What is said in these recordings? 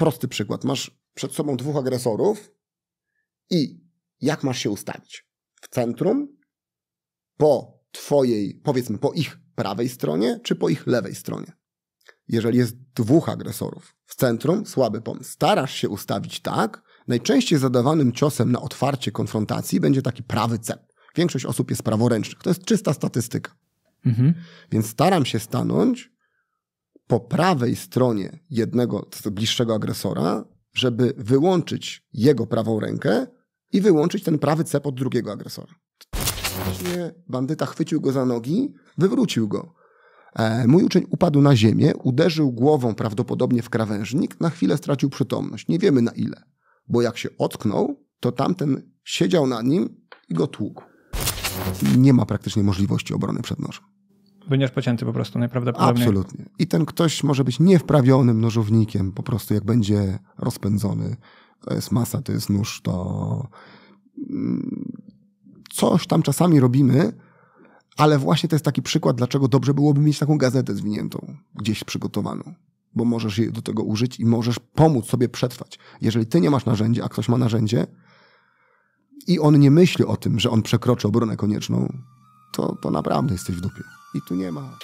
Prosty przykład. Masz przed sobą dwóch agresorów i jak masz się ustawić? W centrum, po twojej, powiedzmy, po ich prawej stronie, czy po ich lewej stronie? Jeżeli jest dwóch agresorów w centrum, słaby pomysł. Starasz się ustawić tak, najczęściej zadawanym ciosem na otwarcie konfrontacji będzie taki prawy cep. Większość osób jest praworęcznych. To jest czysta statystyka. Mhm. Więc staram się stanąć po prawej stronie jednego bliższego agresora, żeby wyłączyć jego prawą rękę i wyłączyć ten prawy cep od drugiego agresora. Właśnie bandyta chwycił go za nogi, wywrócił go. E, mój uczeń upadł na ziemię, uderzył głową prawdopodobnie w krawężnik, na chwilę stracił przytomność. Nie wiemy na ile, bo jak się ocknął, to tamten siedział na nim i go tłukł. Nie ma praktycznie możliwości obrony przed nożem będziesz pocięty po prostu najprawdopodobniej. Absolutnie. I ten ktoś może być niewprawionym nożownikiem, po prostu jak będzie rozpędzony. To jest masa, to jest nóż, to mm, coś tam czasami robimy, ale właśnie to jest taki przykład, dlaczego dobrze byłoby mieć taką gazetę zwiniętą, gdzieś przygotowaną. Bo możesz jej do tego użyć i możesz pomóc sobie przetrwać. Jeżeli ty nie masz narzędzia, a ktoś ma narzędzie i on nie myśli o tym, że on przekroczy obronę konieczną, to, to naprawdę jesteś w dupie i tu nie ma.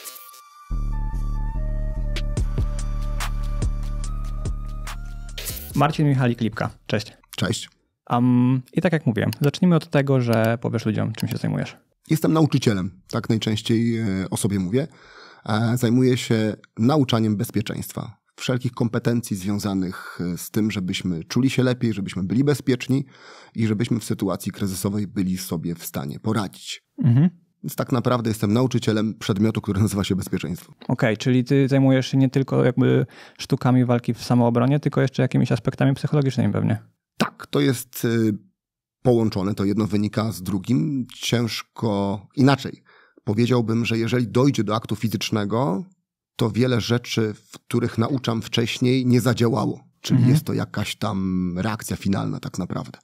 Marcin Michalik Lipka, cześć. Cześć. Um, I tak jak mówiłem, zacznijmy od tego, że powiesz ludziom, czym się zajmujesz. Jestem nauczycielem, tak najczęściej e, o sobie mówię. Zajmuję się nauczaniem bezpieczeństwa, wszelkich kompetencji związanych e, z tym, żebyśmy czuli się lepiej, żebyśmy byli bezpieczni i żebyśmy w sytuacji kryzysowej byli sobie w stanie poradzić. Mhm. Więc tak naprawdę jestem nauczycielem przedmiotu, który nazywa się bezpieczeństwo. Okej, okay, czyli ty zajmujesz się nie tylko jakby sztukami walki w samoobronie, tylko jeszcze jakimiś aspektami psychologicznymi pewnie. Tak, to jest y, połączone, to jedno wynika z drugim. Ciężko inaczej. Powiedziałbym, że jeżeli dojdzie do aktu fizycznego, to wiele rzeczy, których nauczam wcześniej, nie zadziałało. Czyli mhm. jest to jakaś tam reakcja finalna, tak naprawdę.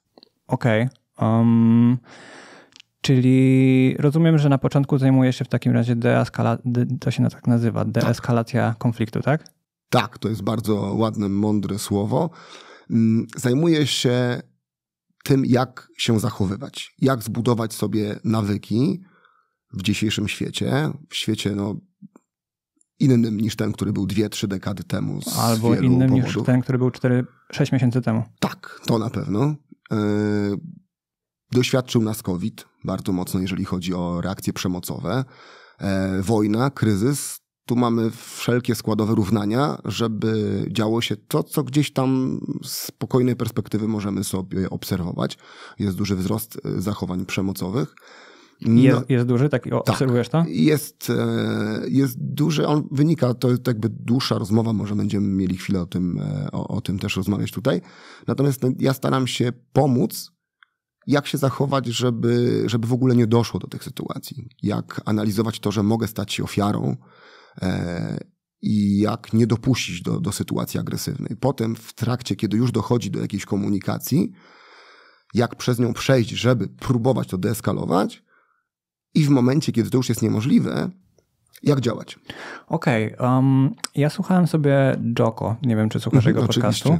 Okej. Okay. Um... Czyli rozumiem, że na początku zajmuje się w takim razie deeskalacja, to się tak nazywa, tak. deeskalacja tak. konfliktu, tak? Tak, to jest bardzo ładne, mądre słowo. Mm, zajmuje się tym, jak się zachowywać, jak zbudować sobie nawyki w dzisiejszym świecie, w świecie no, innym niż ten, który był dwie trzy dekady temu. Albo innym powodów. niż ten, który był cztery sześć miesięcy temu. Tak, to na pewno. E, Doświadczył nas COVID bardzo mocno, jeżeli chodzi o reakcje przemocowe. E, wojna, kryzys, tu mamy wszelkie składowe równania, żeby działo się to, co gdzieś tam z spokojnej perspektywy możemy sobie obserwować. Jest duży wzrost e, zachowań przemocowych. No, jest, jest, duży, tak, tak obserwujesz to? Jest, e, jest duży, on wynika, to jest jakby dłuższa rozmowa, może będziemy mieli chwilę o tym, e, o, o tym też rozmawiać tutaj. Natomiast no, ja staram się pomóc jak się zachować, żeby, żeby w ogóle nie doszło do tych sytuacji, jak analizować to, że mogę stać się ofiarą e, i jak nie dopuścić do, do sytuacji agresywnej. Potem w trakcie, kiedy już dochodzi do jakiejś komunikacji, jak przez nią przejść, żeby próbować to deeskalować i w momencie, kiedy to już jest niemożliwe, jak działać? Okej, okay, um, ja słuchałem sobie Joko, nie wiem czy słuchasz mhm, jego podcastu.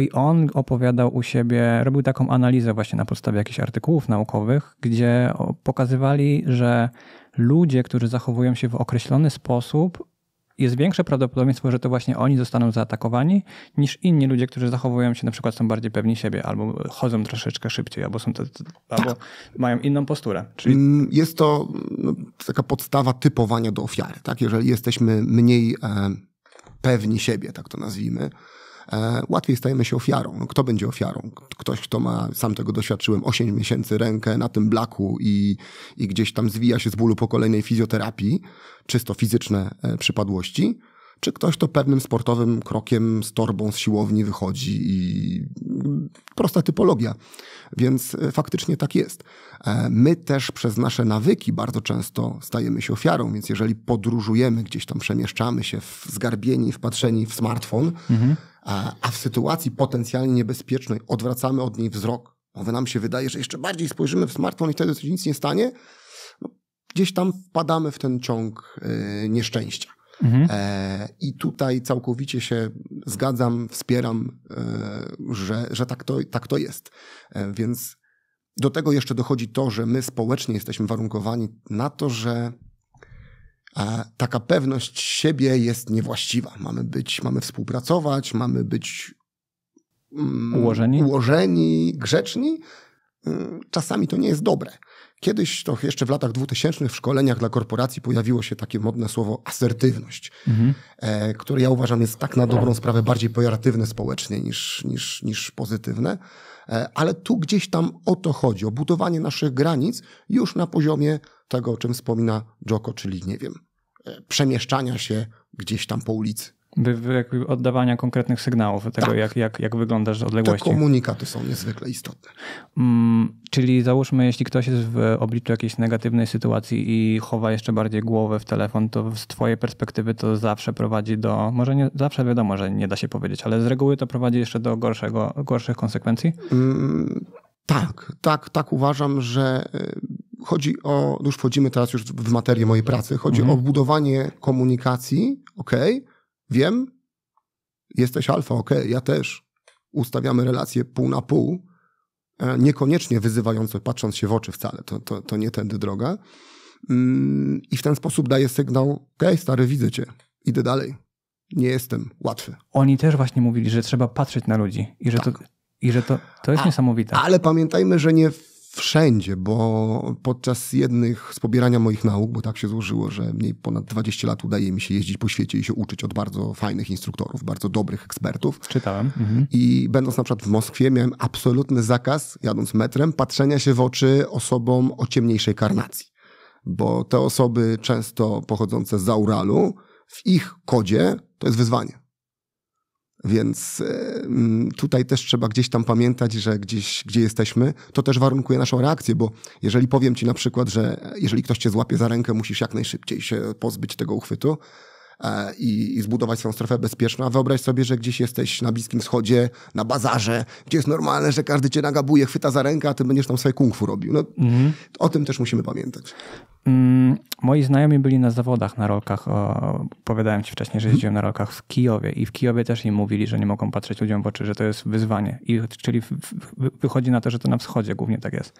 I on opowiadał u siebie, robił taką analizę właśnie na podstawie jakichś artykułów naukowych, gdzie pokazywali, że ludzie, którzy zachowują się w określony sposób, jest większe prawdopodobieństwo, że to właśnie oni zostaną zaatakowani, niż inni ludzie, którzy zachowują się, na przykład są bardziej pewni siebie, albo chodzą troszeczkę szybciej, albo, są albo tak. mają inną posturę. Czyli... Mm, jest to no, taka podstawa typowania do ofiary. Tak? Jeżeli jesteśmy mniej e, pewni siebie, tak to nazwijmy, E, łatwiej stajemy się ofiarą. No, kto będzie ofiarą? Ktoś, kto ma, sam tego doświadczyłem, 8 miesięcy rękę na tym blaku i, i gdzieś tam zwija się z bólu po kolejnej fizjoterapii, czysto fizyczne e, przypadłości, czy ktoś to pewnym sportowym krokiem z torbą z siłowni wychodzi i mm, prosta typologia. Więc e, faktycznie tak jest. My też przez nasze nawyki bardzo często stajemy się ofiarą, więc jeżeli podróżujemy gdzieś tam, przemieszczamy się, w zgarbieni, wpatrzeni w smartfon, mhm a w sytuacji potencjalnie niebezpiecznej odwracamy od niej wzrok, bo nam się wydaje, że jeszcze bardziej spojrzymy w smartfon i wtedy coś nic nie stanie, no, gdzieś tam wpadamy w ten ciąg yy, nieszczęścia. Mhm. E, I tutaj całkowicie się zgadzam, wspieram, yy, że, że tak, to, tak to jest. E, więc do tego jeszcze dochodzi to, że my społecznie jesteśmy warunkowani na to, że a taka pewność siebie jest niewłaściwa. Mamy być, mamy współpracować, mamy być mm, ułożeni. ułożeni, grzeczni. Mm, czasami to nie jest dobre. Kiedyś, to jeszcze w latach 2000 w szkoleniach dla korporacji pojawiło się takie modne słowo asertywność, mhm. E, które ja uważam jest tak na dobrą sprawę bardziej pejoratywne społecznie niż, niż, niż pozytywne. E, ale tu gdzieś tam o to chodzi, o budowanie naszych granic już na poziomie tego, o czym wspomina Joko, czyli, nie wiem, e, przemieszczania się gdzieś tam po ulicy. By, oddawania konkretnych sygnałów tego, tak. jak, jak, jak wyglądasz z odległości. Te komunikaty są niezwykle istotne. Mm, czyli załóżmy, jeśli ktoś jest w obliczu jakiejś negatywnej sytuacji i chowa jeszcze bardziej głowę w telefon, to z twojej perspektywy to zawsze prowadzi do, może nie zawsze wiadomo, że nie da się powiedzieć, ale z reguły to prowadzi jeszcze do gorszego, gorszych konsekwencji? Mm, tak. tak, tak, tak uważam, że y, chodzi o, no już wchodzimy teraz już w materię mojej pracy, chodzi mhm. o budowanie komunikacji, ok, wiem, jesteś alfa, ok, ja też. Ustawiamy relacje pół na pół, e, niekoniecznie wyzywające, patrząc się w oczy wcale, to, to, to nie tędy droga. Mm, I w ten sposób daje sygnał, ok, stary, widzę cię, idę dalej. Nie jestem łatwy. Oni też właśnie mówili, że trzeba patrzeć na ludzi i że tak. to i że to, to jest A, niesamowite. Ale pamiętajmy, że nie wszędzie, bo podczas jednych z pobierania moich nauk, bo tak się złożyło, że mniej ponad 20 lat udaje mi się jeździć po świecie i się uczyć od bardzo fajnych instruktorów, bardzo dobrych ekspertów. Czytałem. Mhm. I będąc na przykład w Moskwie, miałem absolutny zakaz, jadąc metrem, patrzenia się w oczy osobom o ciemniejszej karnacji. Bo te osoby często pochodzące z Uralu, w ich kodzie to jest wyzwanie. Więc e, mm, tutaj też trzeba gdzieś tam pamiętać, że gdzieś, gdzie jesteśmy, to też warunkuje naszą reakcję, bo jeżeli powiem ci na przykład, że jeżeli ktoś cię złapie za rękę, musisz jak najszybciej się pozbyć tego uchwytu, E, i, i zbudować swoją strefę bezpieczną. A wyobraź sobie, że gdzieś jesteś na Bliskim Wschodzie, na bazarze, gdzie jest normalne, że każdy cię nagabuje, chwyta za rękę, a ty będziesz tam swoje kung fu robił. No, mhm. O tym też musimy pamiętać. Mm, moi znajomi byli na zawodach na rolkach. O, opowiadałem ci wcześniej, że mhm. jeździłem na rolkach w Kijowie i w Kijowie też im mówili, że nie mogą patrzeć ludziom w oczy, że to jest wyzwanie. I, czyli w, w, wychodzi na to, że to na wschodzie głównie tak jest.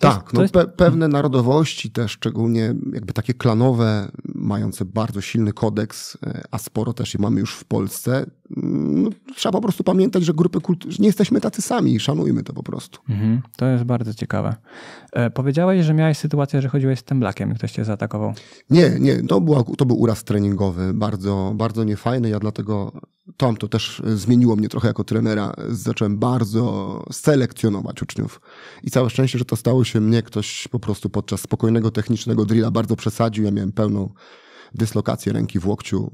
Tak, no, pe pewne narodowości też, szczególnie jakby takie klanowe, mające bardzo silny kodeks, e, a sporo też je mamy już w Polsce. Mm, no, trzeba po prostu pamiętać, że grupy kultury, nie jesteśmy tacy sami i szanujmy to po prostu. Mhm, to jest bardzo ciekawe. E, powiedziałeś, że miałeś sytuację, że chodziłeś z tym blakiem i ktoś cię zaatakował. Nie, nie, to, była, to był uraz treningowy, bardzo, bardzo niefajny. Ja dlatego tam to też e, zmieniło mnie trochę jako trenera. Zacząłem bardzo selekcjonować uczniów i całe szczęście, że to stało się mnie ktoś po prostu podczas spokojnego technicznego drilla bardzo przesadził. Ja miałem pełną dyslokację ręki w łokciu,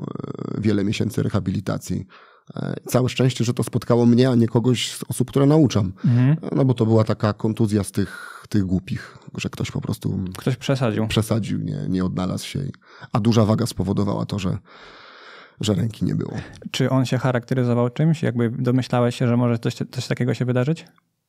e, wiele miesięcy rehabilitacji. E, całe szczęście, że to spotkało mnie, a nie kogoś z osób, które nauczam. Mhm. No bo to była taka kontuzja z tych, tych głupich, że ktoś po prostu. Ktoś przesadził. Przesadził, nie, nie odnalazł się. A duża waga spowodowała to, że, że ręki nie było. Czy on się charakteryzował czymś? Jakby domyślałeś się, że może coś, coś takiego się wydarzyć?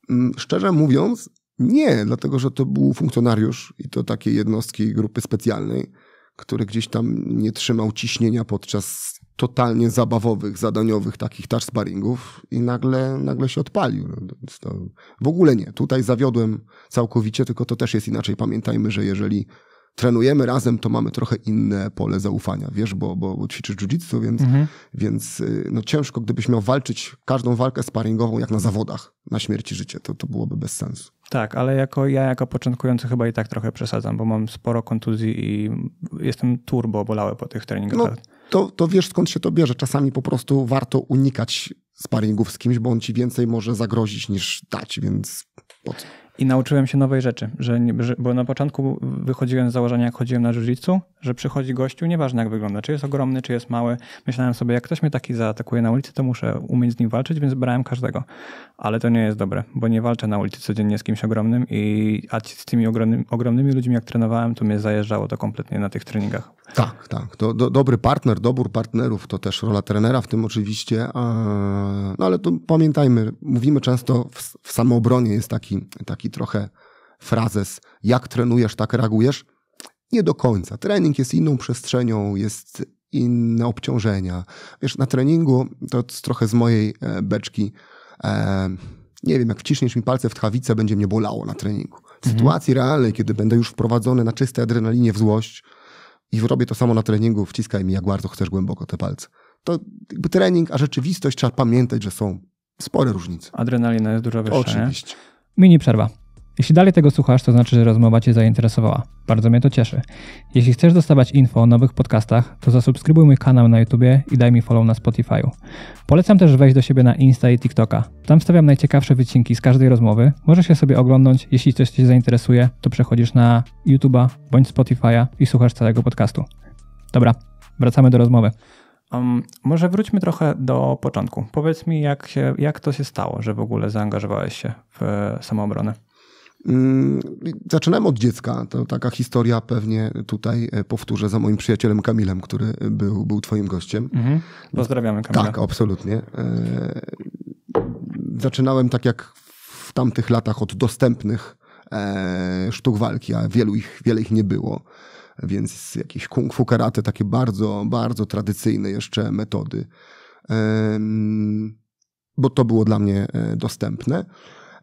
Mm, szczerze mówiąc, nie, dlatego że to był funkcjonariusz i to takiej jednostki grupy specjalnej, który gdzieś tam nie trzymał ciśnienia podczas totalnie zabawowych, zadaniowych takich touch sparringów i nagle, nagle się odpalił. No, to w ogóle nie. Tutaj zawiodłem całkowicie, tylko to też jest inaczej. Pamiętajmy, że jeżeli trenujemy razem, to mamy trochę inne pole zaufania, wiesz, bo, bo, bo ćwiczysz jiu-jitsu, więc, mhm. więc y, no, ciężko, gdybyś miał walczyć każdą walkę sparingową jak na zawodach, na śmierć i życie, to, to byłoby bez sensu. Tak, ale jako ja jako początkujący chyba i tak trochę przesadzam, bo mam sporo kontuzji i jestem turbo bolały po tych treningach. No, to, to wiesz skąd się to bierze. Czasami po prostu warto unikać sparingów z kimś, bo on ci więcej może zagrozić niż dać, więc po co? I nauczyłem się nowej rzeczy, że, że, bo na początku wychodziłem z założenia, jak chodziłem na jiu że przychodzi gościu, nieważne jak wygląda, czy jest ogromny, czy jest mały. Myślałem sobie, jak ktoś mnie taki zaatakuje na ulicy, to muszę umieć z nim walczyć, więc brałem każdego. Ale to nie jest dobre, bo nie walczę na ulicy codziennie z kimś ogromnym, i, a z tymi ogromnymi, ogromnymi ludźmi, jak trenowałem, to mnie zajeżdżało to kompletnie na tych treningach. Tak, tak. To, do, dobry partner, dobór partnerów to też rola trenera w tym oczywiście, no ale to pamiętajmy, mówimy często w, w samoobronie jest taki, taki trochę frazes, jak trenujesz, tak reagujesz. Nie do końca. Trening jest inną przestrzenią, jest inne obciążenia. Wiesz, na treningu, to trochę z mojej e, beczki, e, nie wiem, jak wciśniesz mi palce w tchawicę, będzie mnie bolało na treningu. W mhm. sytuacji realnej, kiedy będę już wprowadzony na czystej adrenalinie w złość, i robię to samo na treningu, wciskaj mi jak bardzo chcesz głęboko te palce. To jakby trening, a rzeczywistość trzeba pamiętać, że są spore różnice. Adrenalina jest dużo wyższa. Oczywiście. Nie? Mini przerwa. Jeśli dalej tego słuchasz, to znaczy, że rozmowa Cię zainteresowała. Bardzo mnie to cieszy. Jeśli chcesz dostawać info o nowych podcastach, to zasubskrybuj mój kanał na YouTube i daj mi follow na Spotify'u. Polecam też wejść do siebie na Insta i TikToka. Tam stawiam najciekawsze wycinki z każdej rozmowy. Możesz je sobie oglądnąć. Jeśli coś Cię zainteresuje, to przechodzisz na YouTube'a bądź Spotify'a i słuchasz całego podcastu. Dobra, wracamy do rozmowy. Um, może wróćmy trochę do początku. Powiedz mi, jak, się, jak to się stało, że w ogóle zaangażowałeś się w e, samoobronę? Mm, zaczynałem od dziecka. To taka historia pewnie tutaj e, powtórzę za moim przyjacielem Kamilem, który był, był twoim gościem. Mhm. Pozdrawiamy Kamila. Tak, absolutnie. E, zaczynałem tak jak w tamtych latach od dostępnych e, sztuk walki, a wielu ich, wiele ich nie było. Więc jakieś kung fu karate, takie bardzo, bardzo tradycyjne jeszcze metody. Bo to było dla mnie dostępne.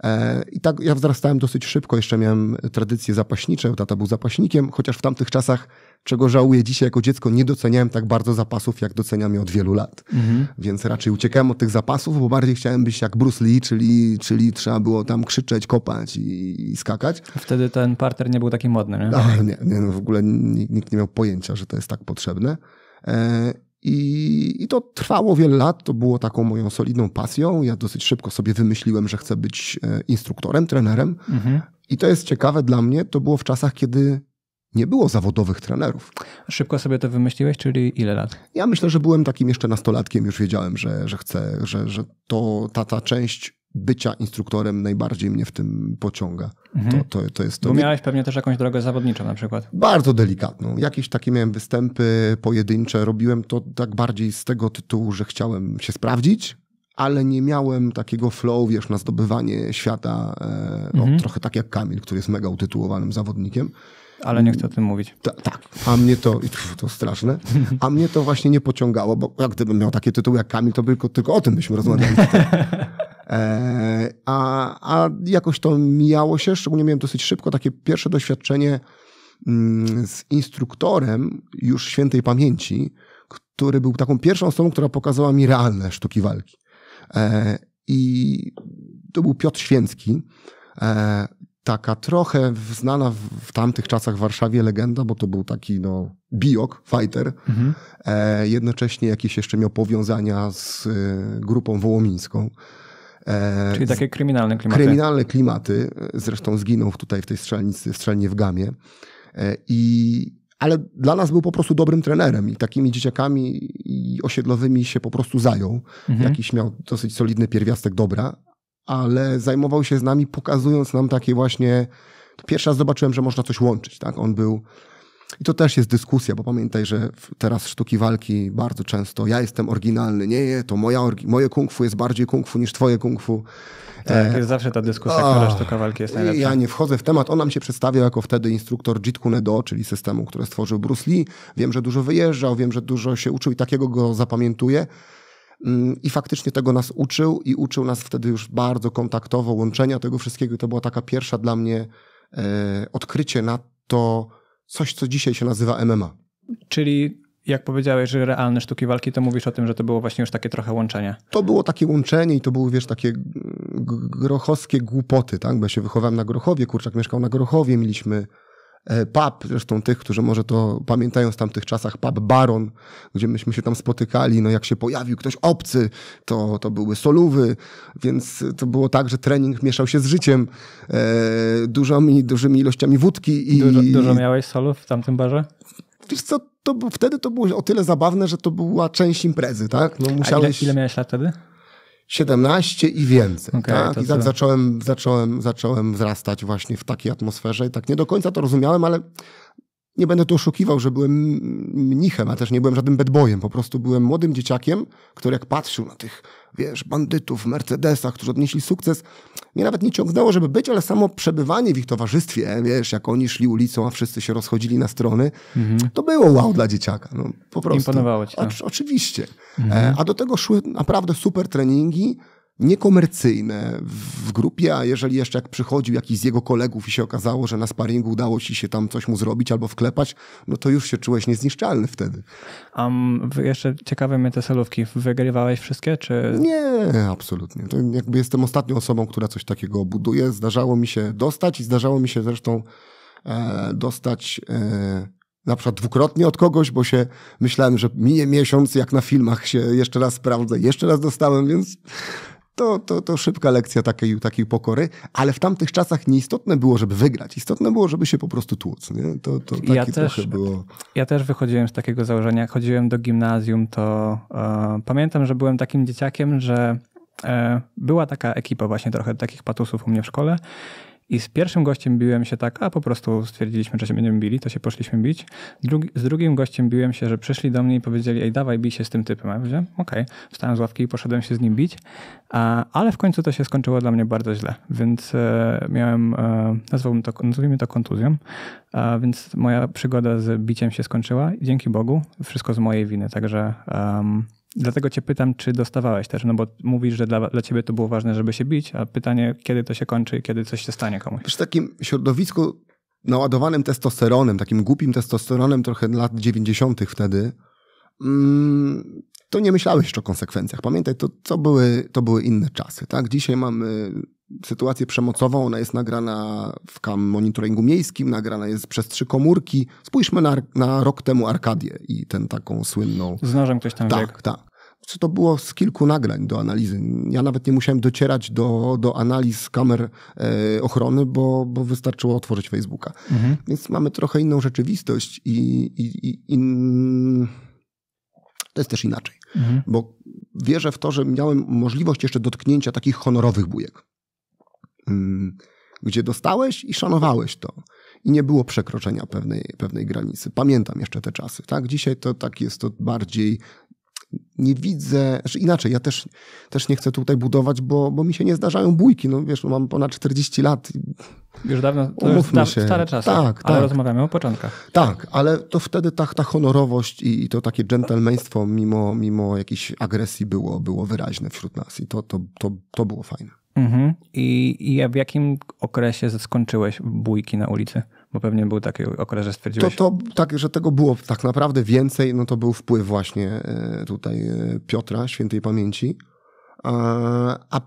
E, I tak ja wzrastałem dosyć szybko, jeszcze miałem tradycje zapaśnicze, tata był zapaśnikiem, chociaż w tamtych czasach, czego żałuję dzisiaj jako dziecko, nie doceniałem tak bardzo zapasów, jak doceniam je od wielu lat. Mhm. Więc raczej uciekałem od tych zapasów, bo bardziej chciałem być jak Bruce Lee, czyli, czyli trzeba było tam krzyczeć, kopać i, i skakać. Wtedy ten parter nie był taki modny, nie? A, nie, nie no w ogóle nikt nie miał pojęcia, że to jest tak potrzebne. E, i, I, to trwało wiele lat, to było taką moją solidną pasją. Ja dosyć szybko sobie wymyśliłem, że chcę być e, instruktorem, trenerem. Mhm. I to jest ciekawe dla mnie, to było w czasach, kiedy nie było zawodowych trenerów. Szybko sobie to wymyśliłeś, czyli ile lat? Ja myślę, że byłem takim jeszcze nastolatkiem, już wiedziałem, że, że chcę, że, że to, ta, ta część bycia instruktorem najbardziej mnie w tym pociąga. Mhm. To, to, to jest to. Bo miałeś pewnie też jakąś drogę zawodniczą na przykład. Bardzo delikatną. Jakieś takie miałem występy pojedyncze. Robiłem to tak bardziej z tego tytułu, że chciałem się sprawdzić, ale nie miałem takiego flow, wiesz, na zdobywanie świata. E, no, mhm. Trochę tak jak Kamil, który jest mega utytułowanym zawodnikiem. Ale nie chcę o tym mówić. Ta, tak, a mnie to, to straszne, a mnie to właśnie nie pociągało, bo jak gdybym miał takie tytuły jak Kamil, to tylko, tylko o tym byśmy rozmawiali. E, a, a jakoś to mijało się, szczególnie miałem dosyć szybko takie pierwsze doświadczenie mm, z instruktorem już świętej pamięci, który był taką pierwszą osobą, która pokazała mi realne sztuki walki. E, I to był Piotr Święcki, e, taka trochę znana w tamtych czasach w Warszawie legenda, bo to był taki no, biok fighter. Mhm. E, jednocześnie jakieś jeszcze miał powiązania z y, grupą wołomińską. E, Czyli takie kryminalne klimaty. Kryminalne klimaty. Zresztą zginął tutaj w tej strzelnicy, strzelnie w Gamie. E, I ale dla nas był po prostu dobrym trenerem i takimi dzieciakami osiedlowymi się po prostu zajął. Mhm. Jakiś miał dosyć solidny pierwiastek dobra, ale zajmował się z nami, pokazując nam takie właśnie. Pierwszy raz zobaczyłem, że można coś łączyć. Tak? On był. I to też jest dyskusja, bo pamiętaj, że teraz sztuki walki bardzo często ja jestem oryginalny, nie, to moja moje kung fu jest bardziej kung fu niż twoje kung fu. Tak, e, jest zawsze ta dyskusja, o, która sztuka walki jest najlepsza. Ja nie wchodzę w temat, on nam się przedstawiał jako wtedy instruktor Jeet Kune Do, czyli systemu, który stworzył Bruce Lee. Wiem, że dużo wyjeżdżał, wiem, że dużo się uczył i takiego go zapamiętuję, Mm, I faktycznie tego nas uczył i uczył nas wtedy już bardzo kontaktowo łączenia tego wszystkiego. I to była taka pierwsza dla mnie e, odkrycie na to coś, co dzisiaj się nazywa MMA. Czyli jak powiedziałeś, że realne sztuki walki, to mówisz o tym, że to było właśnie już takie trochę łączenie. To było takie łączenie i to były, wiesz, takie grochowskie głupoty, tak? Bo ja się wychowałem na Grochowie, Kurczak mieszkał na Grochowie, mieliśmy E, pub, zresztą tych, którzy może to pamiętają z tamtych czasach, pub Baron, gdzie myśmy się tam spotykali, no jak się pojawił ktoś obcy, to, to były solówy, więc to było tak, że trening mieszał się z życiem, e, dużymi ilościami wódki. I, dużo, dużo miałeś solów w tamtym barze? Wiesz co, to, wtedy to było o tyle zabawne, że to była część imprezy, tak? No, musiałeś... A ile, ile miałeś lat wtedy? 17 i więcej. Okay, tak? I tak zacząłem, zacząłem, zacząłem wzrastać właśnie w takiej atmosferze. I tak nie do końca to rozumiałem, ale nie będę tu oszukiwał, że byłem mnichem, a też nie byłem żadnym bedbojem. Po prostu byłem młodym dzieciakiem, który jak patrzył na tych wiesz, bandytów Mercedesa, Mercedesach, którzy odnieśli sukces, mnie nawet nie ciągnęło, żeby być, ale samo przebywanie w ich towarzystwie, wiesz, jak oni szli ulicą, a wszyscy się rozchodzili na strony, mhm. to było wow dla dzieciaka. No, po prostu. Imponowało ci to. O, oczywiście. Mhm. E, a do tego szły naprawdę super treningi, niekomercyjne w grupie, a jeżeli jeszcze jak przychodził jakiś z jego kolegów i się okazało, że na sparingu udało ci się tam coś mu zrobić albo wklepać, no to już się czułeś niezniszczalny wtedy. Um, jeszcze ciekawe mnie te salówki. Wygrywałeś wszystkie, czy... Nie, absolutnie. To jakby jestem ostatnią osobą, która coś takiego buduje. Zdarzało mi się dostać i zdarzało mi się zresztą e, dostać... E, na przykład dwukrotnie od kogoś, bo się myślałem, że minie miesiąc, jak na filmach się jeszcze raz sprawdzę, jeszcze raz dostałem, więc to, to, to szybka lekcja takiej, takiej pokory, ale w tamtych czasach nieistotne było, żeby wygrać. Istotne było, żeby się po prostu tłuc. Nie? To, to takie ja też, było. Ja też wychodziłem z takiego założenia. Jak chodziłem do gimnazjum, to e, pamiętam, że byłem takim dzieciakiem, że e, była taka ekipa właśnie trochę takich patusów u mnie w szkole i z pierwszym gościem biłem się tak, a po prostu stwierdziliśmy, że się będziemy bili, to się poszliśmy bić. Drugi, z drugim gościem biłem się, że przyszli do mnie i powiedzieli, ej dawaj, bij się z tym typem. Ja powiedziałem, okej, okay. wstałem z ławki i poszedłem się z nim bić. A, ale w końcu to się skończyło dla mnie bardzo źle, więc e, miałem, e, nazwałbym to, nazwijmy to kontuzją, a, więc moja przygoda z biciem się skończyła i dzięki Bogu wszystko z mojej winy, także... Um, Dlatego cię pytam, czy dostawałeś też, no bo mówisz, że dla, dla ciebie to było ważne, żeby się bić, a pytanie, kiedy to się kończy, kiedy coś się stanie komuś. Przy takim środowisku naładowanym testosteronem, takim głupim testosteronem trochę lat 90. wtedy, mm, to nie myślałeś jeszcze o konsekwencjach. Pamiętaj, to, to, były, to były inne czasy. Tak? Dzisiaj mamy sytuację przemocową, ona jest nagrana w kam monitoringu miejskim, nagrana jest przez trzy komórki. Spójrzmy na, na rok temu Arkadię i ten taką słynną... Z nożem ktoś tam Tak, tak. Co to było z kilku nagrań do analizy? Ja nawet nie musiałem docierać do, do analiz kamer e, ochrony, bo, bo wystarczyło otworzyć Facebooka. Mhm. Więc mamy trochę inną rzeczywistość i, i, i in jest też inaczej. Mhm. Bo wierzę w to, że miałem możliwość jeszcze dotknięcia takich honorowych bujek, mm, gdzie dostałeś i szanowałeś to. I nie było przekroczenia pewnej, pewnej granicy. Pamiętam jeszcze te czasy. Tak? Dzisiaj to tak jest to bardziej nie widzę, znaczy inaczej, ja też, też nie chcę tutaj budować, bo, bo mi się nie zdarzają bójki, no wiesz, mam ponad 40 lat. Już dawno, to już sta, się. stare czasy, tak, ale tak. rozmawiamy o początkach. Tak, ale to wtedy ta, ta honorowość i, i to takie dżentelmeństwo mimo, mimo jakiejś agresji było, było wyraźne wśród nas i to, to, to, to było fajne. Mhm. I, I w jakim okresie skończyłeś bójki na ulicy? Bo pewnie był taki okres, że stwierdziłeś... To, to tak, że tego było tak naprawdę więcej, no to był wpływ właśnie e, tutaj e, Piotra, świętej pamięci. A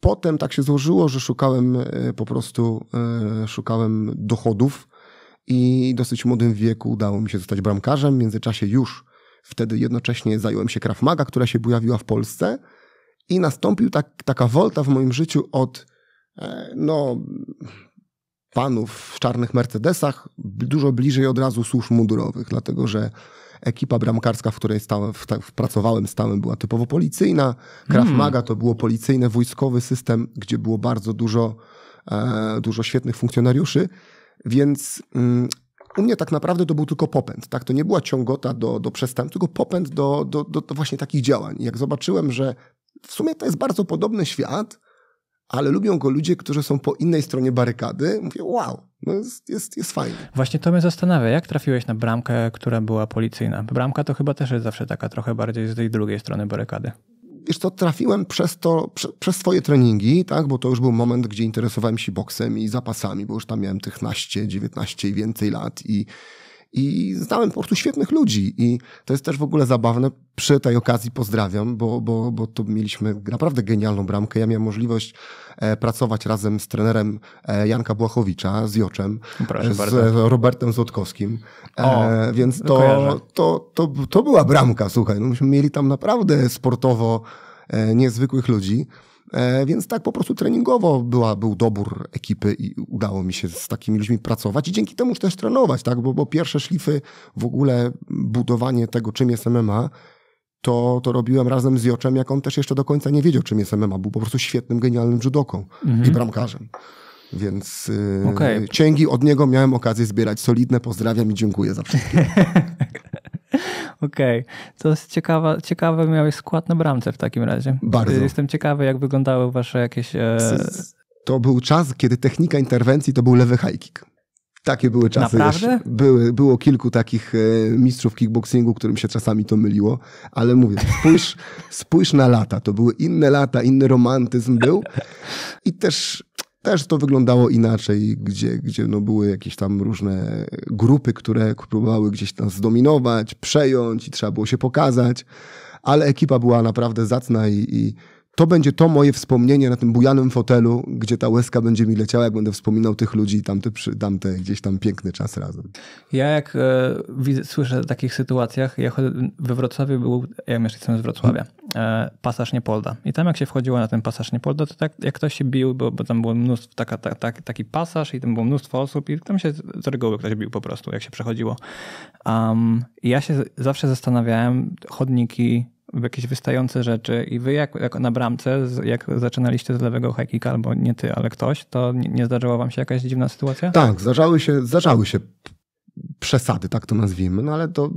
potem tak się złożyło, że szukałem e, po prostu, szukałem dochodów i w dosyć młodym wieku udało mi się zostać bramkarzem. W międzyczasie już wtedy jednocześnie zająłem się krafmaga, która się pojawiła w Polsce i nastąpił tak, taka wolta w moim życiu od no, panów w czarnych Mercedesach dużo bliżej od razu służb mundurowych, dlatego że ekipa bramkarska, w której stałem, w ta, w pracowałem, stałem, była typowo policyjna. Krav hmm. Maga to było policyjny, wojskowy system, gdzie było bardzo dużo, e, dużo świetnych funkcjonariuszy, więc mm, u mnie tak naprawdę to był tylko popęd. Tak? To nie była ciągota do, do przestępstw, tylko popęd do, do, do, do właśnie takich działań. Jak zobaczyłem, że w sumie to jest bardzo podobny świat, ale lubią go ludzie, którzy są po innej stronie barykady. Mówię, wow, no jest, jest, jest fajnie. Właśnie to mnie zastanawia, jak trafiłeś na bramkę, która była policyjna? Bramka to chyba też jest zawsze taka trochę bardziej z tej drugiej strony barykady. Wiesz co, trafiłem przez to, prze, przez swoje treningi, tak, bo to już był moment, gdzie interesowałem się boksem i zapasami, bo już tam miałem tych naście, 19 i więcej lat i i znałem po prostu świetnych ludzi i to jest też w ogóle zabawne. Przy tej okazji pozdrawiam, bo, bo, bo tu mieliśmy naprawdę genialną bramkę. Ja miałem możliwość e, pracować razem z trenerem e, Janka Błachowicza, z Joczem, Proszę z Robertem Złotkowskim. E, o, więc to, to, to, to była bramka, słuchaj. No myśmy mieli tam naprawdę sportowo niezwykłych ludzi. E, więc tak po prostu treningowo była, był dobór ekipy i udało mi się z takimi ludźmi pracować i dzięki temu też trenować, tak? Bo, bo pierwsze szlify w ogóle budowanie tego, czym jest MMA, to, to robiłem razem z Joczem, jak on też jeszcze do końca nie wiedział, czym jest MMA. Był po prostu świetnym, genialnym judoką mhm. i bramkarzem. Więc e, okay. cięgi od niego miałem okazję zbierać solidne. Pozdrawiam i dziękuję za wszystko. Okej, okay. to jest ciekawa, ciekawy miałeś skład na bramce w takim razie. Bardzo. Jestem ciekawy, jak wyglądały wasze jakieś... E... To był czas, kiedy technika interwencji to był lewy high kick. Takie były czasy. Naprawdę? Były, było kilku takich e, mistrzów kickboxingu, którym się czasami to myliło, ale mówię, spójrz, spójrz na lata. To były inne lata, inny romantyzm był. I też też to wyglądało inaczej, gdzie, gdzie no były jakieś tam różne grupy, które próbowały gdzieś tam zdominować, przejąć i trzeba było się pokazać, ale ekipa była naprawdę zacna i, i to będzie to moje wspomnienie na tym bujanym fotelu, gdzie ta łezka będzie mi leciała, jak będę wspominał tych ludzi i tamte, tamte gdzieś tam piękny czas razem. Ja jak e, widzę, słyszę o takich sytuacjach, ja chodzę, we Wrocławiu był, ja jeszcze jestem z Wrocławia, e, pasaż Niepolda. I tam jak się wchodziło na ten pasaż Niepolda, to tak jak ktoś się bił, bo, bo tam było mnóstwo, taka, ta, ta, taki pasaż i tam było mnóstwo osób i tam się z reguły ktoś bił po prostu, jak się przechodziło. Um, ja się zawsze zastanawiałem, chodniki w jakieś wystające rzeczy i wy jak, jak na bramce, jak zaczynaliście z lewego high albo nie ty, ale ktoś, to nie, nie zdarzyła wam się jakaś dziwna sytuacja? Tak, zdarzały się, zdarzały się przesady, tak to nazwijmy, no ale to,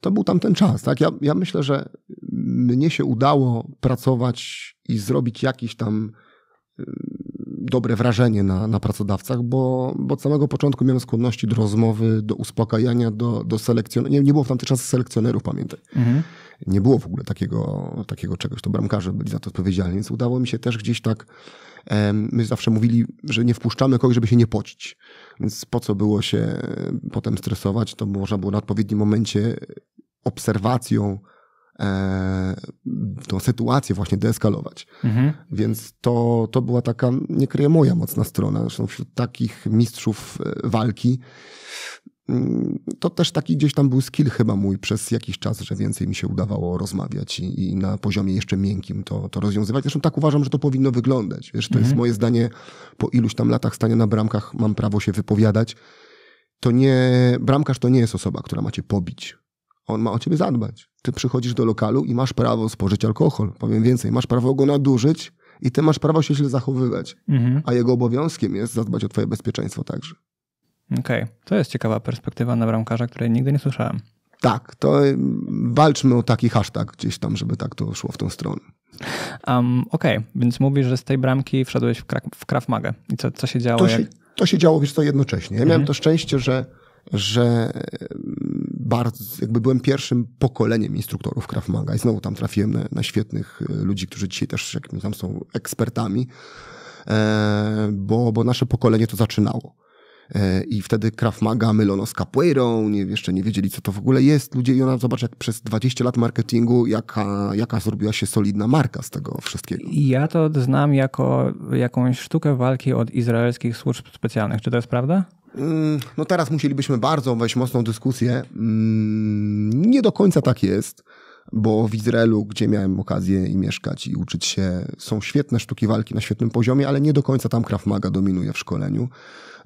to był tamten czas. Tak? Ja, ja myślę, że mnie się udało pracować i zrobić jakiś tam y, dobre wrażenie na, na pracodawcach, bo, bo od samego początku miałem skłonności do rozmowy, do uspokajania, do, do selekcjonerów. Nie, nie było w tamtych czasach selekcjonerów, pamiętaj. Mhm nie było w ogóle takiego, takiego czegoś. To bramkarze byli za to odpowiedzialni, więc udało mi się też gdzieś tak. My zawsze mówili, że nie wpuszczamy kogoś, żeby się nie pocić. Więc po co było się e, potem stresować, to można było na odpowiednim momencie obserwacją e, tą sytuację właśnie deeskalować. Mhm. Więc to, to była taka, nie kryje moja mocna strona. Zresztą wśród takich mistrzów e, walki to też taki gdzieś tam był skill chyba mój przez jakiś czas, że więcej mi się udawało rozmawiać i, i na poziomie jeszcze miękkim to, to rozwiązywać. Zresztą tak uważam, że to powinno wyglądać. Wiesz, to jest mhm. moje zdanie, po iluś tam latach stania na bramkach mam prawo się wypowiadać. To nie, bramkarz to nie jest osoba, która ma cię pobić. On ma o ciebie zadbać. Ty przychodzisz do lokalu i masz prawo spożyć alkohol. Powiem więcej, masz prawo go nadużyć i ty masz prawo się źle zachowywać. Mhm. A jego obowiązkiem jest zadbać o twoje bezpieczeństwo także. Okej, okay. to jest ciekawa perspektywa na bramkarza, której nigdy nie słyszałem. Tak, to y, walczmy o taki hashtag gdzieś tam, żeby tak to szło w tą stronę. Um, Okej, okay. więc mówisz, że z tej bramki wszedłeś w, kra- Magę. I co, co się działo? To, jak... się, to się działo, wiesz jednocześnie. Ja mhm. miałem to szczęście, że, że y, bardzo, jakby byłem pierwszym pokoleniem instruktorów Krav Maga i znowu tam trafiłem na, na świetnych y, ludzi, którzy dzisiaj też jakimiś tam są ekspertami, e, bo, bo nasze pokolenie to zaczynało. E, i wtedy Krav Maga mylono z capoeirą, nie, jeszcze nie wiedzieli co to w ogóle jest ludzie i ona zobacz jak przez 20 lat marketingu jaka, jaka zrobiła się solidna marka z tego wszystkiego. Ja to znam jako jakąś sztukę walki od izraelskich służb specjalnych, czy to jest prawda? Mm, no teraz musielibyśmy bardzo wejść mocną dyskusję. Mm, nie do końca tak jest, bo w Izraelu, gdzie miałem okazję i mieszkać i uczyć się, są świetne sztuki walki na świetnym poziomie, ale nie do końca tam Krav Maga dominuje w szkoleniu.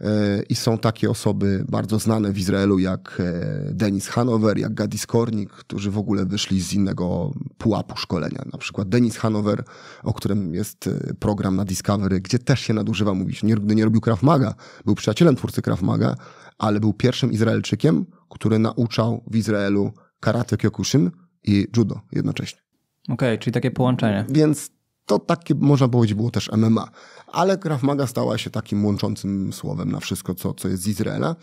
E, i są takie osoby bardzo znane w Izraelu jak e, Denis Hanover, jak Gadis Kornik, którzy w ogóle wyszli z innego pułapu szkolenia. Na przykład Denis Hanover, o którym jest e, program na Discovery, gdzie też się nadużywa mówić. Nigdy nie robił Krav Maga, był przyjacielem twórcy Krav Maga, ale był pierwszym Izraelczykiem, który nauczał w Izraelu karate kyokushin i judo jednocześnie. Okej, okay, czyli takie połączenie. Więc to takie, można powiedzieć, było też MMA. Ale Krav Maga stała się takim łączącym słowem na wszystko, co, co jest z Izraela.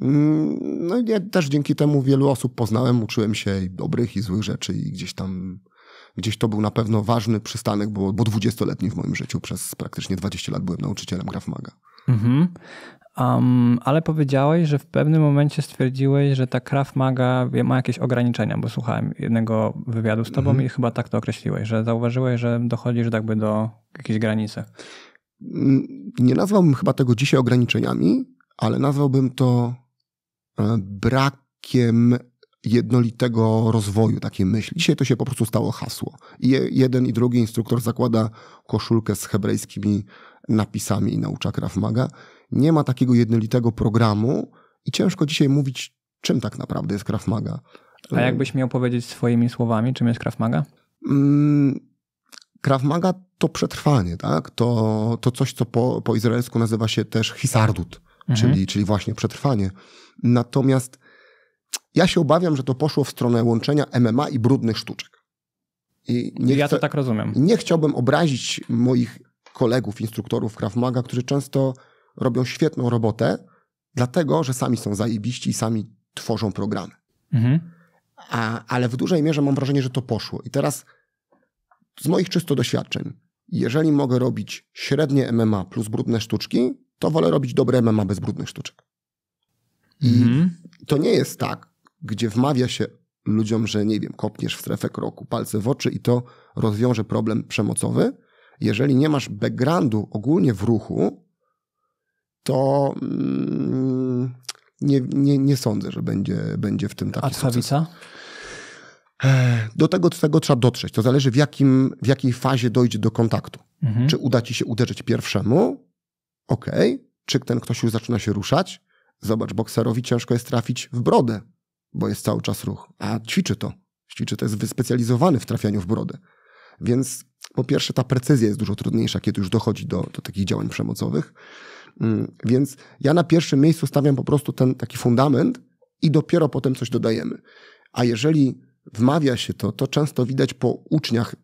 Mm, no i ja też dzięki temu wielu osób poznałem, uczyłem się i dobrych i złych rzeczy i gdzieś tam gdzieś to był na pewno ważny przystanek, bo, bo 20-letni w moim życiu przez praktycznie 20 lat byłem nauczycielem grafmaga. Mhm. Um, ale powiedziałeś, że w pewnym momencie stwierdziłeś, że ta Krav Maga ma jakieś ograniczenia, bo słuchałem jednego wywiadu z tobą mhm. i chyba tak to określiłeś, że zauważyłeś, że dochodzisz jakby do jakiejś granicy. Mm, nie nazwałbym chyba tego dzisiaj ograniczeniami, ale nazwałbym to e, brakiem jednolitego rozwoju takiej myśli. Dzisiaj to się po prostu stało hasło. I jeden i drugi instruktor zakłada koszulkę z hebrajskimi napisami i naucza Krav Maga. Nie ma takiego jednolitego programu i ciężko dzisiaj mówić, czym tak naprawdę jest Krav Maga. A jakbyś miał powiedzieć swoimi słowami, czym jest Krav Maga? Mm, Krav Maga to przetrwanie, tak? To, to coś, co po, po izraelsku nazywa się też hisardut, mhm. czyli, czyli właśnie przetrwanie. Natomiast ja się obawiam, że to poszło w stronę łączenia MMA i brudnych sztuczek. I nie ja chcę, to tak rozumiem. Nie chciałbym obrazić moich kolegów, instruktorów Krav Maga, którzy często robią świetną robotę, dlatego, że sami są zajebiści i sami tworzą programy. Mhm. A, ale w dużej mierze mam wrażenie, że to poszło. I teraz z moich czysto doświadczeń, jeżeli mogę robić średnie MMA plus brudne sztuczki, to wolę robić dobre MMA bez brudnych sztuczek. I mhm. to nie jest tak, gdzie wmawia się ludziom, że nie wiem, kopniesz w strefę kroku, palce w oczy i to rozwiąże problem przemocowy. Jeżeli nie masz backgroundu ogólnie w ruchu, to mm, nie, nie, nie sądzę, że będzie, będzie w tym taki A Do tego, do tego trzeba dotrzeć. To zależy w, jakim, w jakiej fazie dojdzie do kontaktu. Mhm. Czy uda ci się uderzyć pierwszemu? Okej. Okay. Czy ten ktoś już zaczyna się ruszać? Zobacz, bokserowi ciężko jest trafić w brodę bo jest cały czas ruch, a ćwiczy to. Ćwiczy to jest wyspecjalizowany w trafianiu w brodę. Więc po pierwsze ta precyzja jest dużo trudniejsza, kiedy już dochodzi do, do takich działań przemocowych. Mm, więc ja na pierwszym miejscu stawiam po prostu ten taki fundament i dopiero potem coś dodajemy. A jeżeli wmawia się to, to często widać po uczniach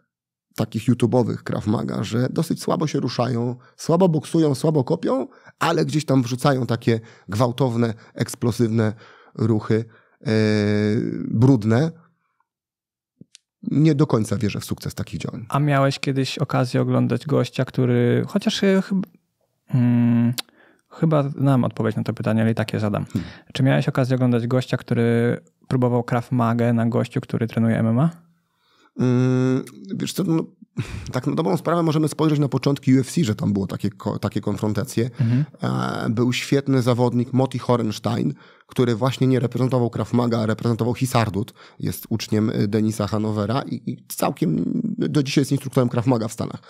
takich YouTube'owych Krav Maga, że dosyć słabo się ruszają, słabo boksują, słabo kopią, ale gdzieś tam wrzucają takie gwałtowne, eksplosywne ruchy E, brudne, nie do końca wierzę w sukces takich działań. A miałeś kiedyś okazję oglądać gościa, który chociaż e, chyba. Hmm, chyba znam odpowiedź na to pytanie, ale i tak je zadam. Hmm. Czy miałeś okazję oglądać gościa, który próbował Krav Magę na gościu, który trenuje MMA? E, wiesz co, no, tak na no, dobrą sprawę możemy spojrzeć na początki UFC, że tam było takie, takie konfrontacje. Mhm. E, był świetny zawodnik Moti Horenstein, który właśnie nie reprezentował Kraftmaga, a reprezentował Hisardut. Jest uczniem e, Denisa Hanovera i, i całkiem do dzisiaj jest instruktorem Kraftmaga w Stanach.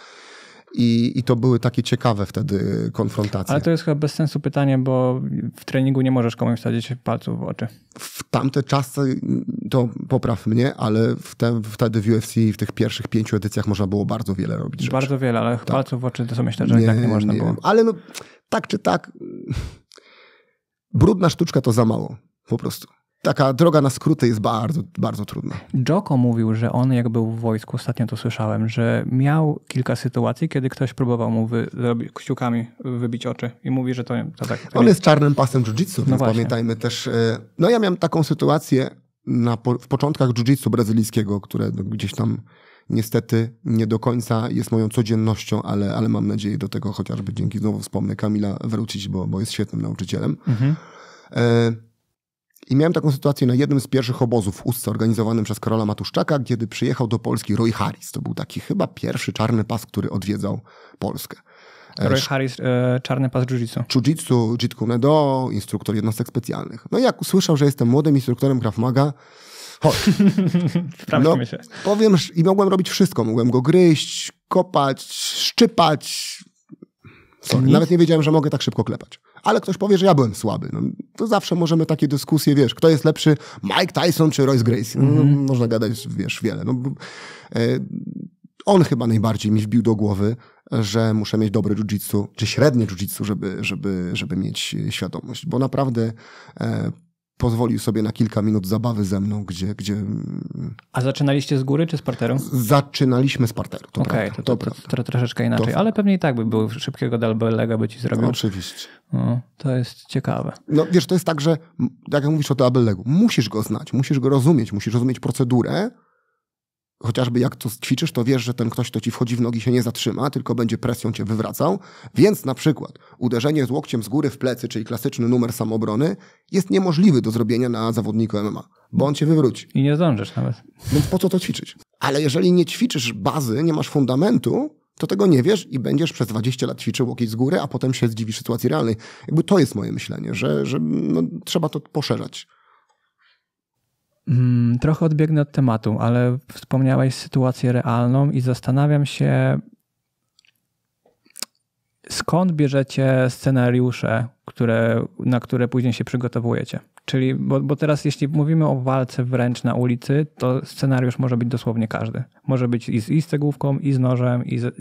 I, I to były takie ciekawe wtedy konfrontacje. Ale to jest chyba bez sensu pytanie, bo w treningu nie możesz komuś wsadzić palców w oczy. W tamte czasy, to popraw mnie, ale w wtedy w UFC w tych pierwszych pięciu edycjach można było bardzo wiele robić. Rzeczy. Bardzo wiele, ale tak. palców w oczy to są myślę, że tak nie, tak nie można nie. było. Ale no, tak czy tak, brudna sztuczka to za mało, po prostu taka droga na skróty jest bardzo, bardzo trudna. Joko mówił, że on jak był w wojsku, ostatnio to słyszałem, że miał kilka sytuacji, kiedy ktoś próbował mu wy, kciukami wybić oczy i mówi, że to, to tak. To on jest czarnym pasem jiu-jitsu, no pamiętajmy też. E, no ja miałem taką sytuację na, w początkach jiu-jitsu brazylijskiego, które no gdzieś tam niestety nie do końca jest moją codziennością, ale, ale mam nadzieję do tego chociażby dzięki, znowu wspomnę, Kamila wrócić, bo, bo jest świetnym nauczycielem. Mhm. E, i miałem taką sytuację na jednym z pierwszych obozów w Ustce organizowanym przez Karola Matuszczaka, kiedy przyjechał do Polski Roy Harris. To był taki chyba pierwszy czarny pas, który odwiedzał Polskę. E, Roy Harris, e, czarny pas jiu-jitsu. Jiu-jitsu, Jitku Nedo, instruktor jednostek specjalnych. No i jak usłyszał, że jestem młodym instruktorem Krav Maga, chodź. no, się. Powiem, i mogłem robić wszystko. Mogłem go gryźć, kopać, szczypać. Sorry, nawet nie wiedziałem, że mogę tak szybko klepać ale ktoś powie, że ja byłem słaby. No, to zawsze możemy takie dyskusje, wiesz, kto jest lepszy, Mike Tyson czy Royce Gracie. No, mm -hmm. Można gadać, wiesz, wiele. No, e, on chyba najbardziej mi wbił do głowy, że muszę mieć dobre jiu-jitsu, czy średnie jiu-jitsu, żeby, żeby, żeby mieć świadomość, bo naprawdę e, pozwolił sobie na kilka minut zabawy ze mną, gdzie... gdzie... A zaczynaliście z góry czy z parteru? Zaczynaliśmy z parteru, to okay, prawda. To, to, to, to, troszeczkę inaczej, to... ale pewnie i tak by było szybkiego dalbelega by ci zrobił. Oczywiście. No, to jest ciekawe. No wiesz, to jest tak, że tak jak mówisz o dalbelegu, musisz go znać, musisz go rozumieć, musisz rozumieć procedurę, chociażby jak to ćwiczysz, to wiesz, że ten ktoś, kto ci wchodzi w nogi, się nie zatrzyma, tylko będzie presją cię wywracał. Więc na przykład uderzenie z łokciem z góry w plecy, czyli klasyczny numer samobrony, jest niemożliwy do zrobienia na zawodniku MMA, bo on cię wywróci. I nie zdążysz nawet. Więc po co to ćwiczyć? Ale jeżeli nie ćwiczysz bazy, nie masz fundamentu, to tego nie wiesz i będziesz przez 20 lat ćwiczył łokieć z góry, a potem się zdziwisz sytuacji realnej. Jakby to jest moje myślenie, że, że no, trzeba to poszerzać. Mm, trochę odbiegnę od tematu, ale wspomniałeś sytuację realną i zastanawiam się, skąd bierzecie scenariusze, które, na które później się przygotowujecie? Czyli, bo, bo, teraz jeśli mówimy o walce wręcz na ulicy, to scenariusz może być dosłownie każdy. Może być i z, i z cegłówką, i z nożem. I, z,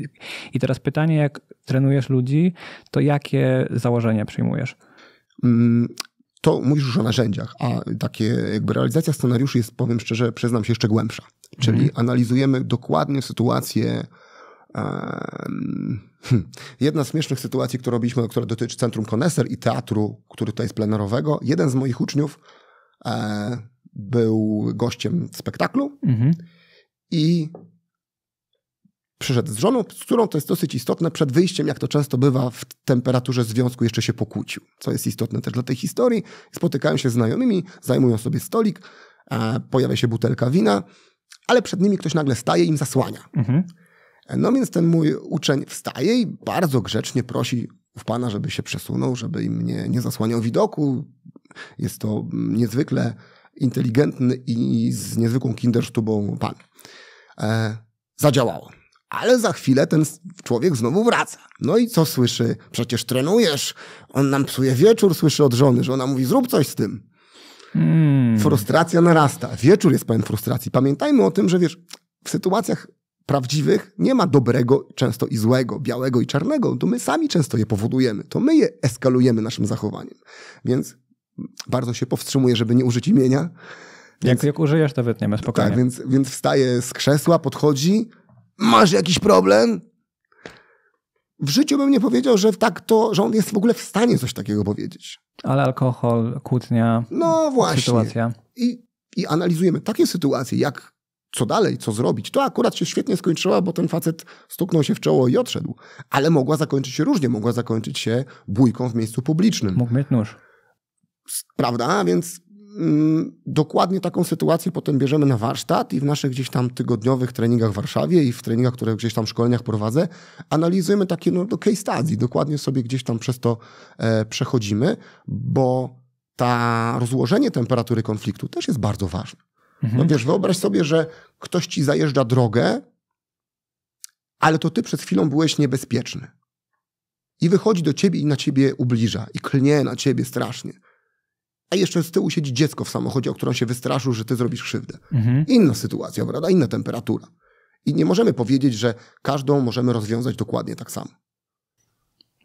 I teraz pytanie, jak trenujesz ludzi, to jakie założenia przyjmujesz? Mm, to mówisz już o narzędziach, a takie jakby realizacja scenariuszy jest, powiem szczerze, przyznam się, jeszcze głębsza. Czyli mhm. analizujemy dokładnie sytuację. Um, hmm, jedna z śmiesznych sytuacji, którą robiliśmy, która dotyczy Centrum Koneser i teatru, który tutaj jest plenerowego. Jeden z moich uczniów e, był gościem spektaklu mhm. i przyszedł z żoną, z którą to jest dosyć istotne, przed wyjściem, jak to często bywa w temperaturze związku, jeszcze się pokłócił, co jest istotne też dla tej historii. Spotykają się z znajomymi, zajmują sobie stolik, e, pojawia się butelka wina, ale przed nimi ktoś nagle staje i im zasłania. Mhm. E, no więc ten mój uczeń wstaje i bardzo grzecznie prosi w pana, żeby się przesunął, żeby im nie, nie zasłaniał widoku. Jest to niezwykle inteligentny i z niezwykłą kindersztubą pan. E, zadziałało ale za chwilę ten człowiek znowu wraca. No i co słyszy? Przecież trenujesz. On nam psuje wieczór, słyszy od żony, że ona mówi, zrób coś z tym. Hmm. Frustracja narasta. Wieczór jest pełen frustracji. Pamiętajmy o tym, że wiesz, w sytuacjach prawdziwych nie ma dobrego, często i złego, białego i czarnego. To my sami często je powodujemy. To my je eskalujemy naszym zachowaniem. Więc bardzo się powstrzymuję, żeby nie użyć imienia. Więc, jak, jak użyjesz, to wytniemy spokojnie. Tak, więc, więc wstaje z krzesła, podchodzi, Masz jakiś problem? W życiu bym nie powiedział, że tak to, że on jest w ogóle w stanie coś takiego powiedzieć. Ale alkohol, kłótnia. No właśnie. Sytuacja. I, I analizujemy takie sytuacje, jak co dalej, co zrobić. To akurat się świetnie skończyła, bo ten facet stuknął się w czoło i odszedł. Ale mogła zakończyć się różnie. Mogła zakończyć się bójką w miejscu publicznym. Mógł mieć nóż. Prawda? Więc Mm, dokładnie taką sytuację potem bierzemy na warsztat i w naszych gdzieś tam tygodniowych treningach w Warszawie i w treningach, które gdzieś tam w szkoleniach prowadzę, analizujemy takie no, do case study, dokładnie sobie gdzieś tam przez to e, przechodzimy, bo ta rozłożenie temperatury konfliktu też jest bardzo ważne. No mhm. No wiesz, wyobraź sobie, że ktoś ci zajeżdża drogę, ale to ty przed chwilą byłeś niebezpieczny. I wychodzi do ciebie i na ciebie ubliża, i klnie na ciebie strasznie a jeszcze z tyłu siedzi dziecko w samochodzie, o którą się wystraszył, że ty zrobisz krzywdę. Mhm. Inna sytuacja, prawda? Inna temperatura. I nie możemy powiedzieć, że każdą możemy rozwiązać dokładnie tak samo.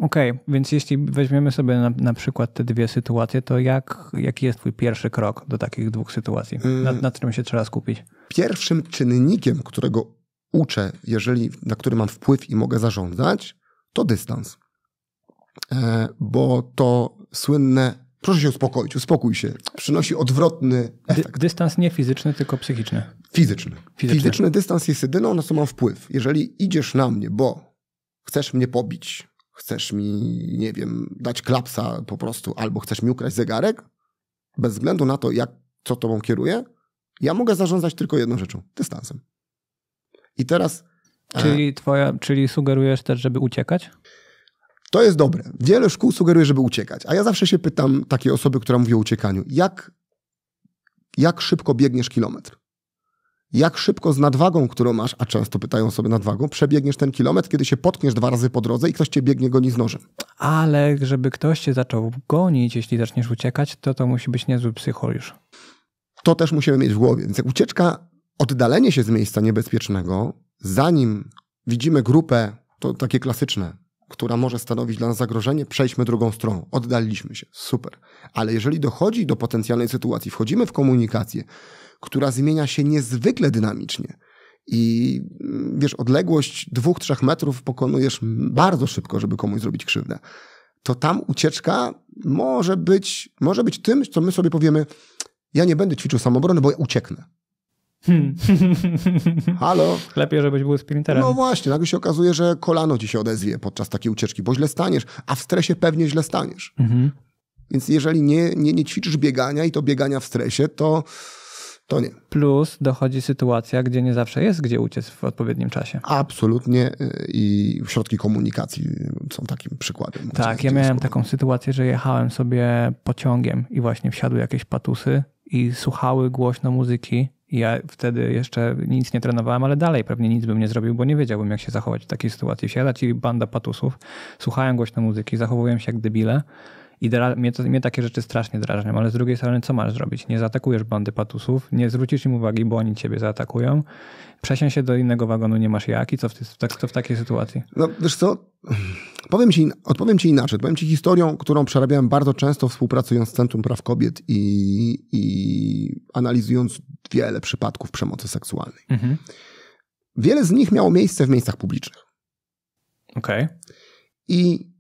Okej, okay, więc jeśli weźmiemy sobie na, na, przykład te dwie sytuacje, to jak, jaki jest Twój pierwszy krok do takich dwóch sytuacji? Mm. Nad, czym się trzeba skupić? Pierwszym czynnikiem, którego uczę, jeżeli, na który mam wpływ i mogę zarządzać, to dystans. E, bo to słynne Proszę się uspokoić, uspokój się. Przynosi odwrotny efekt. dystans nie fizyczny, tylko psychiczny. Fizyczny. Fizyczny. Fizyczny dystans jest jedyną, na co mam wpływ. Jeżeli idziesz na mnie, bo chcesz mnie pobić, chcesz mi, nie wiem, dać klapsa po prostu, albo chcesz mi ukraść zegarek, bez względu na to, jak, co tobą kieruję, ja mogę zarządzać tylko jedną rzeczą dystansem. I teraz. Czyli, e, twoja, czyli sugerujesz też, żeby uciekać? To jest dobre. Wiele szkół sugeruje, żeby uciekać. A ja zawsze się pytam takiej osoby, która mówi o uciekaniu, jak, jak szybko biegniesz kilometr? Jak szybko z nadwagą, którą masz, a często pytają sobie nadwagą, przebiegniesz ten kilometr, kiedy się potkniesz dwa razy po drodze i ktoś cię biegnie goni z nożem. Ale żeby ktoś cię zaczął gonić, jeśli zaczniesz uciekać, to to musi być niezły psycholisz. To też musimy mieć w głowie. Więc jak ucieczka, oddalenie się z miejsca niebezpiecznego, zanim widzimy grupę, to takie klasyczne, która może stanowić dla nas zagrożenie, przejdźmy drugą stroną. Oddaliliśmy się. Super. Ale jeżeli dochodzi do potencjalnej sytuacji, wchodzimy w komunikację, która zmienia się niezwykle dynamicznie, i mm, wiesz, odległość dwóch, trzech metrów pokonujesz bardzo szybko, żeby komuś zrobić krzywdę. To tam ucieczka może być, może być tym, co my sobie powiemy: Ja nie będę ćwiczył samobrony, bo ja ucieknę. Hmm. Halo? Lepiej, żebyś był sprinterem. No właśnie, nagle się okazuje, że kolano ci się odezwie podczas takiej ucieczki, bo źle staniesz, a w stresie pewnie źle staniesz. Mhm. Więc jeżeli nie, nie, nie ćwiczysz biegania i to biegania w stresie, to, to nie. Plus dochodzi sytuacja, gdzie nie zawsze jest gdzie uciec w odpowiednim czasie. Absolutnie y, i środki komunikacji są takim przykładem. Tak, ja miałem taką sytuację, że jechałem sobie pociągiem i właśnie wsiadły jakieś patusy i słuchały głośno muzyki ja wtedy jeszcze nic nie trenowałem, ale dalej pewnie nic bym nie zrobił, bo nie wiedziałbym, jak się zachować w takiej sytuacji. Siada ci banda patusów, słuchają głośno muzyki, zachowują się jak debile i mnie, to, mnie takie rzeczy strasznie drażnią, ale z drugiej strony co masz zrobić? Nie zaatakujesz bandy patusów, nie zwrócisz im uwagi, bo oni ciebie zaatakują. Przesiąść się do innego wagonu nie masz jak i co w, tak- co w takiej sytuacji? No wiesz co, powiem ci, odpowiem ci inaczej. Powiem ci historią, którą przerabiałem bardzo często współpracując z Centrum Praw Kobiet i, i analizując wiele przypadków przemocy seksualnej. Mhm. Wiele z nich miało miejsce w miejscach publicznych. Okej. Okay. I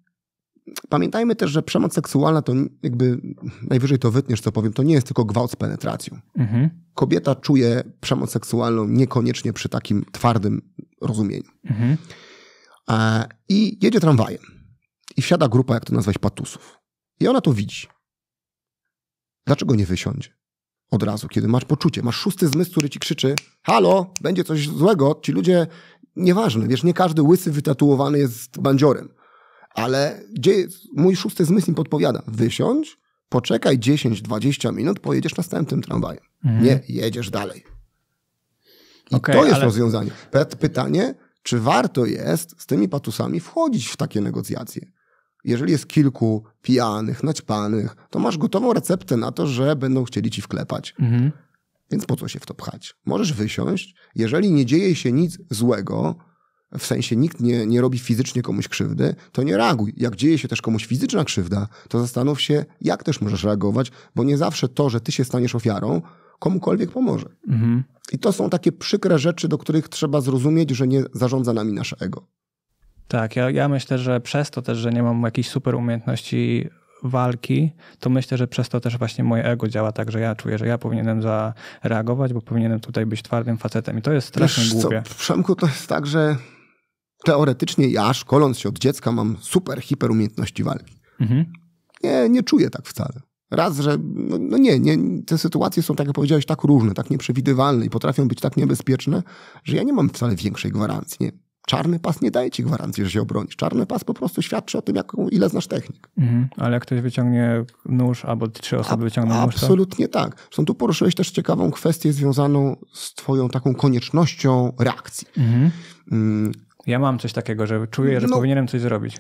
pamiętajmy też, że przemoc seksualna to jakby najwyżej to wytniesz, co powiem, to nie jest tylko gwałt z penetracją. Mhm. Kobieta czuje przemoc seksualną niekoniecznie przy takim twardym rozumieniu. Mhm. E, I jedzie tramwajem. I wsiada grupa, jak to nazwać, patusów. I ona to widzi. Dlaczego nie wysiądzie? Od razu, kiedy masz poczucie, masz szósty zmysł, który ci krzyczy: Halo, będzie coś złego, ci ludzie, nieważne, wiesz, nie każdy łysy, wytatuowany jest bandziorem. Ale mój szósty zmysł mi podpowiada, wysiądź, poczekaj 10-20 minut, pojedziesz następnym tramwajem. Mhm. Nie, jedziesz dalej. I okay, to jest ale... rozwiązanie. Pytanie, czy warto jest z tymi patusami wchodzić w takie negocjacje? Jeżeli jest kilku pijanych, naćpanych, to masz gotową receptę na to, że będą chcieli ci wklepać. Mhm. Więc po co się w to pchać? Możesz wysiąść. Jeżeli nie dzieje się nic złego, w sensie nikt nie, nie robi fizycznie komuś krzywdy, to nie reaguj. Jak dzieje się też komuś fizyczna krzywda, to zastanów się, jak też możesz reagować, bo nie zawsze to, że ty się staniesz ofiarą, komukolwiek pomoże. Mhm. I to są takie przykre rzeczy, do których trzeba zrozumieć, że nie zarządza nami nasze ego. Tak, ja, ja myślę, że przez to też, że nie mam jakichś super umiejętności walki, to myślę, że przez to też właśnie moje ego działa tak, że ja czuję, że ja powinienem zareagować, bo powinienem tutaj być twardym facetem i to jest strasznie Wiesz, głupie. Co, Przemku, to jest tak, że teoretycznie ja szkoląc się od dziecka mam super, hiper umiejętności walki. Mhm. Nie, nie czuję tak wcale. Raz, że no, no nie, nie, te sytuacje są, tak jak powiedziałeś, tak różne, tak nieprzewidywalne i potrafią być tak niebezpieczne, że ja nie mam wcale większej gwarancji. Nie. Czarny pas nie daje ci gwarancji, że się obronisz. Czarny pas po prostu świadczy o tym, jaką, ile znasz technik. Mhm. Ale jak ktoś wyciągnie nóż, albo trzy osoby A, wyciągną nóż? Absolutnie to... tak. Są tu poruszyłeś też ciekawą kwestię związaną z twoją taką koniecznością reakcji. Mhm. Mm, ja mam coś takiego, że czuję, że no, powinienem coś zrobić.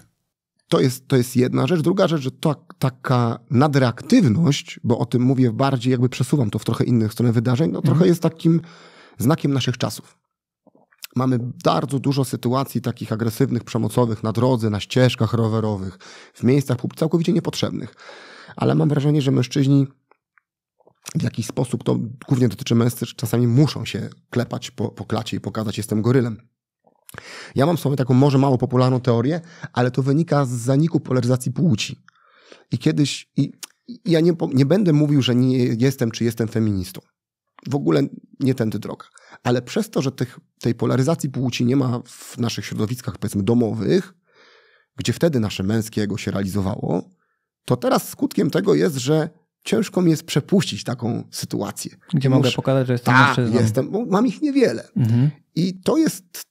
To jest, to jest jedna rzecz. Druga rzecz, że to, taka nadreaktywność, bo o tym mówię bardziej, jakby przesuwam to w trochę innych stronę wydarzeń, no mhm. trochę jest takim znakiem naszych czasów. Mamy bardzo dużo sytuacji takich agresywnych, przemocowych na drodze, na ścieżkach rowerowych, w miejscach całkowicie niepotrzebnych. Ale mam wrażenie, że mężczyźni w jakiś sposób, to głównie dotyczy mężczyzn, czasami muszą się klepać po, po klacie i pokazać, jestem gorylem. Ja mam sobie taką może mało popularną teorię, ale to wynika z zaniku polaryzacji płci. I kiedyś, i, i ja nie, nie będę mówił, że nie jestem czy jestem feministą. W ogóle nie tędy droga. Ale przez to, że tych, tej polaryzacji płci nie ma w naszych środowiskach, powiedzmy, domowych, gdzie wtedy nasze męskie jego się realizowało, to teraz skutkiem tego jest, że ciężko mi jest przepuścić taką sytuację. Gdzie mogę pokazać, że jestem tak, mężczyzną. Jestem, bo mam ich niewiele. Mhm. I to jest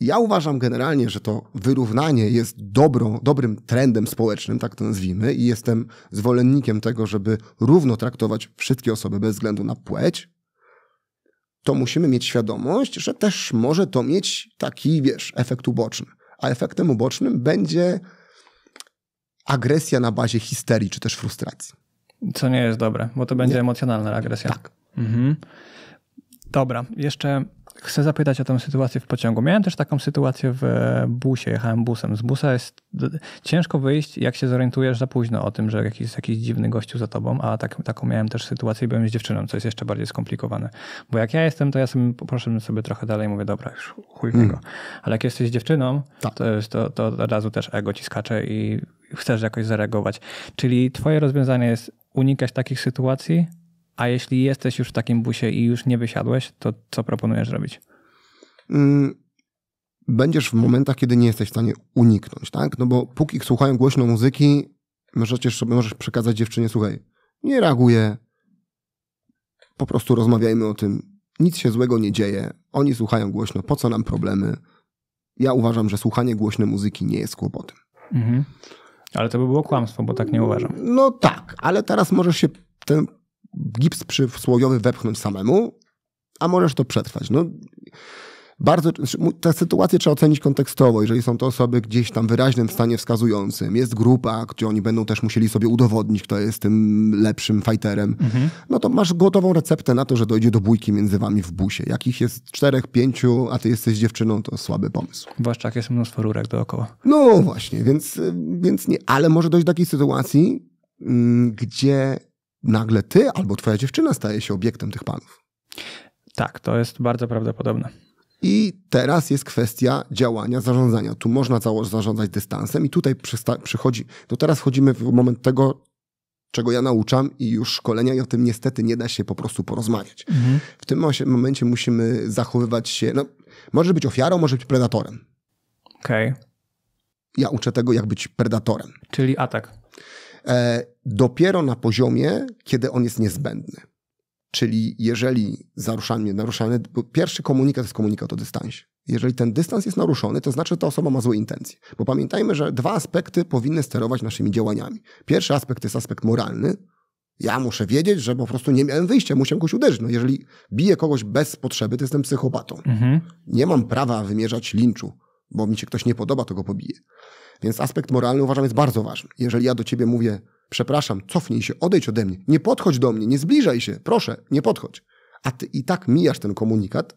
ja uważam generalnie, że to wyrównanie jest dobro dobrym trendem społecznym, tak to nazwijmy, i jestem zwolennikiem tego, żeby równo traktować wszystkie osoby bez względu na płeć. To musimy mieć świadomość, że też może to mieć taki, wiesz, efekt uboczny. A efektem ubocznym będzie agresja na bazie histerii czy też frustracji. Co nie jest dobre, bo to będzie nie. emocjonalna agresja. Tak. Mhm. Dobra, jeszcze chcę zapytać o tę sytuację w pociągu. Miałem też taką sytuację w e, busie, jechałem busem. Z busa jest ciężko wyjść, jak się zorientujesz za późno o tym, że jakiś, jest jakiś dziwny gościu za tobą, a tak, taką miałem też sytuację i byłem z dziewczyną, co jest jeszcze bardziej skomplikowane. Bo jak ja jestem, to ja sobie proszę sobie trochę dalej, mówię, dobra, już chuj tego. Mm. Ale jak jesteś dziewczyną, tak. to, jest, to, to od razu też ego ci skacze i chcesz jakoś zareagować. Czyli twoje rozwiązanie jest unikać takich sytuacji, a jeśli jesteś już w takim busie i już nie wysiadłeś, to co proponujesz robić? Mm, będziesz w momentach, kiedy nie jesteś w stanie uniknąć, tak? No bo póki słuchają głośno muzyki, możesz, możesz przekazać dziewczynie, słuchaj, nie reaguję, po prostu rozmawiajmy o tym, nic się złego nie dzieje, oni słuchają głośno, po co nam problemy? Ja uważam, że słuchanie głośnej muzyki nie jest kłopotem. Mhm. Ale to by było kłamstwo, bo tak nie uważam. No tak, ale teraz możesz się ten gips przysłowiowy wepchnąć samemu, a możesz to przetrwać. No, bardzo, tę sytuację trzeba ocenić kontekstowo. Jeżeli są to osoby gdzieś tam wyraźnym stanie wskazującym, jest grupa, gdzie oni będą też musieli sobie udowodnić, kto jest tym lepszym fighterem, mhm. no to masz gotową receptę na to, że dojdzie do bójki między wami w busie. Jakich jest czterech, pięciu, a ty jesteś dziewczyną, to słaby pomysł. Zwłaszcza jak jest mnóstwo rurek dookoła. No właśnie, więc, więc nie. Ale może dojść do takiej sytuacji, mm, gdzie nagle ty albo twoja dziewczyna staje się obiektem tych panów. Tak, to jest bardzo prawdopodobne. I teraz jest kwestia działania, zarządzania. Tu można zarządzać dystansem, i tutaj przychodzi. To teraz chodzimy w moment tego, czego ja nauczam i już szkolenia, i o tym niestety nie da się po prostu porozmawiać. Mhm. W tym momencie musimy zachowywać się. No, może być ofiarą, może być predatorem. Okej. Okay. Ja uczę tego, jak być predatorem. Czyli atak. E, dopiero na poziomie, kiedy on jest niezbędny. Czyli jeżeli zaruszanie, naruszany, bo pierwszy komunikat jest komunikat o dystansie. Jeżeli ten dystans jest naruszony, to znaczy, że ta osoba ma złe intencje. Bo pamiętajmy, że dwa aspekty powinny sterować naszymi działaniami. Pierwszy aspekt jest aspekt moralny. Ja muszę wiedzieć, że po prostu nie miałem wyjścia, musiałem kogoś uderzyć. No jeżeli biję kogoś bez potrzeby, to jestem psychopatą. Mhm. Nie mam prawa wymierzać linczu, bo mi się ktoś nie podoba, to go pobiję. Więc aspekt moralny uważam jest bardzo ważny. Jeżeli ja do ciebie mówię, przepraszam, cofnij się, odejdź ode mnie, nie podchodź do mnie, nie zbliżaj się, proszę, nie podchodź. A ty i tak mijasz ten komunikat,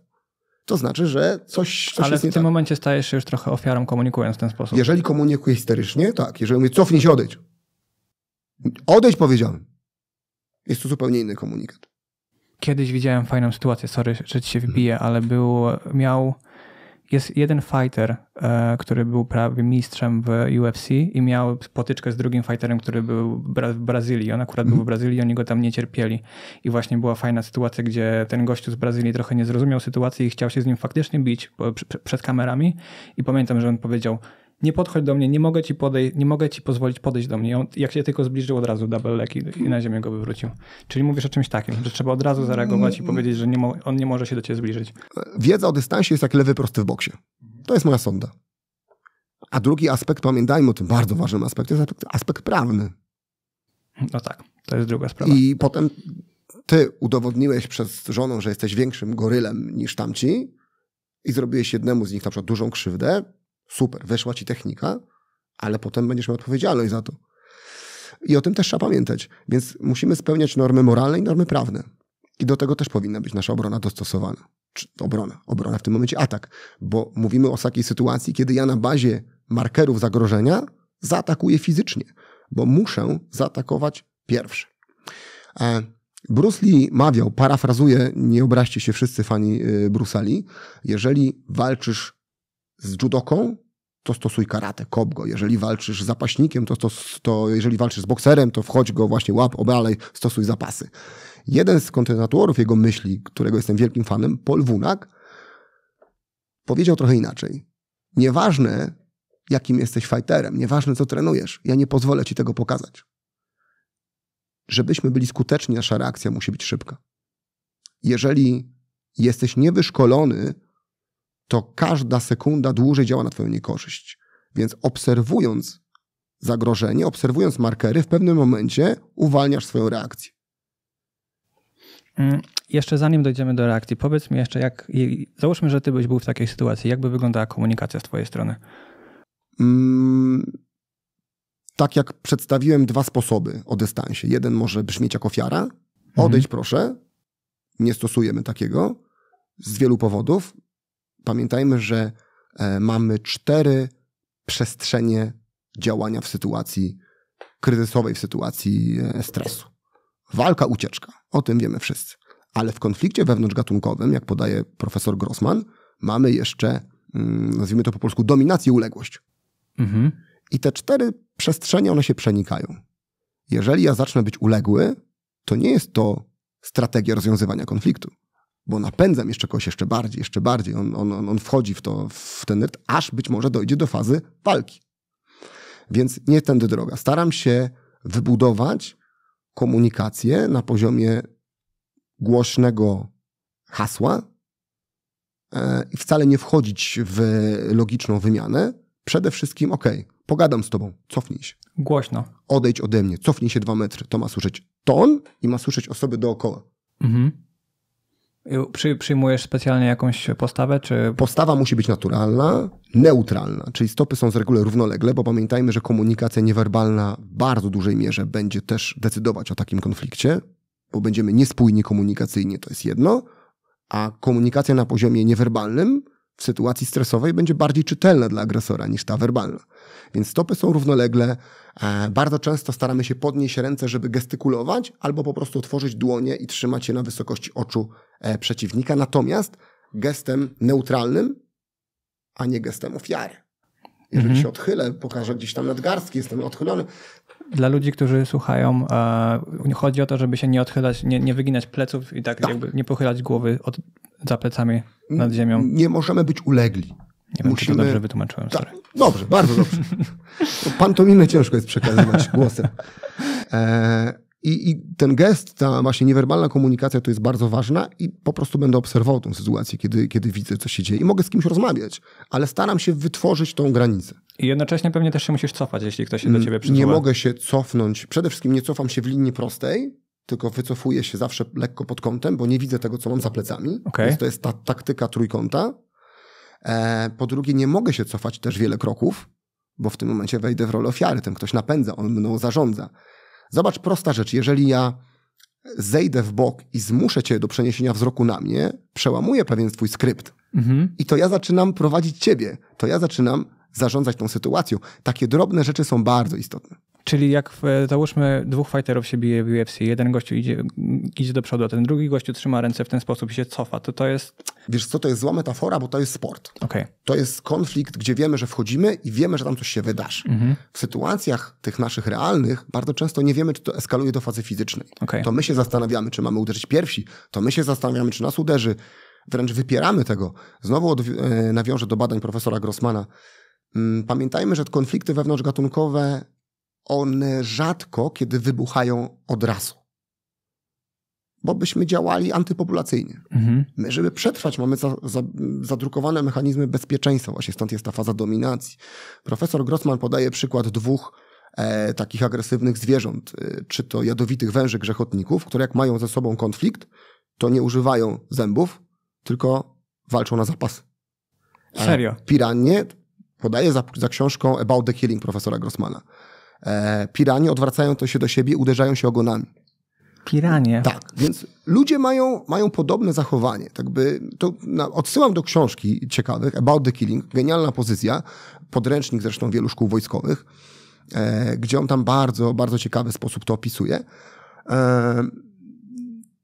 to znaczy, że coś, coś Ale w tym tak. momencie stajesz się już trochę ofiarą, komunikując w ten sposób. Jeżeli komunikuję histerycznie, tak. Jeżeli mówię, cofnij się, odejdź. Odejdź powiedziałem. Jest to zupełnie inny komunikat. Kiedyś widziałem fajną sytuację, sorry, że ci się wbije, ale był, miał jest jeden fighter, e, który był prawie mistrzem w UFC i miał potyczkę z drugim fighterem, który był w Brazylii. On akurat był w mhm. Brazylii, oni go tam nie cierpieli. I właśnie była fajna sytuacja, gdzie ten gościu z Brazylii trochę nie zrozumiał sytuacji i chciał się z nim faktycznie bić przed kamerami. I pamiętam, że on powiedział, nie podchodź do mnie, nie mogę ci, podej- nie mogę ci pozwolić podejść do mnie. On, jak się tylko zbliżył od razu double leg i, i, na ziemię go wywrócił. Czyli mówisz o czymś takim, że trzeba od razu zareagować i mm. powiedzieć, że nie mo- on nie może się do ciebie zbliżyć. Wiedza o dystansie jest jak lewy prosty w boksie. To jest moja sonda. A drugi aspekt, pamiętajmy o tym bardzo ważnym aspekcie, jest aspekt, aspekt prawny. No tak, to jest druga sprawa. I potem ty udowodniłeś przez żoną, że jesteś większym gorylem niż tamci i zrobiłeś jednemu z nich na przykład dużą krzywdę, Super, weszła ci technika, ale potem będziesz miał odpowiedzialność za to. I o tym też trzeba pamiętać. Więc musimy spełniać normy moralne i normy prawne. I do tego też powinna być nasza obrona dostosowana. Czy obrona, obrona w tym momencie atak, bo mówimy o takiej sytuacji, kiedy ja na bazie markerów zagrożenia zaatakuję fizycznie, bo muszę zaatakować pierwszy. E, Bruce Lee mawiał, parafrazuję, nie obraźcie się wszyscy fani y, Brusali, jeżeli walczysz z judoką, to stosuj karate, kop go. Jeżeli walczysz z zapaśnikiem, to, to, to jeżeli walczysz z bokserem, to wchodź go, właśnie łap, obalej, stosuj zapasy. Jeden z kontynuatorów jego myśli, którego jestem wielkim fanem, Paul Wunak, powiedział trochę inaczej. Nieważne, jakim jesteś fighterem, nieważne, co trenujesz, ja nie pozwolę ci tego pokazać. Żebyśmy byli skuteczni, nasza reakcja musi być szybka. Jeżeli jesteś niewyszkolony, to każda sekunda dłużej działa na Twoją niekorzyść. Więc obserwując zagrożenie, obserwując markery, w pewnym momencie uwalniasz swoją reakcję. Mm, jeszcze zanim dojdziemy do reakcji, powiedz mi jeszcze, jak, załóżmy, że ty byś był w takiej sytuacji, jakby wyglądała komunikacja z twojej strony? Mm, tak jak przedstawiłem dwa sposoby o dystansie. Jeden może brzmieć jak ofiara, mhm. odejdź mhm. proszę, nie stosujemy takiego z wielu powodów pamiętajmy, że e, mamy cztery przestrzenie działania w sytuacji kryzysowej, w sytuacji e, stresu. Walka, ucieczka. O tym wiemy wszyscy. Ale w konflikcie wewnątrzgatunkowym, jak podaje profesor Grossman, mamy jeszcze, mm, nazwijmy to po polsku, dominację, uległość. Mhm. I te cztery przestrzenie, one się przenikają. Jeżeli ja zacznę być uległy, to nie jest to strategia rozwiązywania konfliktu bo napędzam jeszcze kogoś jeszcze bardziej, jeszcze bardziej. On, on, on wchodzi w, to, w ten nerd, aż być może dojdzie do fazy walki. Więc nie tędy droga. Staram się wybudować komunikację na poziomie głośnego hasła e, i wcale nie wchodzić w logiczną wymianę. Przede wszystkim, ok, pogadam z tobą, cofnij się. Głośno. Odejdź ode mnie, cofnij się dwa metry. To ma słyszeć ton i ma słyszeć osoby dookoła. Mhm. Przy, przyjmujesz specjalnie jakąś postawę? Czy... Postawa musi być naturalna, neutralna, czyli stopy są z reguły równolegle, bo pamiętajmy, że komunikacja niewerbalna w bardzo dużej mierze będzie też decydować o takim konflikcie, bo będziemy niespójni komunikacyjnie, to jest jedno, a komunikacja na poziomie niewerbalnym w sytuacji stresowej będzie bardziej czytelna dla agresora niż ta werbalna. Więc stopy są równolegle. E, bardzo często staramy się podnieść ręce, żeby gestykulować, albo po prostu otworzyć dłonie i trzymać je na wysokości oczu e, przeciwnika. Natomiast gestem neutralnym, a nie gestem ofiary. Jeżeli mhm. się odchylę, pokażę gdzieś tam nadgarstki, jestem odchylony, dla ludzi, którzy słuchają, e, chodzi o to, żeby się nie odchylać, nie, nie wyginać pleców i tak, tak. jakby nie pochylać głowy od, za plecami nad ziemią. Nie możemy być ulegli. Nie wiem, Musimy... czy to dobrze wytłumaczyłem. Tak. Dobrze, bardzo dobrze. Pantomimę ciężko jest przekazywać głosem. E, i, I, ten gest, ta właśnie niewerbalna komunikacja to jest bardzo ważna i po prostu będę obserwował tą sytuację, kiedy, kiedy widzę, co się dzieje i mogę z kimś rozmawiać, ale staram się wytworzyć tą granicę. I jednocześnie pewnie też się musisz cofać, jeśli ktoś się do ciebie przyzwa. Nie mogę się cofnąć. Przede wszystkim nie cofam się w linii prostej, tylko wycofuję się zawsze lekko pod kątem, bo nie widzę tego, co mam za plecami. Okay. Więc to jest ta taktyka trójkąta. E, po drugie, nie mogę się cofać też wiele kroków, bo w tym momencie wejdę w rolę ofiary. Ten ktoś napędza, on mną zarządza. Zobacz, prosta rzecz. Jeżeli ja zejdę w bok i zmuszę cię do przeniesienia wzroku na mnie, przełamuję pewien twój skrypt. Mhm. I to ja zaczynam prowadzić ciebie. To ja zaczynam zarządzać tą sytuacją. Takie drobne rzeczy są bardzo istotne. Czyli jak w, załóżmy dwóch fighterów się bije w UFC, jeden gościu idzie, idzie do przodu, a ten drugi gościu trzyma ręce w ten sposób i się cofa, to to jest... Wiesz co, to jest zła metafora, bo to jest sport. Okay. To jest konflikt, gdzie wiemy, że wchodzimy i wiemy, że tam coś się wydarzy. Mhm. W sytuacjach tych naszych realnych bardzo często nie wiemy, czy to eskaluje do fazy fizycznej. Okay. To my się zastanawiamy, czy mamy uderzyć pierwsi, to my się zastanawiamy, czy nas uderzy, wręcz wypieramy tego. Znowu od, e, nawiążę do badań profesora Grossmana. Mm, pamiętajmy, że konflikty wewnątrzgatunkowe one rzadko kiedy wybuchają od razu. Bo byśmy działali antypopulacyjnie. Mhm. My, żeby przetrwać, mamy za, za, zadrukowane mechanizmy bezpieczeństwa. Właśnie stąd jest ta faza dominacji. Profesor Grossman podaje przykład dwóch e, takich agresywnych zwierząt, e, czy to jadowitych węży grzechotników, które jak mają ze sobą konflikt, to nie używają zębów, tylko walczą na zapas. Serio? E, piranie podaje za, za książką About the Killing profesora Grossmana. E, piranie odwracają to się do siebie, uderzają się ogonami. Piranie. Tak, więc ludzie mają, mają podobne zachowanie. Tak by, to na, odsyłam do książki ciekawych, About the Killing, genialna pozycja, podręcznik zresztą wielu szkół wojskowych, e, gdzie on tam bardzo, bardzo ciekawy sposób to opisuje. E,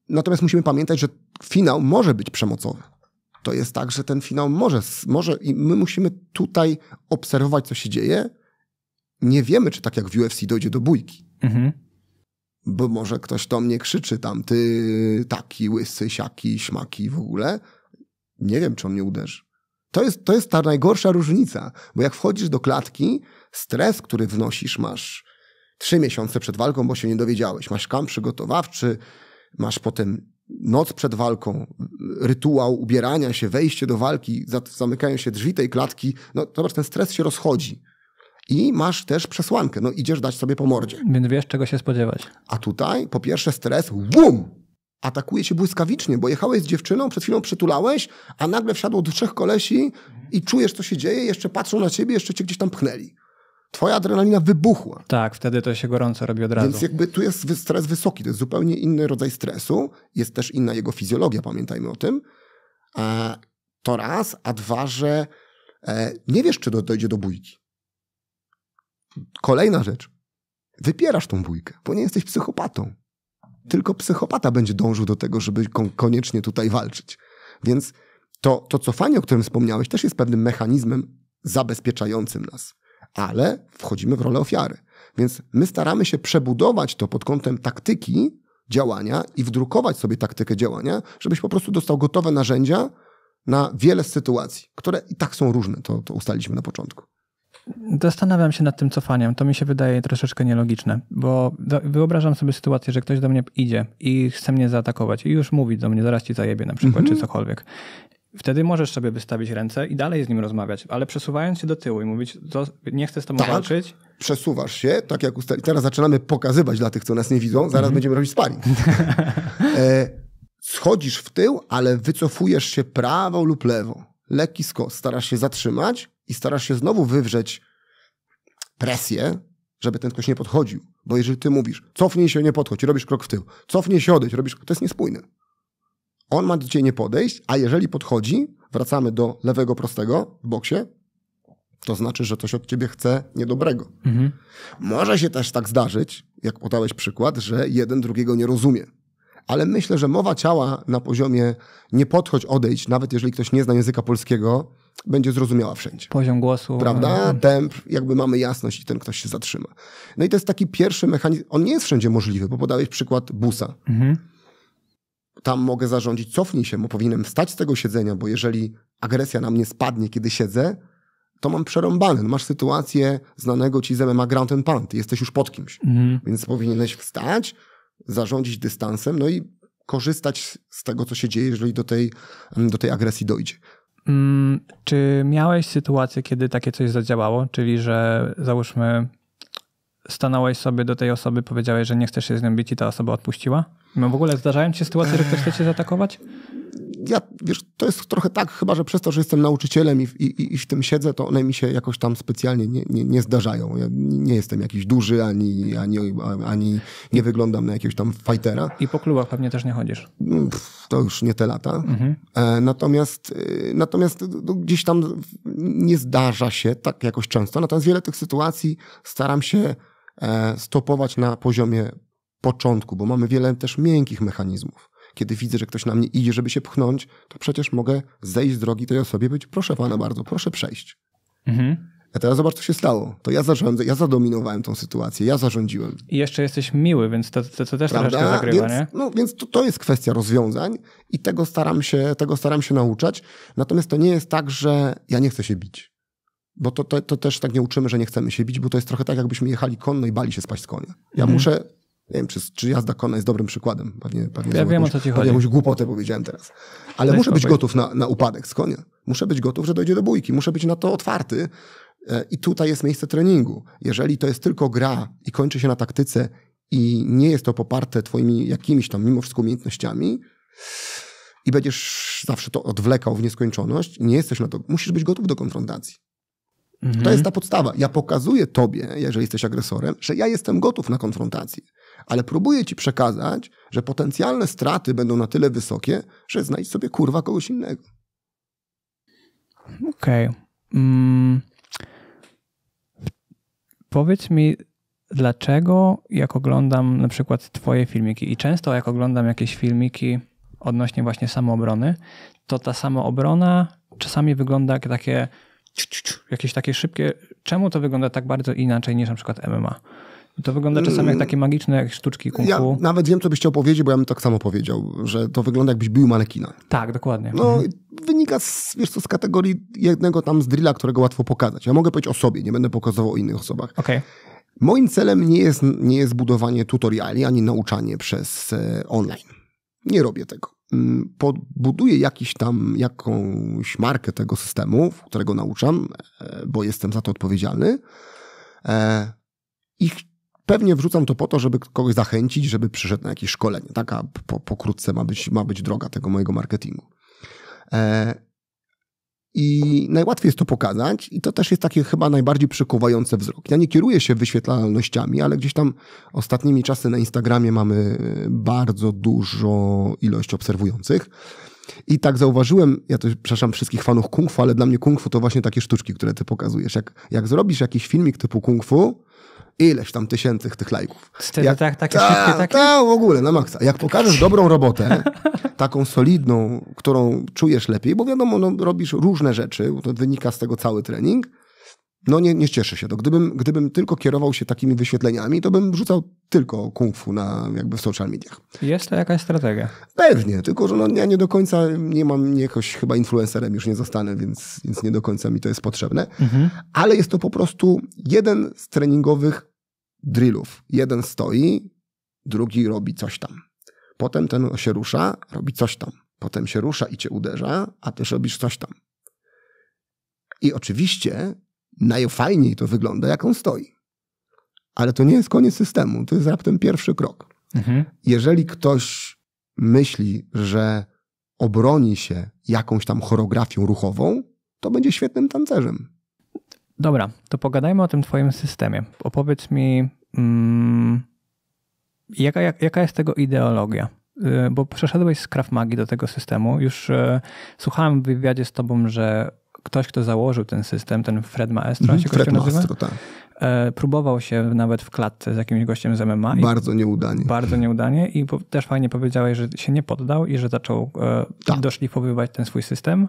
natomiast musimy pamiętać, że finał może być przemocowy. To jest tak, że ten finał może, może i my musimy tutaj obserwować, co się dzieje, nie wiemy, czy tak jak w UFC dojdzie do bójki. Mhm. Bo może ktoś do mnie krzyczy tam, ty taki, łysy, siaki, śmaki w ogóle. Nie wiem, czy on mnie uderzy. To jest, to jest ta najgorsza różnica, bo jak wchodzisz do klatki, stres, który wnosisz, masz trzy miesiące przed walką, bo się nie dowiedziałeś. Masz kamp przygotowawczy, masz potem noc przed walką, rytuał ubierania się, wejście do walki, zamykają się drzwi tej klatki. No zobacz, ten stres się rozchodzi i masz też przesłankę. No idziesz dać sobie po mordzie. Więc wiesz, czego się spodziewać. A tutaj po pierwsze stres, wum! Atakuje cię błyskawicznie, bo jechałeś z dziewczyną, przed chwilą przytulałeś, a nagle wsiadło do trzech kolesi i czujesz, co się dzieje, jeszcze patrzą na ciebie, jeszcze cię gdzieś tam pchnęli. Twoja adrenalina wybuchła. Tak, wtedy to się gorąco robi od razu. Więc jakby tu jest stres wysoki, to jest zupełnie inny rodzaj stresu, jest też inna jego fizjologia, pamiętajmy o tym. E, to raz, a dwa, że e, nie wiesz, czy dojdzie do bójki. Kolejna rzecz. Wypierasz tą bójkę, bo nie jesteś psychopatą. Tylko psychopata będzie dążył do tego, żeby koniecznie tutaj walczyć. Więc to, to cofanie, o którym wspomniałeś, też jest pewnym mechanizmem zabezpieczającym nas. Ale wchodzimy w rolę ofiary. Więc my staramy się przebudować to pod kątem taktyki działania i wdrukować sobie taktykę działania, żebyś po prostu dostał gotowe narzędzia na wiele sytuacji, które i tak są różne, to, to ustaliśmy na początku. Zastanawiam się nad tym cofaniem. To mi się wydaje troszeczkę nielogiczne, bo wyobrażam sobie sytuację, że ktoś do mnie idzie i chce mnie zaatakować i już mówi do mnie, zaraz ci zajebie na przykład, mm -hmm. czy mhm. cokolwiek. Wtedy możesz sobie wystawić ręce i dalej z nim rozmawiać, ale przesuwając się do tyłu i mówić, nie chcę z tobą tak, walczyć. Przesuwasz się, tak jak ustali. Teraz zaczynamy pokazywać dla tych, co nas nie widzą. Zaraz mm -hmm. będziemy robić sparring. E, schodzisz w tył, ale wycofujesz się prawo lub lewo. Lekki skos. Starasz się zatrzymać, i starasz się znowu wywrzeć presję, żeby ten ktoś nie podchodził. Bo jeżeli ty mówisz, cofnij się, nie podchodź, robisz krok w tył, cofnij się, odejdź, robisz, to jest niespójne. On ma do ciebie nie podejść, a jeżeli podchodzi, wracamy do lewego prostego w boksie, to znaczy, że coś od ciebie chce niedobrego. Mhm. Może się też tak zdarzyć, jak podałeś przykład, że jeden drugiego nie rozumie. Ale myślę, że mowa ciała na poziomie nie podchodź, odejdź, nawet jeżeli ktoś nie zna języka polskiego, będzie zrozumiała wszędzie. Poziom głosu. Prawda? No. Temp, jakby mamy jasność i ten ktoś się zatrzyma. No i to jest taki pierwszy mechanizm. On nie jest wszędzie możliwy, bo podałeś przykład busa. Mhm. Tam mogę zarządzić, cofnij się, bo powinienem wstać z tego siedzenia, bo jeżeli agresja na mnie spadnie, kiedy siedzę, to mam przerąbane. No masz sytuację znanego ci z MMA Ground and Pound. Jesteś już pod kimś. Mhm. Więc powinieneś wstać, zarządzić dystansem, no i korzystać z tego, co się dzieje, jeżeli do tej, do tej agresji dojdzie. Mm, czy miałeś sytuację, kiedy takie coś zadziałało? Czyli, że załóżmy, stanąłeś sobie do tej osoby, powiedziałeś, że nie chcesz się z nią bić i ta osoba odpuściła? No w ogóle zdarzają ci się sytuacje, że ktoś chce cię zaatakować? ja, wiesz, to jest trochę tak, chyba że przez to, że jestem nauczycielem i, i, i w tym siedzę, to one mi się jakoś tam specjalnie nie, nie, nie zdarzają. Ja nie jestem jakiś duży, ani, ani, ani nie wyglądam na jakiegoś tam fightera. I po klubach pewnie też nie chodzisz. Pff, to już nie te lata. Mhm. E, natomiast e, natomiast no, gdzieś tam nie zdarza się tak jakoś często. Natomiast wiele tych sytuacji staram się e, stopować na poziomie początku, bo mamy wiele też miękkich mechanizmów kiedy widzę, że ktoś na mnie idzie, żeby się pchnąć, to przecież mogę zejść z drogi tej osobie, być proszę pana bardzo, proszę przejść. Mhm. A teraz zobacz, co się stało. To ja zarządzę, ja zadominowałem tą sytuację, ja zarządziłem. I jeszcze jesteś miły, więc to, to, to też Prawda? troszeczkę zagrywa, więc, nie? No, więc to, to jest kwestia rozwiązań i tego staram, się, tego staram się nauczać. Natomiast to nie jest tak, że ja nie chcę się bić. Bo to, to, to też tak nie uczymy, że nie chcemy się bić, bo to jest trochę tak, jakbyśmy jechali konno i bali się spać z konia. Ja mhm. muszę nie wiem, czy, czy jazda konna jest dobrym przykładem. Pewnie, pewnie ja wiem, jakąś, o co ci chodzi. jakąś głupotę powiedziałem teraz. Ale muszę być gotów na, na upadek z konia. Muszę być gotów, że dojdzie do bójki. Muszę być na to otwarty. E, I tutaj jest miejsce treningu. Jeżeli to jest tylko gra i kończy się na taktyce i nie jest to poparte twoimi jakimiś tam mimo wszystko umiejętnościami i będziesz zawsze to odwlekał w nieskończoność, nie jesteś na to, musisz być gotów do konfrontacji. Mhm. To jest ta podstawa. Ja pokazuję tobie, jeżeli jesteś agresorem, że ja jestem gotów na konfrontację, ale próbuję ci przekazać, że potencjalne straty będą na tyle wysokie, że znajdź sobie kurwa kogoś innego. Okej. Okay. Mm. Powiedz mi, dlaczego jak oglądam na przykład Twoje filmiki i często jak oglądam jakieś filmiki odnośnie właśnie samoobrony, to ta samoobrona czasami wygląda jak takie jakieś takie szybkie. Czemu to wygląda tak bardzo inaczej niż na przykład MMA? To wygląda czasami jak mm. takie magiczne jak sztuczki kung fu. Ja nawet wiem, co byś chciał powiedzieć, bo ja bym tak samo powiedział, że to wygląda jakbyś bił manekina. Tak, dokładnie. No, mhm. wynika z, wiesz co, z kategorii jednego tam z drilla, którego łatwo pokazać. Ja mogę powiedzieć o sobie, nie będę pokazywał o innych osobach. Okay. Moim celem nie jest, nie jest budowanie tutoriali, ani nauczanie przez e, online. Nie robię tego. Mm, podbuduję jakiś tam, jakąś markę tego systemu, którego nauczam, e, bo jestem za to odpowiedzialny. E, I pewnie wrzucam to po to, żeby kogoś zachęcić, żeby przyszedł na jakieś szkolenie. Taka po, pokrótce ma być, ma być droga tego mojego marketingu. E, i najłatwiej jest to pokazać, i to też jest takie chyba najbardziej przykuwające wzrok. Ja nie kieruję się wyświetlalnościami, ale gdzieś tam ostatnimi czasy na Instagramie mamy e, bardzo dużo ilość obserwujących. I tak zauważyłem, ja to przepraszam wszystkich fanów kung fu, ale dla mnie kung fu to właśnie takie sztuczki, które ty pokazujesz. Jak, jak zrobisz jakiś filmik typu kung fu, ileś tam tysięcy tych lajków. Wtedy no jak, tak, takie ta, szybkie takie? w ogóle, na maksa. Jak pokażesz dobrą robotę, taką solidną, którą czujesz lepiej, bo wiadomo, no, robisz różne rzeczy, to wynika z tego cały trening, no nie, nie cieszę się. To gdybym, gdybym tylko kierował się takimi wyświetleniami, to bym rzucał tylko kung fu na, jakby w social mediach. Jest to jakaś strategia. Pewnie, tylko że no, ja nie do końca nie mam nie jakoś chyba influencerem już nie zostanę, więc, więc nie do końca mi to jest potrzebne. Mhm. Ale jest to po prostu jeden z treningowych drillów. Jeden stoi, drugi robi coś tam. Potem ten się rusza, robi coś tam. Potem się rusza i cię uderza, a też robisz coś tam. I oczywiście najfajniej to wygląda, jak on stoi. Ale to nie jest koniec systemu, to jest raptem pierwszy krok. Mhm. Jeżeli ktoś myśli, że obroni się jakąś tam choreografią ruchową, to będzie świetnym tancerzem. Dobra, to pogadajmy o tym Twoim systemie. Opowiedz mi, mm, jaka, jak, jaka jest tego ideologia? Y, bo przeszedłeś z Krav Magi do tego systemu. Już y, słuchałem w wywiadzie z Tobą, że ktoś, kto założył ten system, ten Fred Maestro, mm, się mhm, Fred Maestro, tak. E, próbował się nawet w klatce z jakimś gościem z MMA. Bardzo nieudanie. Bardzo nieudanie i też fajnie powiedziałeś, że się nie poddał i że zaczął e, tak. doszlifowywać ten swój system.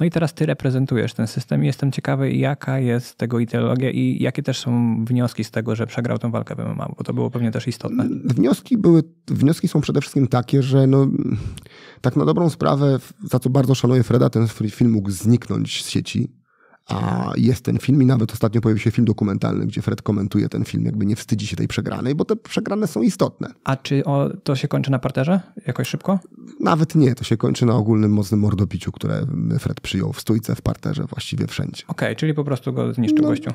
No i teraz ty reprezentujesz ten system i jestem ciekawy, jaka jest tego ideologia i jakie też są wnioski z tego, że przegrał tę walkę w MMA, bo to było pewnie też istotne. Wnioski, były, wnioski są przede wszystkim takie, że no, tak na dobrą sprawę, za co bardzo szanuję Freda, ten film mógł zniknąć z sieci a jest ten film i nawet ostatnio pojawił się film dokumentalny, gdzie Fred komentuje ten film, jakby nie wstydzi się tej przegranej, bo te przegrane są istotne. A czy o, to się kończy na parterze? Jakoś szybko? Nawet nie, to się kończy na ogólnym mocnym mordopiciu, które Fred przyjął w stójce, w parterze, właściwie wszędzie. Okej, okay, czyli po prostu go zniszczył no, gościu.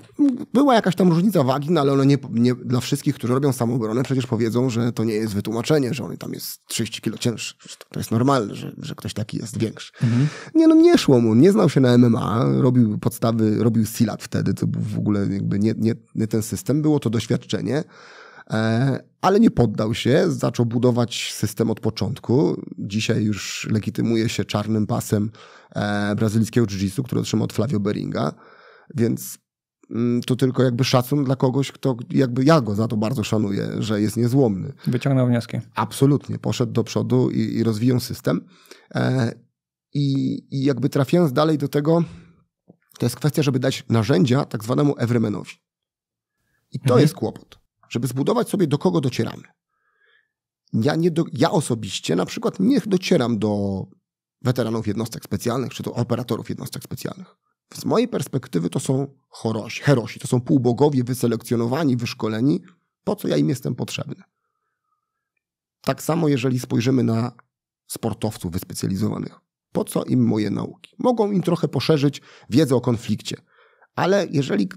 Była jakaś tam różnica wagi, no ale ono nie, nie, dla wszystkich, którzy robią samoobronę, przecież powiedzą, że to nie jest wytłumaczenie, że on tam jest 30 kilo cięższy. To jest normalne, że, że ktoś taki jest większy. Mhm. Nie, no nie szło mu, nie znał się na MMA, robił podstawę robił Silat wtedy, to był w ogóle jakby nie, nie, nie ten system, było to doświadczenie, e, ale nie poddał się, zaczął budować system od początku. Dzisiaj już legitymuje się czarnym pasem e, brazylijskiego jiu-jitsu, który otrzymał od Flavio Beringa, więc mm, to tylko jakby szacun dla kogoś, kto jakby ja go za to bardzo szanuję, że jest niezłomny. Wyciągnął wnioski. Absolutnie. Poszedł do przodu i, i rozwijał system. E, I, I jakby trafiając dalej do tego, to jest kwestia, żeby dać narzędzia tak zwanemu everymanowi. I to mhm. jest kłopot, żeby zbudować sobie, do kogo docieramy. Ja, nie do, ja osobiście na przykład nie docieram do weteranów jednostek specjalnych, czy do operatorów jednostek specjalnych. Z mojej perspektywy to są chorosi, herosi, to są półbogowie wyselekcjonowani, wyszkoleni, po co ja im jestem potrzebny. Tak samo, jeżeli spojrzymy na sportowców wyspecjalizowanych. Po co im moje nauki? Mogą im trochę poszerzyć wiedzę o konflikcie, ale jeżeli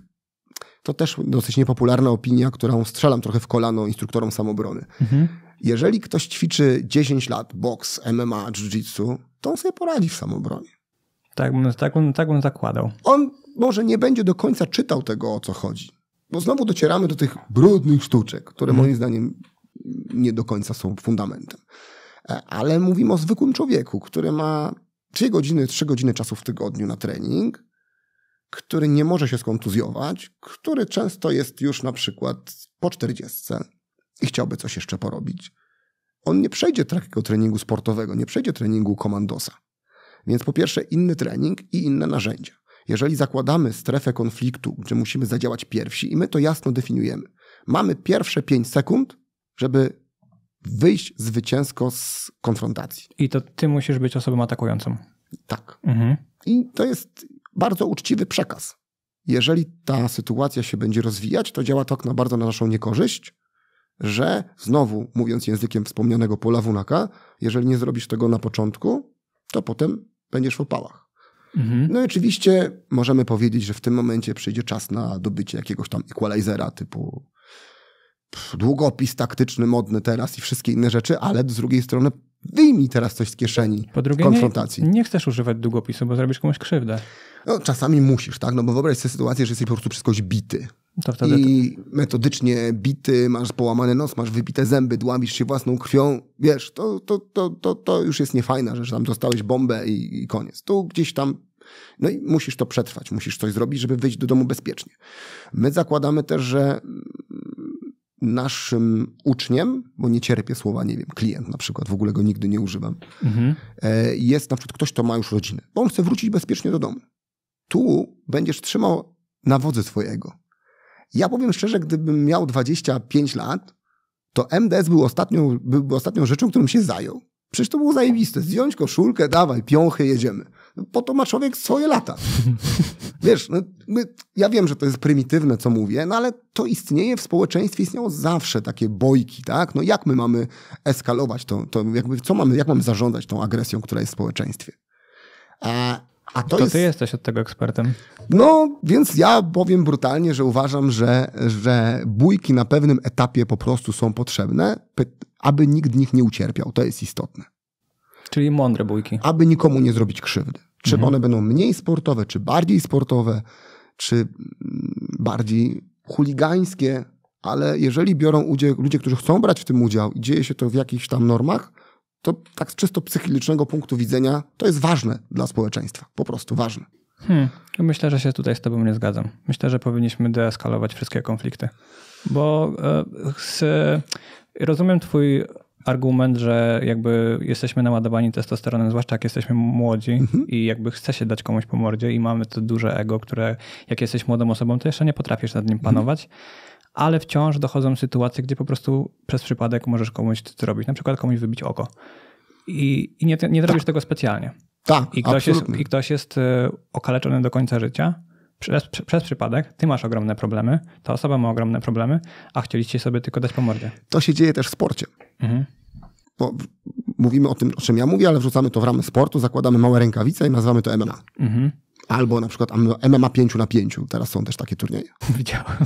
to też dosyć niepopularna opinia, którą strzelam trochę w kolano instruktorom samobrony. Mhm. Jeżeli ktoś ćwiczy 10 lat boks, MMA, jiu-jitsu, to on sobie poradzi w samobronie. Tak, tak, on, tak on zakładał. On może nie będzie do końca czytał tego, o co chodzi. Bo znowu docieramy do tych brudnych sztuczek, które mhm. moim zdaniem nie do końca są fundamentem. E, ale mówimy o zwykłym człowieku, który ma 3 godziny, 3 godziny czasu w tygodniu na trening, który nie może się skontuzjować, który często jest już na przykład po 40 i chciałby coś jeszcze porobić. On nie przejdzie takiego treningu sportowego, nie przejdzie treningu komandosa. Więc po pierwsze inny trening i inne narzędzia. Jeżeli zakładamy strefę konfliktu, gdzie musimy zadziałać pierwsi i my to jasno definiujemy. Mamy pierwsze 5 sekund, żeby wyjść zwycięsko z konfrontacji. I to ty musisz być osobą atakującą. Tak. Mhm. I to jest bardzo uczciwy przekaz. Jeżeli ta sytuacja się będzie rozwijać, to działa to tak na bardzo na naszą niekorzyść, że znowu, mówiąc językiem wspomnianego Pola Wunaka, jeżeli nie zrobisz tego na początku, to potem będziesz w opałach. Mhm. No i oczywiście możemy powiedzieć, że w tym momencie przyjdzie czas na dobycie jakiegoś tam equalizera typu długopis taktyczny modny teraz i wszystkie inne rzeczy, ale z drugiej strony wyjmij teraz coś z kieszeni po drugie, konfrontacji. Nie, nie, chcesz używać długopisu, bo zrobisz komuś krzywdę. No, czasami musisz, tak? No bo wyobraź sobie sytuację, że jesteś po prostu przez kogoś bity. I metodycznie bity, masz połamany nos, masz wybite zęby, dłamisz się własną krwią. Wiesz, to, to, to, to, to już jest niefajna rzecz. Tam dostałeś bombę i, i koniec. Tu gdzieś tam no i musisz to przetrwać, musisz coś zrobić, żeby wyjść do domu bezpiecznie. My zakładamy też, że naszym uczniem, bo nie cierpię słowa, nie wiem, klient na przykład, w ogóle go nigdy nie używam, mhm. E, jest na przykład ktoś, kto ma już rodzinę, bo on chce wrócić bezpiecznie do domu. Tu będziesz trzymał na wodze swojego. Ja powiem szczerze, gdybym miał 25 lat, to MDS był ostatnią, był ostatnią rzeczą, którą się zajął. Przecież to było zajebiste. Zdjąć koszulkę, dawaj, piąchy, jedziemy po to ma człowiek swoje lata. Wiesz, no, my, ja wiem, że to jest prymitywne, co mówię, no ale to istnieje w społeczeństwie, istniało zawsze takie bojki, tak? No jak my mamy eskalować to, to jakby, co mamy, jak mamy zarządzać tą agresją, która jest w społeczeństwie? A, a to, to jest... ty jesteś od tego ekspertem. No, więc ja powiem brutalnie, że uważam, że, że bójki na pewnym etapie po prostu są potrzebne, aby nikt nich nie ucierpiał. To jest istotne. Czyli mądre bójki. Aby nikomu nie zrobić krzywdy. Czy mhm. one będą mniej sportowe, czy bardziej sportowe, czy mm, bardziej chuligańskie, ale jeżeli biorą udział ludzie, którzy chcą brać w tym udział i dzieje się to w jakichś tam normach, to tak z czysto psychicznego punktu widzenia to jest ważne dla społeczeństwa. Po prostu ważne. Hmm. No myślę, że się tutaj z Tobą nie zgadzam. Myślę, że powinniśmy deeskalować wszystkie konflikty. Bo e, z, rozumiem Twój argument, że jakby jesteśmy naładowani testosteronem, zwłaszcza jak jesteśmy młodzi mhm. i jakby chce się dać komuś po mordzie i mamy to duże ego, które jak jesteś młodą osobą, to jeszcze nie potrafisz nad nim mhm. panować. Mhm. Ale wciąż dochodzą sytuacje, gdzie po prostu przez przypadek możesz komuś to zrobić, na przykład komuś wybić oko. I, i nie, nie zrobisz tak. tego specjalnie. Tak, I ktoś, absolutnie. jest, I ktoś jest y, okaleczony do końca życia, przez, przez przypadek ty masz ogromne problemy, ta osoba ma ogromne problemy, a chcieliście sobie tylko dać po mordzie. To się dzieje też w sporcie. Mhm. Bo mówimy o tym, o czym ja mówię, ale wrzucamy to w ramy sportu, zakładamy małe rękawice i nazywamy to MMA. Mhm. Albo na przykład MMA 5 na 5. Teraz są też takie turnieje. Widziałem.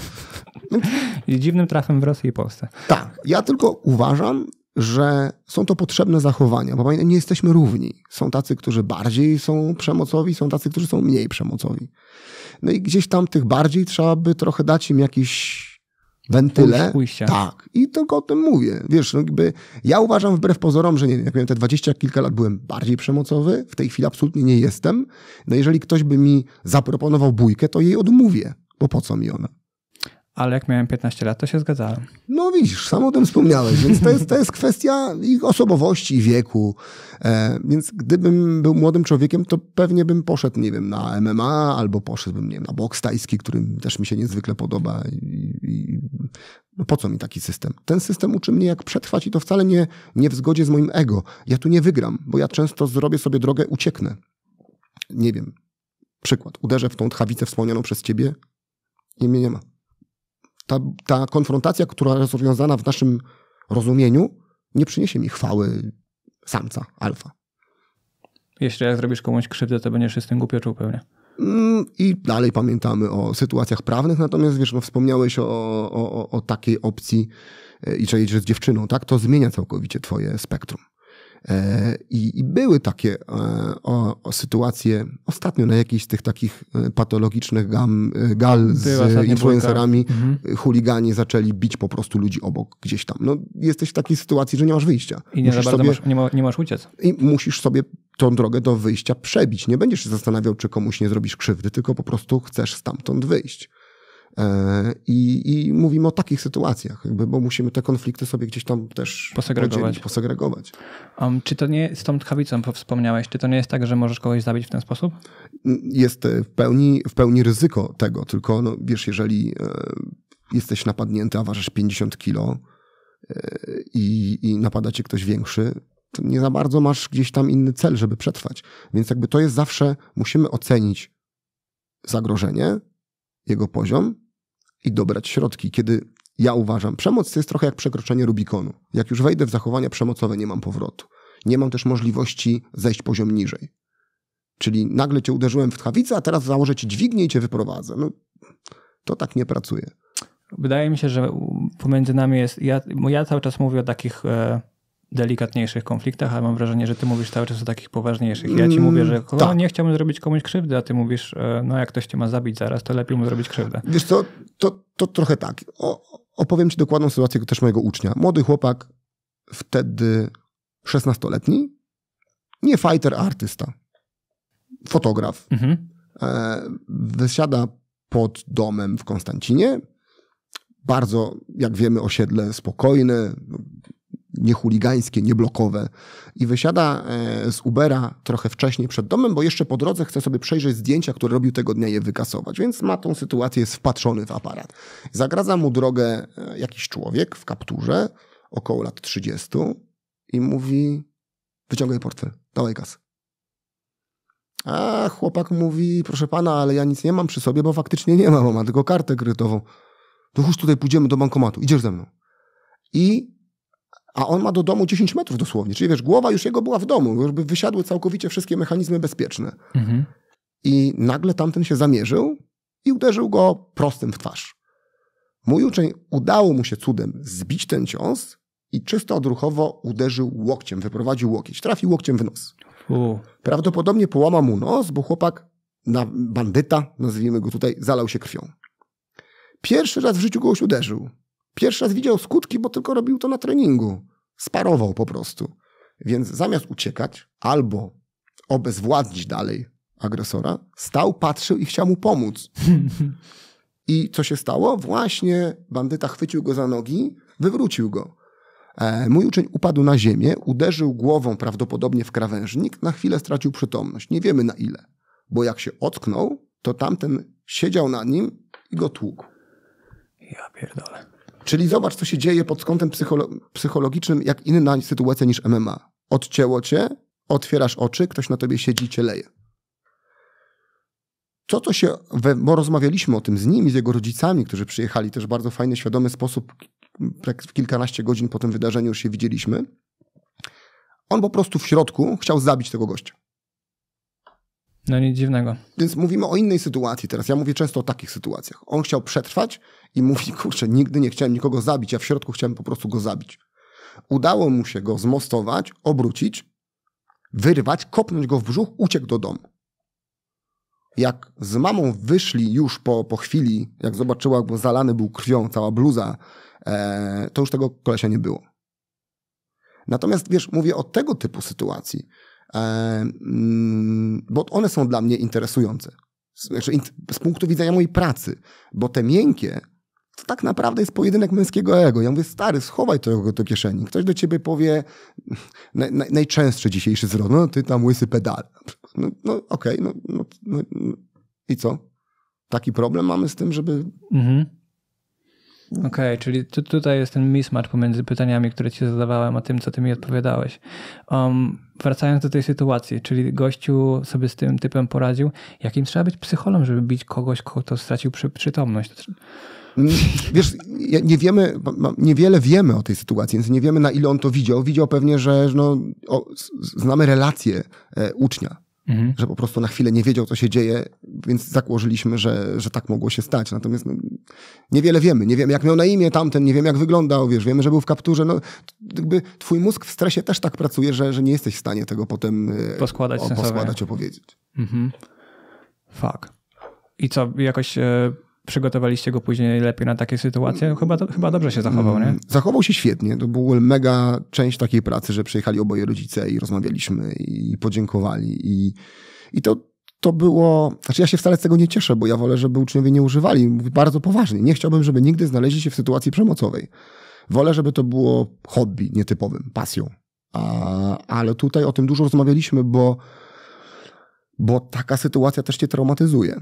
Dziwnym trafem w Rosji i Polsce. Tak. Ja tylko uważam, że są to potrzebne zachowania, bo nie jesteśmy równi. Są tacy, którzy bardziej są przemocowi, są tacy, którzy są mniej przemocowi. No i gdzieś tam tych bardziej trzeba by trochę dać im jakiś wentyle. Tak. I tylko o tym mówię. Wiesz, no jakby ja uważam wbrew pozorom, że nie wiem, jak miałem te dwadzieścia kilka lat, byłem bardziej przemocowy. W tej chwili absolutnie nie jestem. No jeżeli ktoś by mi zaproponował bójkę, to jej odmówię, bo po co mi ona? ale jak miałem 15 lat, to się zgadzałem. No widzisz, sam o tym wspomniałeś, więc to jest, to jest kwestia ich osobowości i wieku. E, więc gdybym był młodym człowiekiem, to pewnie bym poszedł, nie wiem, na MMA albo poszedłbym, nie wiem, na boks tajski, który też mi się niezwykle podoba. I, i, no po co mi taki system? Ten system uczy mnie, jak przetrwać i to wcale nie, nie w zgodzie z moim ego. Ja tu nie wygram, bo ja często zrobię sobie drogę, ucieknę. Nie wiem. Przykład. Uderzę w tą tchawicę wspomnianą przez ciebie i mnie nie ma ta, ta konfrontacja, która jest rozwiązana w naszym rozumieniu, nie przyniesie mi chwały samca, alfa. Jeśli jak zrobisz komuś krzywdę, to będziesz się z tym głupio czuł pewnie. Mm, I dalej pamiętamy o sytuacjach prawnych, natomiast wiesz, no wspomniałeś o, o, o takiej opcji e, i że jedziesz z dziewczyną, tak? To zmienia całkowicie twoje spektrum. E, I, i były takie e, o, o sytuacje ostatnio na jakichś z tych takich e, patologicznych gam, gal z influencerami. Mhm. Chuliganie zaczęli bić po prostu ludzi obok gdzieś tam. No, jesteś w takiej sytuacji, że nie masz wyjścia. I nie musisz sobie, masz, nie, ma, nie masz uciec. I musisz sobie tą drogę do wyjścia przebić. Nie będziesz się zastanawiał, czy komuś nie zrobisz krzywdy, tylko po prostu chcesz stamtąd wyjść. E, I, I, mówimy o takich sytuacjach, jakby, bo musimy te konflikty sobie gdzieś tam też posegregować. posegregować. Um, czy to nie, z tą tchawicą wspomniałeś, czy to nie jest tak, że możesz kogoś zabić w ten sposób? Jest e, w pełni, w pełni ryzyko tego, tylko no, wiesz, jeżeli e, jesteś napadnięty, a ważysz 50 kilo i, i napada cię ktoś większy, to nie za bardzo masz gdzieś tam inny cel, żeby przetrwać. Więc jakby to jest zawsze, musimy ocenić zagrożenie, jego poziom i dobrać środki, kiedy ja uważam, przemoc to jest trochę jak przekroczenie Rubikonu. Jak już wejdę w zachowania przemocowe, nie mam powrotu. Nie mam też możliwości zejść poziom niżej. Czyli nagle cię uderzyłem w tchawicę, a teraz założę ci dźwignię i cię wyprowadzę. No, to tak nie pracuje. Wydaje mi się, że pomiędzy nami jest. Ja, ja cały czas mówię o takich. E, delikatniejszych konfliktach, ale mam wrażenie, że ty mówisz cały czas o takich poważniejszych. Ja ci mm, mówię, że tak. nie chciałbym zrobić komuś krzywdy, a ty mówisz, e, no jak ktoś cię ma zabić zaraz, to lepiej mu zrobić krzywdę. Wiesz co, to, to trochę tak. O, opowiem ci dokładną sytuację też mojego ucznia. Młody chłopak, wtedy 16-letni, nie fighter, artysta, fotograf. Mhm. E, wysiada pod domem w Konstancinie, bardzo, jak wiemy, osiedle spokojne, niechuligańskie, nieblokowe i wysiada e, z Ubera trochę wcześniej przed domem, bo jeszcze po drodze chce sobie przejrzeć zdjęcia, które robił tego dnia je wykasować, więc ma tą sytuację, jest wpatrzony w aparat. Zagradza mu drogę e, jakiś człowiek w kapturze, około lat 30 i mówi wyciągaj portfel, dawaj kas. A chłopak mówi, proszę pana, ale ja nic nie mam przy sobie, bo faktycznie nie mam, mam tylko kartę kredytową. To no już tutaj pójdziemy do bankomatu, idziesz ze mną. I a on ma do domu 10 metrów dosłownie. Czyli wiesz, głowa już jego była w domu, już by wysiadły całkowicie wszystkie mechanizmy bezpieczne. Mhm. I nagle tamten się zamierzył i uderzył go prostym w twarz. Mój uczeń udało mu się cudem zbić ten cios i czysto odruchowo uderzył łokciem, wyprowadził łokieć, trafił łokciem w nos. U. Prawdopodobnie połama mu nos, bo chłopak, na bandyta, nazwijmy go tutaj, zalał się krwią. Pierwszy raz w życiu go uderzył. Pierwszy raz widział skutki, bo tylko robił to na treningu. Sparował po prostu. Więc zamiast uciekać albo obezwładnić dalej agresora, stał, patrzył i chciał mu pomóc. I co się stało? Właśnie bandyta chwycił go za nogi, wywrócił go. E, mój uczeń upadł na ziemię, uderzył głową prawdopodobnie w krawężnik, na chwilę stracił przytomność. Nie wiemy na ile, bo jak się ocknął, to tamten siedział na nim i go tłukł. Ja pierdolę. Czyli zobacz, co się dzieje pod kątem psycholo psychologicznym, jak inna sytuacja niż MMA. Odcięło cię, otwierasz oczy, ktoś na tobie siedzi i cię leje. To, się, we, bo rozmawialiśmy o tym z nimi, z jego rodzicami, którzy przyjechali też w bardzo fajny, świadomy sposób, w kilkanaście godzin po tym wydarzeniu już się widzieliśmy. On po prostu w środku chciał zabić tego gościa. No nic dziwnego. Więc mówimy o innej sytuacji teraz. Ja mówię często o takich sytuacjach. On chciał przetrwać i mówi, kurczę, nigdy nie chciałem nikogo zabić, ja w środku chciałem po prostu go zabić. Udało mu się go zmostować, obrócić, wyrwać, kopnąć go w brzuch, uciekł do domu. Jak z mamą wyszli już po, po chwili, jak zobaczyła, jak zalany był krwią, cała bluza, e, to już tego kolesia nie było. Natomiast wiesz, mówię o tego typu sytuacji, E, mm, bo one są dla mnie interesujące. Znaczy, z punktu widzenia mojej pracy, bo te miękkie to tak naprawdę jest pojedynek męskiego ego. Ja mówię, stary, schowaj to do kieszeni. Ktoś do ciebie powie, naj, naj, najczęstszy dzisiejszy zwrot, no ty tam łysy pedal. No, no okej, okay, no, no, no, no, i co? Taki problem mamy z tym, żeby... Mhm Okej, okay, czyli tu, tutaj jest ten mismatch pomiędzy pytaniami, które ci zadawałem, a tym, co ty mi odpowiadałeś. Um, wracając do tej sytuacji, czyli gościu sobie z tym typem poradził, jakim trzeba być psycholem, żeby bić kogoś, kto stracił przy, przytomność? Mm, wiesz, nie wiemy, niewiele wiemy o tej sytuacji, więc nie wiemy na ile on to widział. Widział pewnie, że no, o, znamy relację e, ucznia Mhm. Że po prostu na chwilę nie wiedział, co się dzieje, więc zakłożyliśmy, że, że tak mogło się stać. Natomiast no, niewiele wiemy. Nie wiemy, jak miał na imię tamten, nie wiem, jak wyglądał, wiesz, wiemy, że był w kapturze. No, jakby twój mózg w stresie też tak pracuje, że, że nie jesteś w stanie tego potem e, poskładać, o, poskładać opowiedzieć. Mhm. I co, jakoś... E, przygotowaliście go później lepiej na takie sytuacje? Chyba, chyba dobrze się zachował, nie? Mm, zachował się świetnie. To był mega część takiej pracy, że przyjechali oboje rodzice i rozmawialiśmy i podziękowali. I, i to, to było... Znaczy ja się wcale z tego nie cieszę, bo ja wolę, żeby uczniowie nie używali. Bardzo poważnie. Nie chciałbym, żeby nigdy znaleźli się w sytuacji przemocowej. Wolę, żeby to było hobby nietypowym, pasją. A, ale tutaj o tym dużo rozmawialiśmy, bo, bo taka sytuacja też cię traumatyzuje.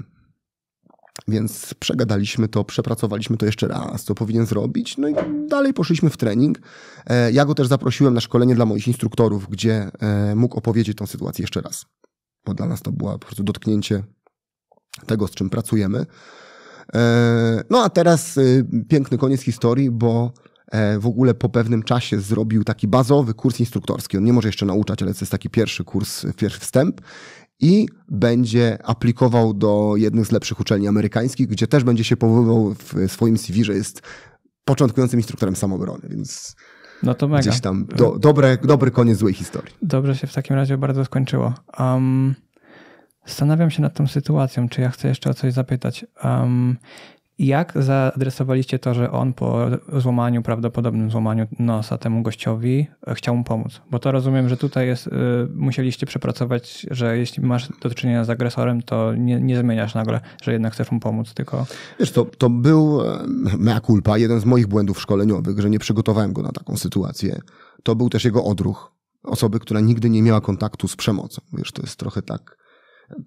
Więc przegadaliśmy to, przepracowaliśmy to jeszcze raz, co powinien zrobić, no i dalej poszliśmy w trening. E, ja go też zaprosiłem na szkolenie dla moich instruktorów, gdzie e, mógł opowiedzieć tą sytuację jeszcze raz, bo dla nas to było po prostu dotknięcie tego, z czym pracujemy. E, no a teraz piękny koniec historii, bo w ogóle po pewnym czasie zrobił taki bazowy kurs instruktorski. On nie może jeszcze nauczać, ale to jest taki pierwszy kurs, pierwszy wstęp i będzie aplikował do jednych z lepszych uczelni amerykańskich, gdzie też będzie się powoływał w swoim CV, że jest początkującym instruktorem samobrony, więc no to mega. gdzieś tam do, dobre, dobry koniec złej historii. Dobrze się w takim razie bardzo skończyło. Um, zastanawiam się nad tą sytuacją, czy ja chcę jeszcze o coś zapytać. Um, jak zaadresowaliście to, że on po złamaniu, prawdopodobnym złamaniu nosa temu gościowi e, chciał mu pomóc? Bo to rozumiem, że tutaj jest, e, musieliście przepracować, że jeśli masz do czynienia z agresorem, to nie, nie zmieniasz nagle, że jednak chcesz mu pomóc, tylko... Wiesz, to, to był e, mea culpa, jeden z moich błędów szkoleniowych, że nie przygotowałem go na taką sytuację. To był też jego odruch. Osoby, która nigdy nie miała kontaktu z przemocą. Wiesz, to jest trochę tak...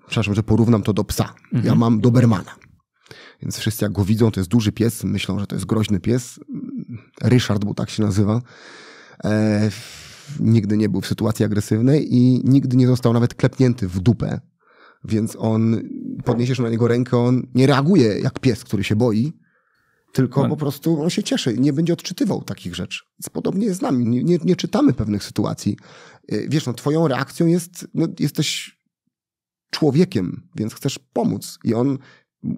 Przepraszam, że porównam to do psa. Mhm. Ja mam Dobermana więc wszyscy jak go widzą, to jest duży pies, myślą, że to jest groźny pies. Ryszard, bo tak się nazywa. E, nigdy nie był w sytuacji agresywnej i nigdy nie został nawet klepnięty w dupę. Więc on, podniesiesz na niego rękę, on nie reaguje jak pies, który się boi, tylko no. po prostu on się cieszy i nie będzie odczytywał takich rzeczy. Więc podobnie jest z nami. Nie, nie, czytamy pewnych sytuacji. E, wiesz, no twoją reakcją jest, no, jesteś człowiekiem, więc chcesz pomóc. I on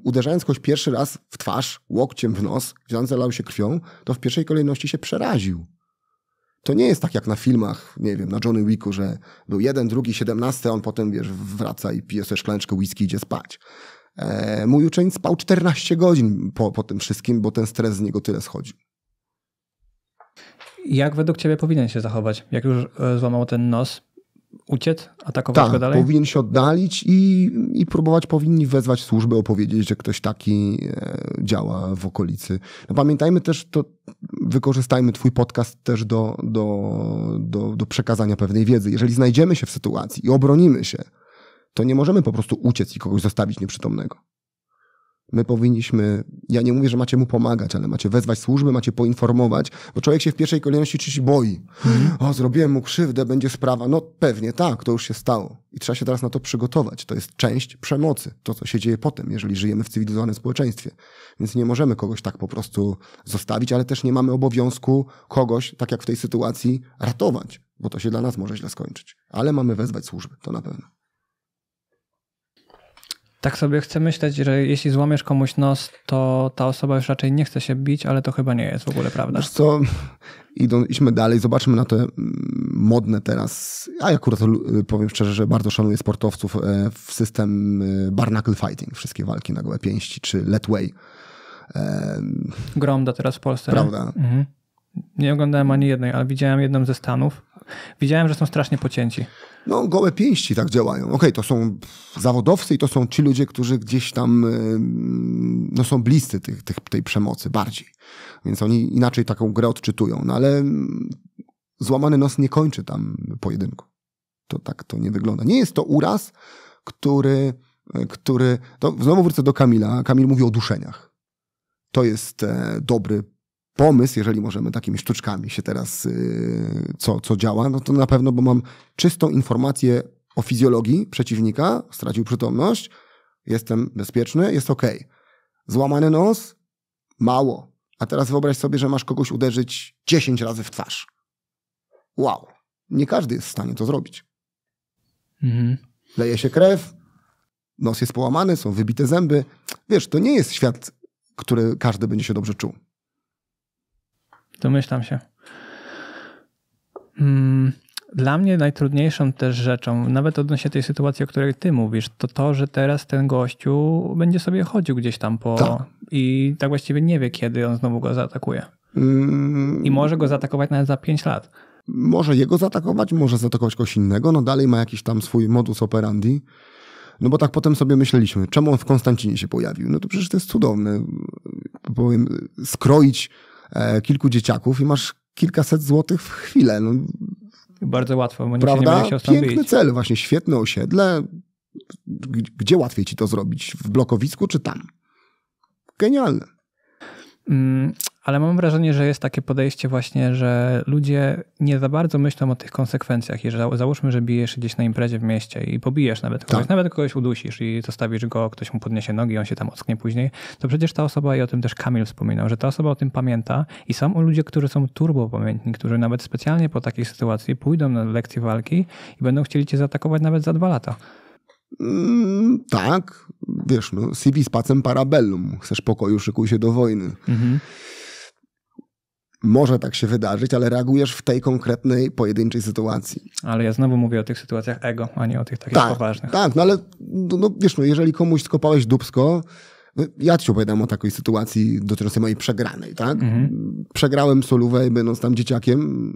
uderzając kogoś pierwszy raz w twarz, łokciem w nos, gdzie zalał się krwią, to w pierwszej kolejności się przeraził. To nie jest tak jak na filmach, nie wiem, na Johnny Wicku, że był jeden, drugi, siedemnasty, a on potem, wiesz, wraca i pije sobie szklaneczkę whisky i idzie spać. E, mój uczeń spał 14 godzin po, po tym wszystkim, bo ten stres z niego tyle schodził. Jak według ciebie powinien się zachować, jak już e, złamał ten nos? uciec, atakować tak, go dalej? powinien się oddalić i, i próbować powinni wezwać służby, opowiedzieć, że ktoś taki e, działa w okolicy. No pamiętajmy też, to wykorzystajmy twój podcast też do, do, do, do przekazania pewnej wiedzy. Jeżeli znajdziemy się w sytuacji i obronimy się, to nie możemy po prostu uciec i kogoś zostawić nieprzytomnego. My powinniśmy, ja nie mówię, że macie mu pomagać, ale macie wezwać służby, macie poinformować, bo człowiek się w pierwszej kolejności czyś boi. Mhm. O, zrobiłem mu krzywdę, będzie sprawa. No pewnie tak, to już się stało. I trzeba się teraz na to przygotować. To jest część przemocy, to co się dzieje potem, jeżeli żyjemy w cywilizowanym społeczeństwie. Więc nie możemy kogoś tak po prostu zostawić, ale też nie mamy obowiązku kogoś, tak jak w tej sytuacji, ratować, bo to się dla nas może źle skończyć. Ale mamy wezwać służby, to na pewno tak sobie chcę myśleć, że jeśli złamiesz komuś nos, to ta osoba już raczej nie chce się bić, ale to chyba nie jest w ogóle prawda. Wiesz co, idą, idźmy dalej, zobaczmy na te mm, modne teraz. A Ja akurat y, powiem szczerze, że bardzo szanuję sportowców e, w system y, barnacle fighting, wszystkie walki na gołe pięści, czy letway. E, Gromda teraz w Polsce. Prawda. Mhm. Nie oglądałem ani jednej, ale widziałem jedną ze Stanów. Widziałem, że są strasznie pocięci. No, gołe pięści tak działają. Okej, okay, to są zawodowcy i to są ci ludzie, którzy gdzieś tam y, no, są bliscy tych, tych, tej przemocy bardziej. Więc oni inaczej taką grę odczytują. No ale mm, złamany nos nie kończy tam pojedynku. To tak to nie wygląda. Nie jest to uraz, który, y, który to znowu wrócę do Kamila. Kamil mówi o duszeniach. To jest e, dobry pomysł, jeżeli możemy takimi sztuczkami się teraz, y, co, co działa, no to na pewno, bo mam czystą informację o fizjologii przeciwnika, stracił przytomność, jestem bezpieczny, jest ok. Złamany nos? Mało. A teraz wyobraź sobie, że masz kogoś uderzyć 10 razy w twarz. Wow. Nie każdy jest w stanie to zrobić. Mhm. Leje się krew, nos jest połamany, są wybite zęby. Wiesz, to nie jest świat, który każdy będzie się dobrze czuł. Domyślam się. Hmm, dla mnie najtrudniejszą też rzeczą, nawet odnośnie tej sytuacji, o której ty mówisz, to to, że teraz ten gościu będzie sobie chodził gdzieś tam po... Tak. I tak właściwie nie wie, kiedy on znowu go zaatakuje. Mm. I może go zaatakować nawet za 5 lat może jego zaatakować, może zaatakować kogoś innego, no dalej ma jakiś tam swój modus operandi. No bo tak potem sobie myśleliśmy, czemu on w Konstancinie się pojawił? No to przecież to jest cudowne. Powiem, skroić E, kilku dzieciaków i masz kilkaset złotych w chwilę. No, Bardzo łatwo, bo prawda? nie Piękny bić. cel, właśnie świetne osiedle. Gdzie łatwiej ci to zrobić? W blokowisku czy tam? Genialne. Mm, ale mam wrażenie, że jest takie podejście właśnie, że ludzie nie za bardzo myślą o tych konsekwencjach. Jeżeli załóżmy, że bijesz gdzieś na imprezie w mieście i pobijesz nawet kogoś, tak. nawet kogoś udusisz i zostawisz go, ktoś mu podniesie nogi, on się tam ocknie później, to przecież ta osoba, i o tym też Kamil wspominał, że ta osoba o tym pamięta i są ludzie, którzy są turbopamiętni, którzy nawet specjalnie po takiej sytuacji pójdą na lekcje walki i będą chcieli cię zaatakować nawet za dwa lata. Mm, tak, wiesz, no, z pacem parabellum. Chcesz pokoju, szykuj się do wojny. Mhm może tak się wydarzyć, ale reagujesz w tej konkretnej, pojedynczej sytuacji. Ale ja znowu mówię o tych sytuacjach ego, a nie o tych takich tak, poważnych. Tak, no ale no, no wiesz, no, jeżeli komuś skopałeś dubsko, no, ja ci opowiadam o takiej sytuacji dotyczącej mojej przegranej, tak? Mhm. Przegrałem solówę, będąc tam dzieciakiem,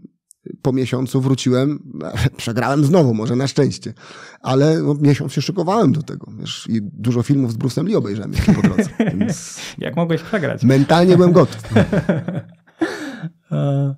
po miesiącu wróciłem, przegrałem znowu, może na szczęście, ale no, miesiąc się szykowałem do tego. Wiesz, I dużo filmów z Bruce'em Lee obejrzałem po drodze. Więc... Jak mogłeś przegrać? Mentalnie byłem gotów. E,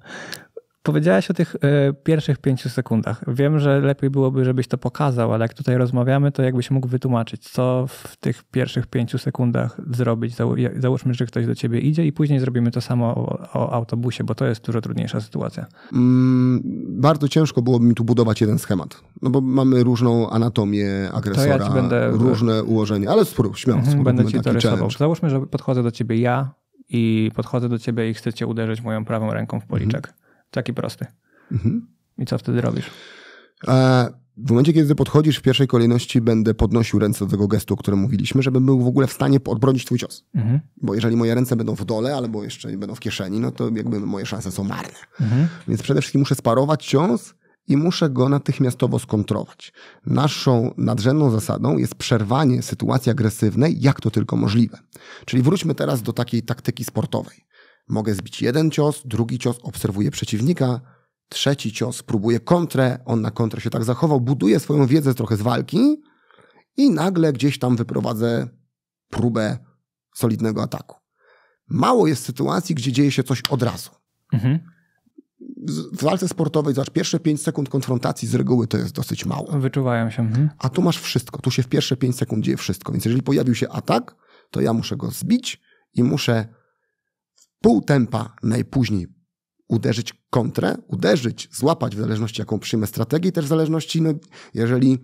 powiedziałaś o tych e, pierwszych pięciu sekundach. Wiem, że lepiej byłoby, żebyś to pokazał, ale jak tutaj rozmawiamy, to jakbyś mógł wytłumaczyć, co w tych pierwszych pięciu sekundach zrobić. Załóżmy, że ktoś do ciebie idzie i później zrobimy to samo o, o autobusie, bo to jest dużo trudniejsza sytuacja. Mm, bardzo ciężko byłoby mi tu budować jeden schemat, no bo mamy różną anatomię agresora, ja będę... różne ułożenia, ale spróbuj, śmiało. Mhm, będę ci to rysował. Challenge. Załóżmy, że podchodzę do ciebie ja, i podchodzę do ciebie i chcę cię uderzyć moją prawą ręką w policzek. Mhm. Taki prosty. Mhm. I co wtedy robisz? A e, w momencie, kiedy podchodzisz, w pierwszej kolejności będę podnosił ręce do tego gestu, o którym mówiliśmy, żebym był w ogóle w stanie odbronić twój cios. Mhm. Bo jeżeli moje ręce będą w dole albo jeszcze będą w kieszeni, no to jakby moje szanse są marne. Mhm. Więc przede wszystkim muszę sparować cios, i muszę go natychmiastowo skontrować. Naszą nadrzędną zasadą jest przerwanie sytuacji agresywnej, jak to tylko możliwe. Czyli wróćmy teraz do takiej taktyki sportowej. Mogę zbić jeden cios, drugi cios obserwuję przeciwnika, trzeci cios próbuje kontrę, on na kontrę się tak zachował, buduje swoją wiedzę trochę z walki i nagle gdzieś tam wyprowadzę próbę solidnego ataku. Mało jest sytuacji, gdzie dzieje się coś od razu. Mhm w walce sportowej, zobacz, pierwsze 5 sekund konfrontacji z reguły to jest dosyć mało. Wyczuwają się. Mhm. A tu masz wszystko. Tu się w pierwsze 5 sekund dzieje wszystko. Więc jeżeli pojawił się atak, to ja muszę go zbić i muszę w pół tempa najpóźniej uderzyć kontrę, uderzyć, złapać w zależności jaką przyjmę strategię i też w zależności, no, jeżeli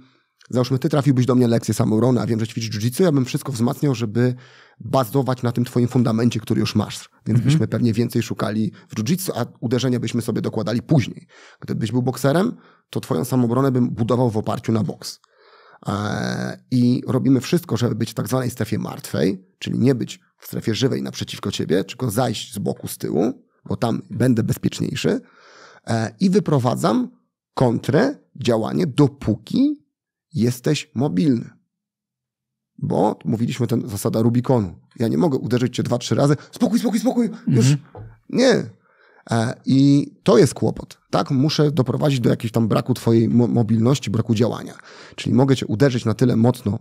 załóżmy, ty trafiłbyś do mnie lekcję a wiem, że ćwiczysz jiu-jitsu, ja bym wszystko wzmacniał, żeby bazować na tym twoim fundamencie, który już masz. Więc mm byśmy pewnie więcej szukali w jiu-jitsu, a uderzenia byśmy sobie dokładali później. Gdybyś był bokserem, to twoją samoobronę bym budował w oparciu na boks. E, I robimy wszystko, żeby być w tak zwanej strefie martwej, czyli nie być w strefie żywej naprzeciwko ciebie, tylko zajść z boku, z tyłu, bo tam będę bezpieczniejszy. E, I wyprowadzam kontrę, działanie, dopóki jesteś mobilny. Bo mówiliśmy ten zasada Rubikonu. Ja nie mogę uderzyć cię dwa, trzy razy. Spokój, spokój, spokój. Już. Mhm. Nie. E, I to jest kłopot, tak? Muszę doprowadzić do jakiegoś tam braku twojej mobilności, braku działania. Czyli mogę cię uderzyć na tyle mocno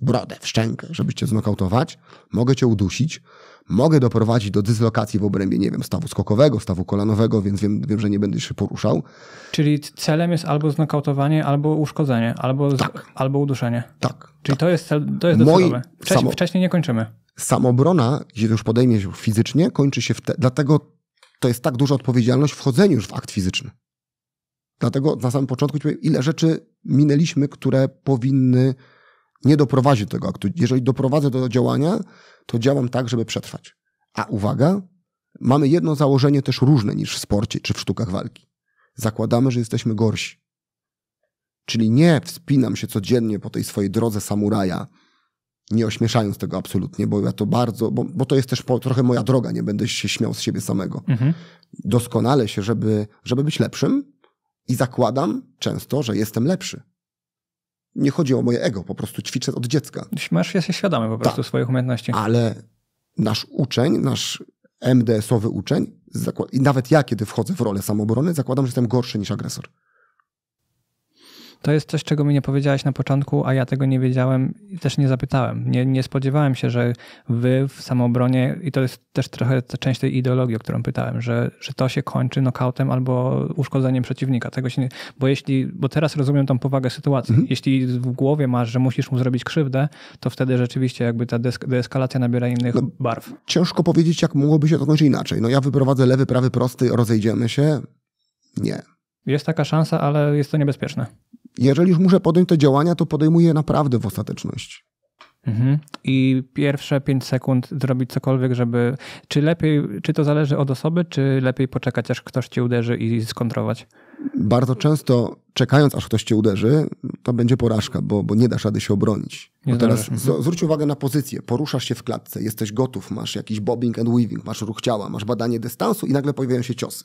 brodę, w szczękę, żeby cię znokautować, mogę cię udusić, mogę doprowadzić do dyslokacji w obrębie, nie wiem, stawu skokowego, stawu kolanowego, więc wiem, wiem że nie będę się poruszał. Czyli celem jest albo znokautowanie, albo uszkodzenie, albo, tak. albo uduszenie. Tak. Czyli tak. to jest cel, to jest Moi... Wcześ, Samo... Wcześniej nie kończymy. Samobrona, gdzie już podejmiesz fizycznie, kończy się wtedy, dlatego to jest tak duża odpowiedzialność wchodzenie już w akt fizyczny. Dlatego na samym początku ci powiem, ile rzeczy minęliśmy, które powinny nie doprowadzi do tego aktu. Jeżeli doprowadzę do działania, to działam tak, żeby przetrwać. A uwaga, mamy jedno założenie też różne niż w sporcie czy w sztukach walki. Zakładamy, że jesteśmy gorsi. Czyli nie wspinam się codziennie po tej swojej drodze samuraja, nie ośmieszając tego absolutnie, bo ja to bardzo, bo, bo to jest też po, trochę moja droga, nie będę się śmiał z siebie samego. Mhm. Doskonale się, żeby, żeby być lepszym i zakładam często, że jestem lepszy nie chodzi o moje ego, po prostu ćwiczę od dziecka. Masz się świadomy po prostu Ta. swoich umiejętności. Ale nasz uczeń, nasz MDS-owy uczeń, i nawet ja, kiedy wchodzę w rolę samoobrony, zakładam, że jestem gorszy niż agresor. To jest coś, czego mi nie powiedziałaś na początku, a ja tego nie wiedziałem i też nie zapytałem. Nie, nie spodziewałem się, że wy w samoobronie, i to jest też trochę część tej ideologii, o którą pytałem, że, że to się kończy nokautem albo uszkodzeniem przeciwnika. Tego się nie, bo jeśli, bo teraz rozumiem tą powagę sytuacji. Mhm. Jeśli w głowie masz, że musisz mu zrobić krzywdę, to wtedy rzeczywiście jakby ta deeskalacja nabiera innych no, barw. Ciężko powiedzieć, jak mogłoby się to kończyć inaczej. No ja wyprowadzę lewy, prawy, prosty, rozejdziemy się. Nie. Jest taka szansa, ale jest to niebezpieczne jeżeli już muszę podjąć te działania, to podejmuję naprawdę w ostateczności. Mhm. I pierwsze 5 sekund zrobić cokolwiek, żeby. Czy lepiej, czy to zależy od osoby, czy lepiej poczekać, aż ktoś cię uderzy i skontrować? Bardzo często czekając, aż ktoś cię uderzy, to będzie porażka, bo, bo nie dasz rady się obronić. Bo teraz mhm. zwróć uwagę na pozycję. Poruszasz się w klatce, jesteś gotów, masz jakiś bobbing and weaving, masz ruch ciała, masz badanie dystansu i nagle pojawiają się ciosy.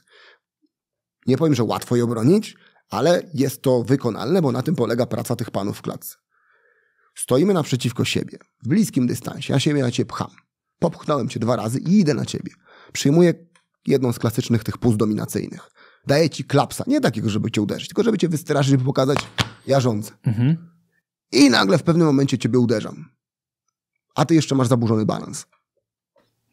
Nie powiem, że łatwo je obronić, ale jest to wykonalne, bo na tym polega praca tych panów w klatce. Stoimy naprzeciwko siebie, w bliskim dystansie. Ja siebie na ciebie pcham. Popchnąłem cię dwa razy i idę na ciebie. Przyjmuję jedną z klasycznych tych pust dominacyjnych. Daję ci klapsa. Nie takiego, żeby cię uderzyć, tylko żeby cię wystraszyć, żeby pokazać, ja rządzę. Mhm. I nagle w pewnym momencie ciebie uderzam. A ty jeszcze masz zaburzony balans.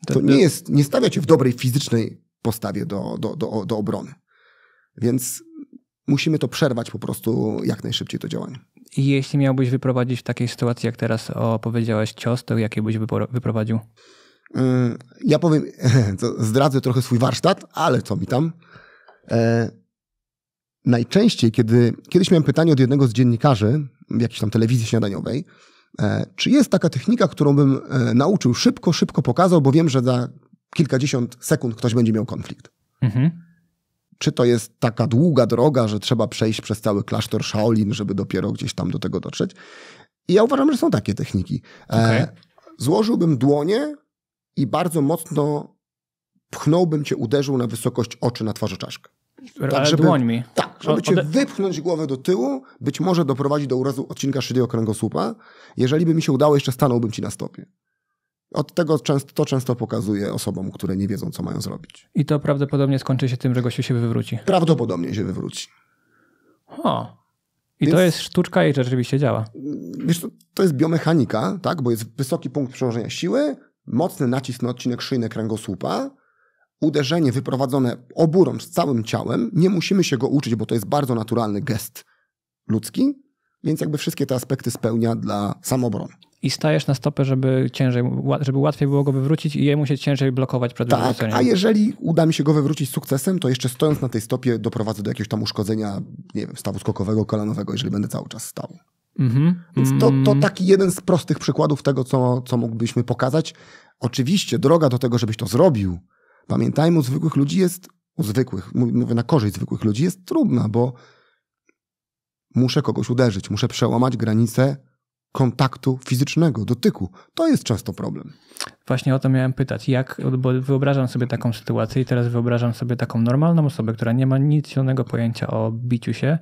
To nie, jest, nie stawia cię w dobrej fizycznej postawie do, do, do, do obrony. Więc musimy to przerwać po prostu jak najszybciej to działanie. I jeśli miałbyś wyprowadzić w takiej sytuacji, jak teraz opowiedziałeś cios, to jaki byś wyprowadził? Yy, ja powiem, zdradzę trochę swój warsztat, ale co mi tam. E, najczęściej, kiedy kiedyś miałem pytanie od jednego z dziennikarzy w jakiejś tam telewizji śniadaniowej, e, czy jest taka technika, którą bym e, nauczył szybko, szybko pokazał, bo wiem, że za kilkadziesiąt sekund ktoś będzie miał konflikt. Mhm. Czy to jest taka długa droga, że trzeba przejść przez cały klasztor Shaolin, żeby dopiero gdzieś tam do tego dotrzeć? I ja uważam, że są takie techniki. E, okay. złożyłbym dłonie i bardzo mocno pchnąłbym cię, uderzył na wysokość oczy na twarzy czaszkę. Tak, żeby, dłońmi. Tak, żeby cię wypchnąć głowę do tyłu, być może doprowadzi do urazu odcinka szyjnego kręgosłupa. Jeżeli by mi się udało, jeszcze stanąłbym ci na stopie. Od tego często, to często pokazuje osobom, które nie wiedzą, co mają zrobić. I to prawdopodobnie skończy się tym, że gościu się wywróci. Prawdopodobnie się wywróci. O. I Więc, to jest sztuczka i rzeczywiście działa. Wiesz, to, to jest biomechanika, tak? Bo jest wysoki punkt przełożenia siły, mocny nacisk na odcinek szyjny kręgosłupa, uderzenie wyprowadzone oburą z całym ciałem. Nie musimy się go uczyć, bo to jest bardzo naturalny gest ludzki. Więc jakby wszystkie te aspekty spełnia dla samobrony i stajesz na stopę, żeby ciężej, żeby łatwiej było go wywrócić i jemu się ciężej blokować przed tak, wywróceniem. A jeżeli uda mi się go wywrócić sukcesem, to jeszcze stojąc na tej stopie doprowadzę do jakiegoś tam uszkodzenia, nie wiem, stawu skokowego, kolanowego, jeżeli będę cały czas stał. Mhm. Więc to, to mm. taki jeden z prostych przykładów tego, co, co mógłbyśmy pokazać. Oczywiście droga do tego, żebyś to zrobił, pamiętajmy, u zwykłych ludzi jest, u zwykłych, mówię na korzyść zwykłych ludzi, jest trudna, bo muszę kogoś uderzyć, muszę przełamać granicę kontaktu fizycznego, dotyku. To jest często problem. Właśnie o to miałem pytać. Jak, bo wyobrażam sobie taką sytuację i teraz wyobrażam sobie taką normalną osobę, która nie ma nic zielonego pojęcia o biciu się,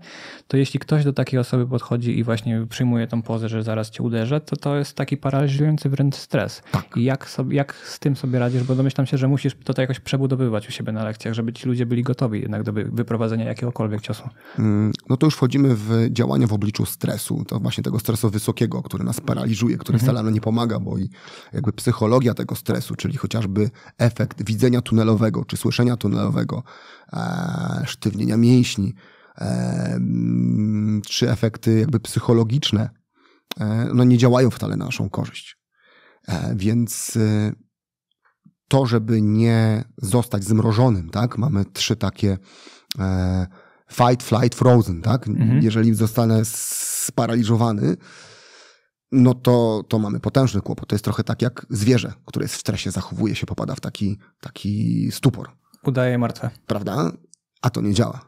to jeśli ktoś do takiej osoby podchodzi i właśnie przyjmuje tą pozę, że zaraz cię uderzę, to to jest taki paraliżujący wręcz stres. Tak. I jak, sobie, jak z tym sobie radzisz? Bo domyślam się, że musisz to, jakoś przebudowywać u siebie na lekcjach, żeby ci ludzie byli gotowi jednak do wyprowadzenia jakiegokolwiek ciosu. Mm, no to już wchodzimy w działania w obliczu stresu, to właśnie tego stresu wysokiego który które nas paraliżuje, który mhm. wcale nie pomaga, bo i jakby psychologia tego stresu, czyli chociażby efekt widzenia tunelowego czy słyszenia tunelowego, e, sztywnienia mięśni, e, mm, czy efekty jakby psychologiczne, e, no nie działają wcale na naszą korzyść. E, więc y, to, żeby nie zostać zmrożonym, tak? Mamy trzy takie e, fight, flight, frozen, tak? Mhm. Jeżeli zostanę sparaliżowany, no to, to mamy potężny kłopot. To jest trochę tak jak zwierzę, które jest w stresie, zachowuje się, popada w taki, taki stupor. Udaje martwe. Prawda? A to nie działa.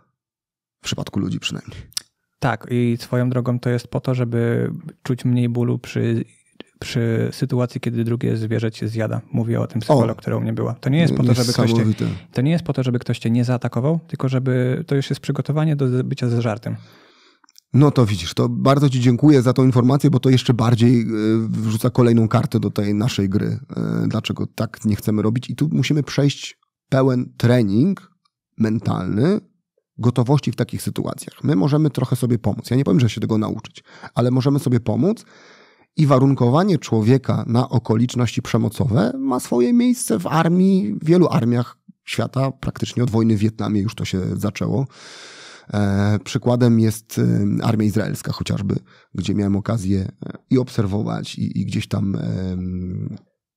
W przypadku ludzi przynajmniej. Tak, i swoją drogą to jest po to, żeby czuć mniej bólu przy, przy sytuacji, kiedy drugie zwierzę cię zjada. Mówię o tym psycholog, która u mnie była. To nie jest po to, żeby ktoś cię, to nie jest po to, żeby ktoś cię nie zaatakował, tylko żeby to już jest przygotowanie do bycia ze żartem. No to widzisz, to bardzo Ci dziękuję za tą informację, bo to jeszcze bardziej e, wrzuca kolejną kartę do tej naszej gry. E, dlaczego tak nie chcemy robić? I tu musimy przejść pełen trening mentalny gotowości w takich sytuacjach. My możemy trochę sobie pomóc. Ja nie powiem, że się tego nauczyć, ale możemy sobie pomóc. I warunkowanie człowieka na okoliczności przemocowe ma swoje miejsce w armii, w wielu armiach świata, praktycznie od wojny w Wietnamie już to się zaczęło. E, przykładem jest e, armia izraelska chociażby, gdzie miałem okazję e, i obserwować, i, i gdzieś tam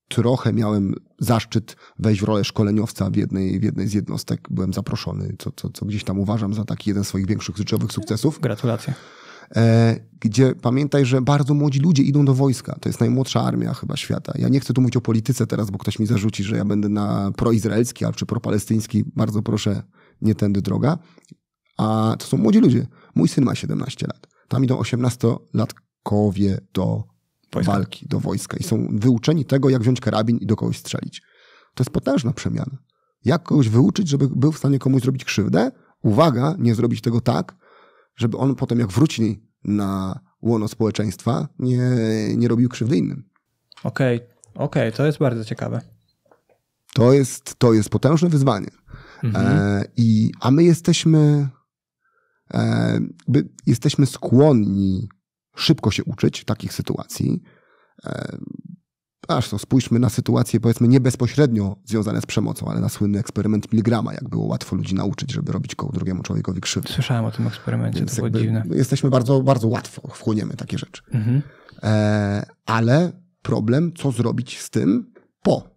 trochę miałem zaszczyt wejść w rolę szkoleniowca w jednej, w jednej z jednostek. Byłem zaproszony, co, co, co gdzieś tam uważam za taki jeden z swoich większych życiowych sukcesów. Gratulacje. Gdzie pamiętaj, że bardzo młodzi ludzie idą do wojska. To jest najmłodsza armia chyba świata. Ja nie chcę tu mówić o polityce teraz, bo ktoś mi zarzuci, że ja będę na proizraelski albo czy propalestyński. Bardzo proszę, nie tędy droga a to są młodzi ludzie. Mój syn ma 17 lat. Tam idą 18-latkowie do wojska. walki, do wojska i są wyuczeni tego, jak wziąć karabin i do kogoś strzelić. To jest potężna przemiana. Jak kogoś wyuczyć, żeby był w stanie komuś zrobić krzywdę? Uwaga, nie zrobić tego tak, żeby on potem, jak wróci na łono społeczeństwa, nie, nie robił krzywdy innym. Okej, okay. okej, okay. to jest bardzo ciekawe. To jest, to jest potężne wyzwanie. Mhm. E, i, a my jesteśmy E, jesteśmy skłonni szybko się uczyć takich sytuacji. E, aż to spójrzmy na sytuacje, powiedzmy, nie bezpośrednio związane z przemocą, ale na słynny eksperyment Milgrama, jak było łatwo ludzi nauczyć, żeby robić koło drugiemu człowiekowi krzywdę. Słyszałem o tym eksperymencie, Więc to było dziwne. Jesteśmy bardzo, bardzo łatwo, wchłoniemy takie rzeczy. Mhm. E, ale problem, co zrobić z tym po.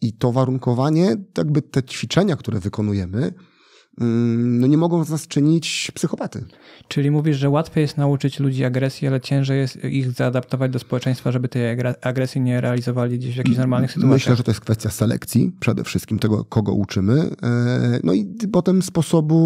I to warunkowanie, jakby te ćwiczenia, które wykonujemy, Mm, no nie mogą z nas czynić psychopaty. Czyli mówisz, że łatwiej jest nauczyć ludzi agresji, ale ciężej jest ich zaadaptować do społeczeństwa, żeby tej agresji nie realizowali gdzieś w jakichś mm, normalnych sytuacjach? Myślę, że to jest kwestia selekcji przede wszystkim, tego kogo uczymy, e, no i potem sposobu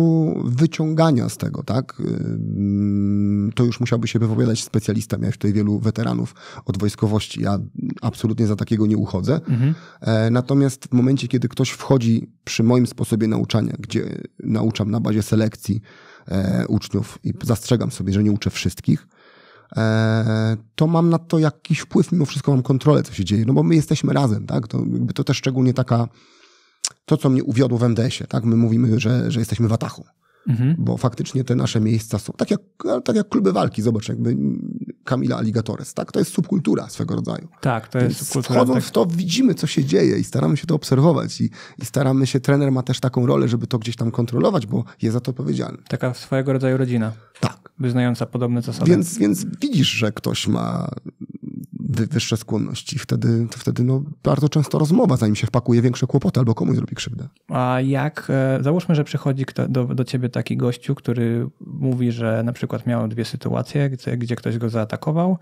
wyciągania z tego, tak? E, mm, to już musiałby się wypowiadać specjalista, miałeś tutaj wielu weteranów od wojskowości, ja absolutnie za takiego nie uchodzę. Mhm. E, natomiast w momencie, kiedy ktoś wchodzi przy moim sposobie nauczania, gdzie nauczam na bazie selekcji e, uczniów i zastrzegam sobie, że nie uczę wszystkich, e, to mam na to jakiś wpływ, mimo wszystko mam kontrolę, co się dzieje, no bo my jesteśmy razem, tak? To, jakby to też szczególnie taka, to co mnie uwiodło w MDS-ie, tak? My mówimy, że, że jesteśmy w atachu. Mhm. Bo faktycznie te nasze miejsca są, tak jak, tak jak kluby walki, zobacz, jakby Kamila Alligatores, tak? To jest subkultura swego rodzaju. Tak, to Więc jest subkultura. Wchodząc tak. w to, widzimy, co się dzieje i staramy się to obserwować i, i staramy się, trener ma też taką rolę, żeby to gdzieś tam kontrolować, bo jest za to odpowiedzialny. Taka swojego rodzaju rodzina. Tak. Wyznająca podobne zasady. Więc, więc widzisz, że ktoś ma wyższe skłonności. wtedy wtedy, wtedy no, bardzo często rozmowa, zanim się wpakuje większe kłopoty albo komuś robi krzywdę. A jak, e, załóżmy, że przychodzi do, do ciebie taki gościu, który mówi, że na przykład miał dwie sytuacje, gdzie, gdzie ktoś go zaatakował,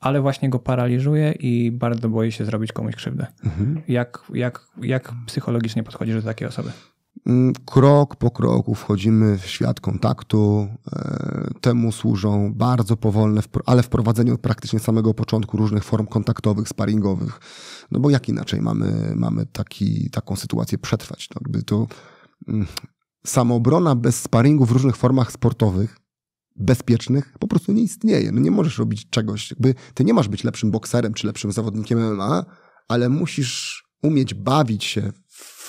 ale właśnie go paraliżuje i bardzo boi się zrobić komuś krzywdę. Mhm. Jak, jak, jak psychologicznie podchodzisz do takiej osoby? Mm, krok po kroku wchodzimy w świat kontaktu. E, temu służą bardzo powolne, ale wprowadzenie od praktycznie samego początku różnych form kontaktowych, sparingowych. No bo jak inaczej mamy, mamy taki, taką sytuację przetrwać? No, jakby to mm, samoobrona bez sparingu w różnych formach sportowych, bezpiecznych, po prostu nie istnieje. No nie możesz robić czegoś, jakby ty nie masz być lepszym bokserem czy lepszym zawodnikiem MMA, ale musisz umieć bawić się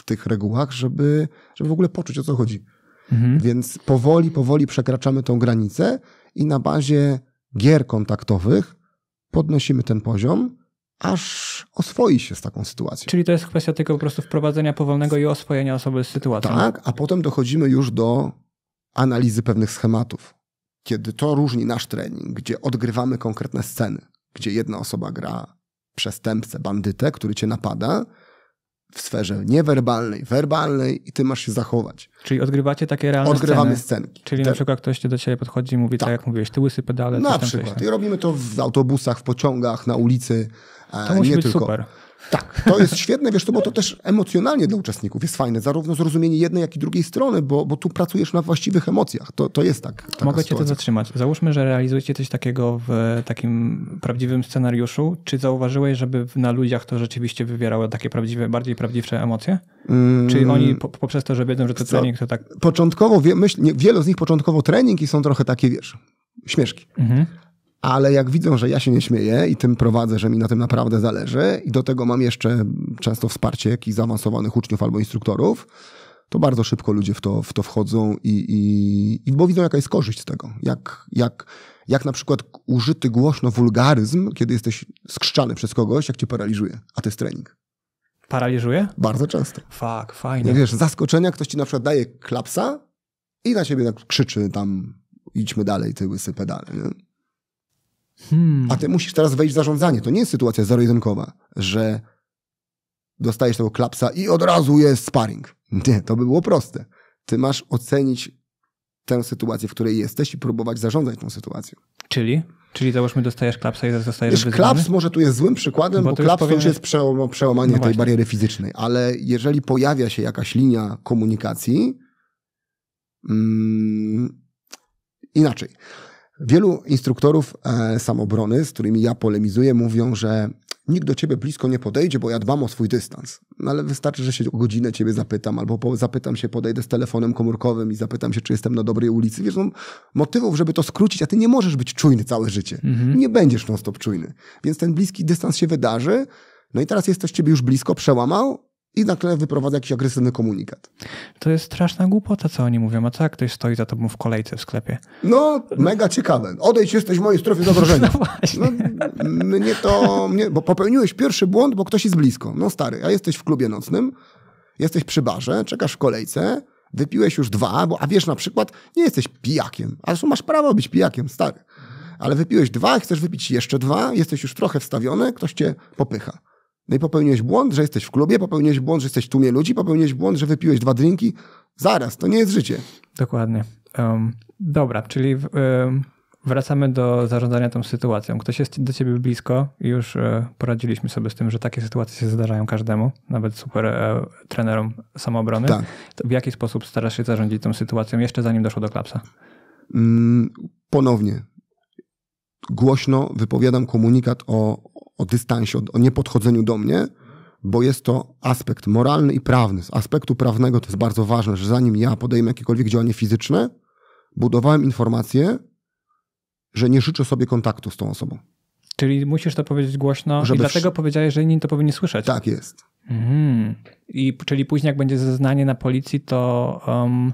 w tych regułach, żeby, żeby w ogóle poczuć o co chodzi. Mhm. Więc powoli, powoli przekraczamy tą granicę i na bazie gier kontaktowych podnosimy ten poziom, aż oswoi się z taką sytuacją. Czyli to jest kwestia tylko po prostu wprowadzenia powolnego i oswojenia osoby z sytuacją. Tak, a potem dochodzimy już do analizy pewnych schematów. Kiedy to różni nasz trening, gdzie odgrywamy konkretne sceny, gdzie jedna osoba gra przestępcę, bandytę, który cię napada, w sferze niewerbalnej, werbalnej i ty masz się zachować. Czyli odgrywacie takie realne Odgrywamy sceny. scenki. Czyli Te... na przykład ktoś do ciebie podchodzi i mówi, tak, tak jak mówiłeś, ty łysy pedale. Na przykład. I robimy to w autobusach, w pociągach, na ulicy. To musi e, nie być tylko. super. Tak, to jest świetne, wiesz, to, bo to też emocjonalnie dla uczestników jest fajne, zarówno zrozumienie jednej, jak i drugiej strony, bo, bo tu pracujesz na właściwych emocjach. To, to jest tak. Mogę sytuacja. cię to zatrzymać. Załóżmy, że realizujecie coś takiego w e, takim prawdziwym scenariuszu. Czy zauważyłeś, żeby na ludziach to rzeczywiście wywierało takie prawdziwe, bardziej prawdziwsze emocje? Hmm. Czy mm. oni po, poprzez to, że wiedzą, że to trening, to tak... Początkowo, myśl, nie, wielu z nich początkowo trening i są trochę takie, wiesz, śmieszki. Mhm ale jak widzą, że ja się nie śmieję i tym prowadzę, że mi na tym naprawdę zależy i do tego mam jeszcze często wsparcie jakichś zaawansowanych uczniów albo instruktorów, to bardzo szybko ludzie w to, w to wchodzą i, i, i bo widzą jaka jest korzyść z tego. Jak, jak, jak na przykład użyty głośno wulgaryzm, kiedy jesteś skrzczany przez kogoś, jak cię paraliżuje, a to jest trening. Paraliżuje? Bardzo często. Fak, fajnie. Nie wiesz, zaskoczenia, ktoś ci na przykład daje klapsa i na siebie tak krzyczy tam idźmy dalej, ty łysy pedale. Nie? Hmm. A ty musisz teraz wejść w zarządzanie. To nie jest sytuacja zero-jedynkowa, że dostajesz tego klapsa i od razu jest sparring. Nie, to by było proste. Ty masz ocenić tę sytuację, w której jesteś i próbować zarządzać tą sytuacją. Czyli? Czyli załóżmy dostajesz klapsa i zostajesz wyzwany? Klaps może tu jest złym przykładem, bo, bo klaps powiem... już jest przełom, przełamanie no tej bariery fizycznej, ale jeżeli pojawia się jakaś linia komunikacji, mm, inaczej. Wielu instruktorów e, samobrony, z którymi ja polemizuję, mówią, że nikt do ciebie blisko nie podejdzie, bo ja dbam o swój dystans. No ale wystarczy, że się o godzinę ciebie zapytam, albo po, zapytam się, podejdę z telefonem komórkowym i zapytam się, czy jestem na dobrej ulicy. Wiesz, no, motywów, żeby to skrócić, a ty nie możesz być czujny całe życie. Mhm. Nie będziesz non-stop czujny. Więc ten bliski dystans się wydarzy. No i teraz jest ktoś ciebie już blisko, przełamał, i nagle wyprowadza jakiś agresywny komunikat. To jest straszna głupota, co oni mówią. A co jak ktoś stoi za tobą w kolejce w sklepie? No, mega ciekawe. Odejdź, jesteś w mojej strefie zagrożenia. No właśnie. No, mnie to... Mnie, bo popełniłeś pierwszy błąd, bo ktoś jest blisko. No stary, a jesteś w klubie nocnym, jesteś przy barze, czekasz w kolejce, wypiłeś już dwa, bo, a wiesz na przykład, nie jesteś pijakiem. A zresztą masz prawo być pijakiem, stary. Ale wypiłeś dwa, chcesz wypić jeszcze dwa, jesteś już trochę wstawiony, ktoś cię popycha no i popełniłeś błąd, że jesteś w klubie, popełniłeś błąd, że jesteś w tłumie ludzi, popełniłeś błąd, że wypiłeś dwa drinki. Zaraz, to nie jest życie. Dokładnie. Um, dobra, czyli w, wracamy do zarządzania tą sytuacją. Ktoś jest do ciebie blisko i już e, poradziliśmy sobie z tym, że takie sytuacje się zdarzają każdemu, nawet super e, trenerom samoobrony. Tak. w jaki sposób starasz się zarządzić tą sytuacją jeszcze zanim doszło do klapsa? Mm, ponownie głośno wypowiadam komunikat o o dystansie, o, niepodchodzeniu do mnie, bo jest to aspekt moralny i prawny. Z aspektu prawnego to jest bardzo ważne, że zanim ja podejmę jakiekolwiek działanie fizyczne, budowałem informację, że nie życzę sobie kontaktu z tą osobą. Czyli musisz to powiedzieć głośno Żeby i dlatego w... powiedziałeś, że inni to powinni słyszeć. Tak jest. Mhm. I, czyli później jak będzie zeznanie na policji, to... Um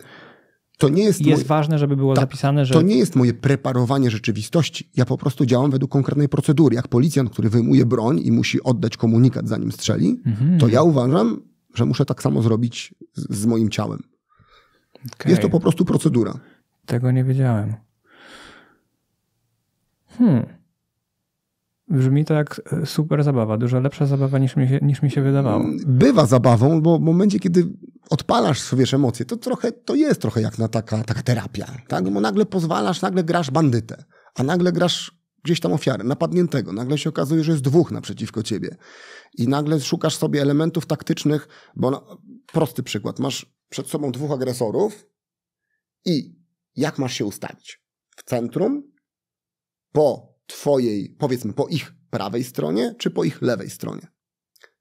to nie jest, jest moje... ważne, żeby było tak, zapisane, że. To nie jest moje preparowanie rzeczywistości. Ja po prostu działam według konkretnej procedury. Jak policjant, który wyjmuje broń i musi oddać komunikat, zanim strzeli, mhm. to ja uważam, że muszę tak samo zrobić z, z moim ciałem. Okay. Jest to po prostu procedura. Tego nie wiedziałem. Hmm. Brzmi to jak e, super zabawa, dużo lepsza zabawa niż mi się, niż mi się wydawało. Mm, bywa zabawą, bo w momencie, kiedy odpalasz sobie emocje, to trochę, to jest trochę jak na taka, taka terapia, tak? Bo nagle pozwalasz, nagle grasz bandytę, a nagle grasz gdzieś tam ofiarę, napadniętego. Nagle się okazuje, że jest dwóch naprzeciwko ciebie. I nagle szukasz sobie elementów taktycznych, bo na, prosty przykład, masz przed sobą dwóch agresorów i jak masz się ustawić? W centrum, po twojej, powiedzmy, po ich prawej stronie, czy po ich lewej stronie.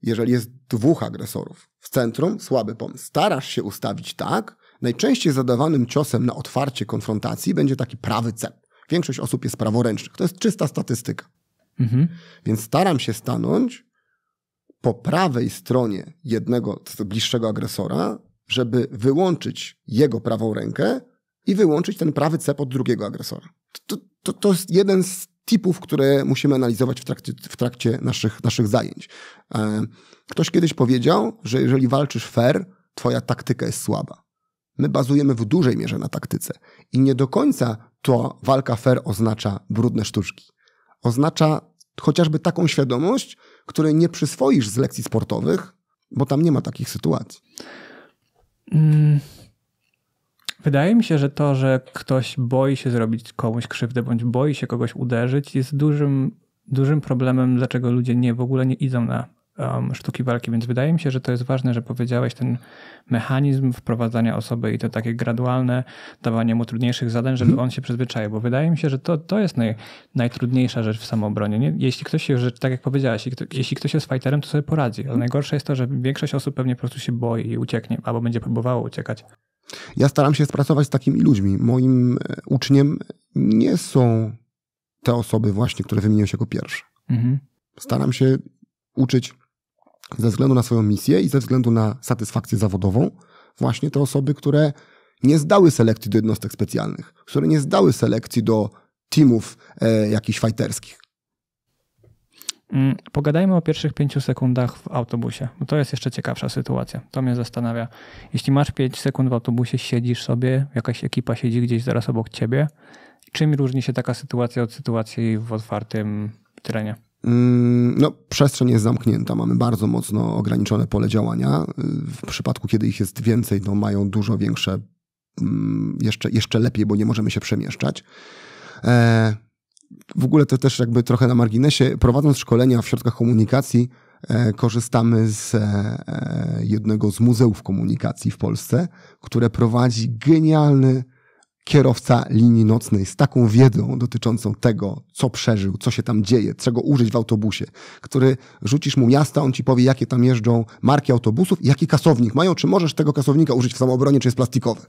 Jeżeli jest dwóch agresorów w centrum, słaby pomysł. Starasz się ustawić tak, najczęściej zadawanym ciosem na otwarcie konfrontacji będzie taki prawy cep. Większość osób jest praworęcznych. To jest czysta statystyka. Mhm. Więc staram się stanąć po prawej stronie jednego bliższego agresora, żeby wyłączyć jego prawą rękę i wyłączyć ten prawy cep od drugiego agresora. To, to, to jest jeden z tipów, które musimy analizować w trakcie, w trakcie naszych, naszych zajęć. E, ktoś kiedyś powiedział, że jeżeli walczysz fair, twoja taktyka jest słaba. My bazujemy w dużej mierze na taktyce i nie do końca to walka fair oznacza brudne sztuczki. Oznacza chociażby taką świadomość, której nie przyswoisz z lekcji sportowych, bo tam nie ma takich sytuacji. Mm, Wydaje mi się, że to, że ktoś boi się zrobić komuś krzywdę bądź boi się kogoś uderzyć, jest dużym, dużym problemem, dlaczego ludzie nie w ogóle nie idą na um, sztuki walki. Więc wydaje mi się, że to jest ważne, że powiedziałeś ten mechanizm wprowadzania osoby i to takie gradualne dawanie mu trudniejszych zadań, żeby mhm. on się przyzwyczaił, bo wydaje mi się, że to, to jest naj, najtrudniejsza rzecz w samoobronie. Nie? Jeśli ktoś się, że, tak jak powiedziałaś, jeśli ktoś jest fighterem, to sobie poradzi. Ale najgorsze jest to, że większość osób pewnie po prostu się boi i ucieknie albo będzie próbowało uciekać. Ja staram się pracować z takimi ludźmi. Moim e, uczniem nie są te osoby właśnie, które wymieniłem się jako pierwsze. Mhm. Staram się uczyć ze względu na swoją misję i ze względu na satysfakcję zawodową właśnie te osoby, które nie zdały selekcji do jednostek specjalnych, które nie zdały selekcji do teamów e, jakichś fajterskich. Mm, pogadajmy o pierwszych pięciu sekundach w autobusie, bo to jest jeszcze ciekawsza sytuacja. To mnie zastanawia. Jeśli masz 5 sekund w autobusie, siedzisz sobie, jakaś ekipa siedzi gdzieś zaraz obok ciebie. Czym różni się taka sytuacja od sytuacji w otwartym terenie? Mm, no, przestrzeń jest zamknięta, mamy bardzo mocno ograniczone pole działania. W przypadku, kiedy ich jest więcej, to mają dużo większe, mm, jeszcze, jeszcze lepiej, bo nie możemy się przemieszczać. E, w ogóle to też jakby trochę na marginesie, prowadząc szkolenia w środkach komunikacji, e, korzystamy z e, e, jednego z muzeów komunikacji w Polsce, które prowadzi genialny kierowca linii nocnej z taką wiedzą dotyczącą tego, co przeżył, co się tam dzieje, czego użyć w autobusie, który rzucisz mu miasta, on ci powie, jakie tam jeżdżą marki autobusów i jaki kasownik mają, czy możesz tego kasownika użyć w samoobronie, czy jest plastikowy.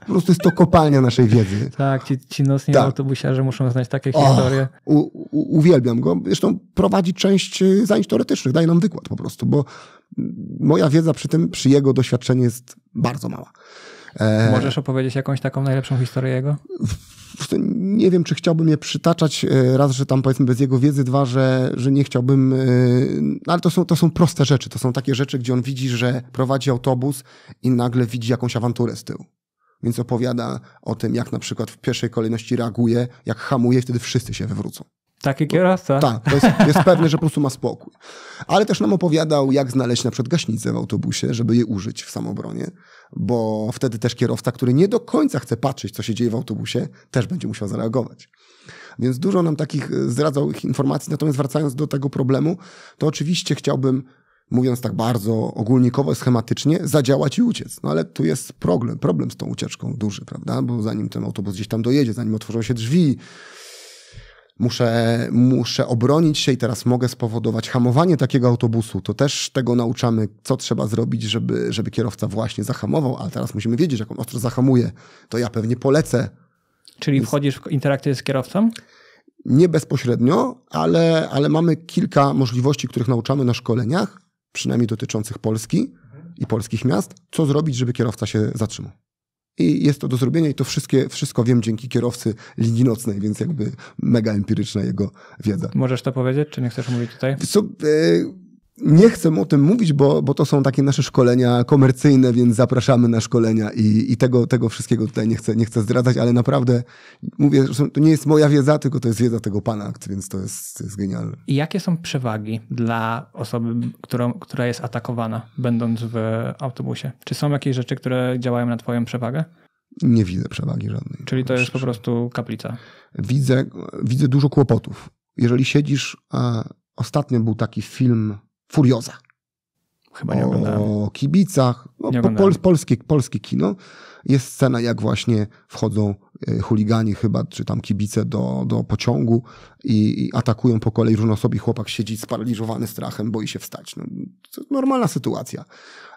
Po prostu jest to kopalnia naszej wiedzy. Tak, ci, ci nocni tak. autobusiarze muszą znać takie oh, historie. U, u, uwielbiam go. Zresztą prowadzi część y, zajęć teoretycznych, daje nam wykład po prostu, bo mm, moja wiedza przy tym, przy jego doświadczeniu jest bardzo mała. E, Możesz opowiedzieć jakąś taką najlepszą historię jego? Nie wiem, czy chciałbym je przytaczać. E, raz, że tam powiedzmy bez jego wiedzy, dwa, że, że nie chciałbym. E, no, ale to są, to są proste rzeczy. To są takie rzeczy, gdzie on widzi, że prowadzi autobus i nagle widzi jakąś awanturę z tyłu. Więc opowiada o tym, jak na przykład w pierwszej kolejności reaguje, jak hamuje, wtedy wszyscy się wywrócą. Taki kierowca. Tak, to jest, jest pewne, że po prostu ma spokój. Ale też nam opowiadał, jak znaleźć na przykład gaśnicę w autobusie, żeby je użyć w samobronie, bo wtedy też kierowca, który nie do końca chce patrzeć, co się dzieje w autobusie, też będzie musiał zareagować. Więc dużo nam takich e, zdradzał informacji. Natomiast wracając do tego problemu, to oczywiście chciałbym, mówiąc tak bardzo ogólnikowo, schematycznie, zadziałać i uciec. No ale tu jest problem, problem z tą ucieczką duży, prawda? Bo zanim ten autobus gdzieś tam dojedzie, zanim otworzą się drzwi, muszę, muszę obronić się i teraz mogę spowodować hamowanie takiego autobusu. To też tego nauczamy, co trzeba zrobić, żeby, żeby kierowca właśnie zahamował, ale teraz musimy wiedzieć, jak on ostro zahamuje. To ja pewnie polecę. Czyli Więc... wchodzisz w interakcję z kierowcą? Nie bezpośrednio, ale, ale mamy kilka możliwości, których nauczamy na szkoleniach, przynajmniej dotyczących Polski i polskich miast, co zrobić, żeby kierowca się zatrzymał. I jest to do zrobienia i to wszystkie, wszystko wiem dzięki kierowcy linii nocnej, więc jakby mega empiryczna jego wiedza. Możesz to powiedzieć, czy nie chcesz mówić tutaj? So, yy e, nie chcę o tym mówić, bo, bo to są takie nasze szkolenia komercyjne, więc zapraszamy na szkolenia i, i tego, tego wszystkiego tutaj nie chcę, nie chcę zdradzać, ale naprawdę mówię, że to nie jest moja wiedza, tylko to jest wiedza tego pana, więc to jest, to jest genialne. I jakie są przewagi dla osoby, którą, która jest atakowana, będąc w autobusie? Czy są jakieś rzeczy, które działają na twoją przewagę? Nie widzę przewagi żadnej. Czyli to jest po prostu kaplica. Widzę, widzę dużo kłopotów. Jeżeli siedzisz, a ostatnio był taki film Furioza. Chyba nie oglądałem. O kibicach. No, nie pol, polskie, polskie kino. Jest scena, jak właśnie wchodzą e, chuligani chyba, czy tam kibice do, do pociągu i, i atakują po kolei różnosobi. Chłopak siedzi sparaliżowany strachem, boi się wstać. No, normalna sytuacja.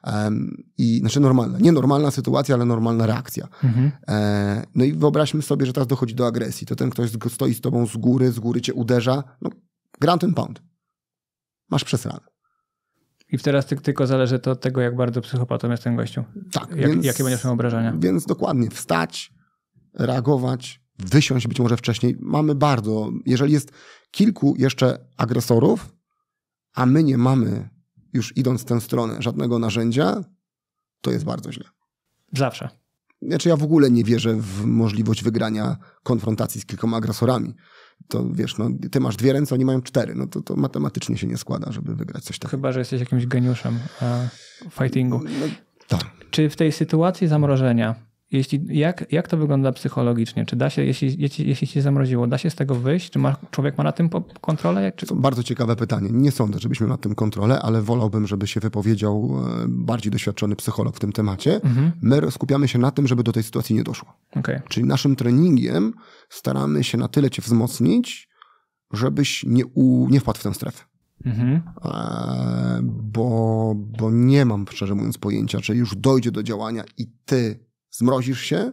Um, i, znaczy normalna, nie normalna sytuacja, ale normalna reakcja. Mhm. E, no i wyobraźmy sobie, że teraz dochodzi do agresji. To ten ktoś stoi z tobą z góry, z góry cię uderza. No, grunt and pound. Masz przesrane. I teraz tylko zależy to od tego, jak bardzo psychopatą jest ten gościu. Tak. Jak, więc, jakie będą obrażenia. Więc dokładnie, wstać, reagować, wysiąść być może wcześniej. Mamy bardzo, jeżeli jest kilku jeszcze agresorów, a my nie mamy, już idąc w tę stronę, żadnego narzędzia, to jest bardzo źle. Zawsze. Znaczy ja w ogóle nie wierzę w możliwość wygrania konfrontacji z kilkoma agresorami to wiesz, no, ty masz dwie ręce, oni mają cztery. No to, to matematycznie się nie składa, żeby wygrać coś takiego. Chyba, że jesteś jakimś geniuszem e, fightingu. No, no tak. Czy w tej sytuacji zamrożenia jeśli, jak, jak to wygląda psychologicznie? Czy da się, jeśli, jeśli, jeśli się zamroziło, da się z tego wyjść? Czy ma, człowiek ma na tym kontrolę? Czy... To bardzo ciekawe pytanie. Nie sądzę, żebyśmy nad tym kontrolę, ale wolałbym, żeby się wypowiedział e, bardziej doświadczony psycholog w tym temacie. Mhm. My skupiamy się na tym, żeby do tej sytuacji nie doszło. Okay. Czyli naszym treningiem staramy się na tyle cię wzmocnić, żebyś nie, u, nie wpadł w tę strefę. Mhm. E, bo, bo nie mam, szczerze mówiąc, pojęcia, czy już dojdzie do działania i ty zmrozisz się,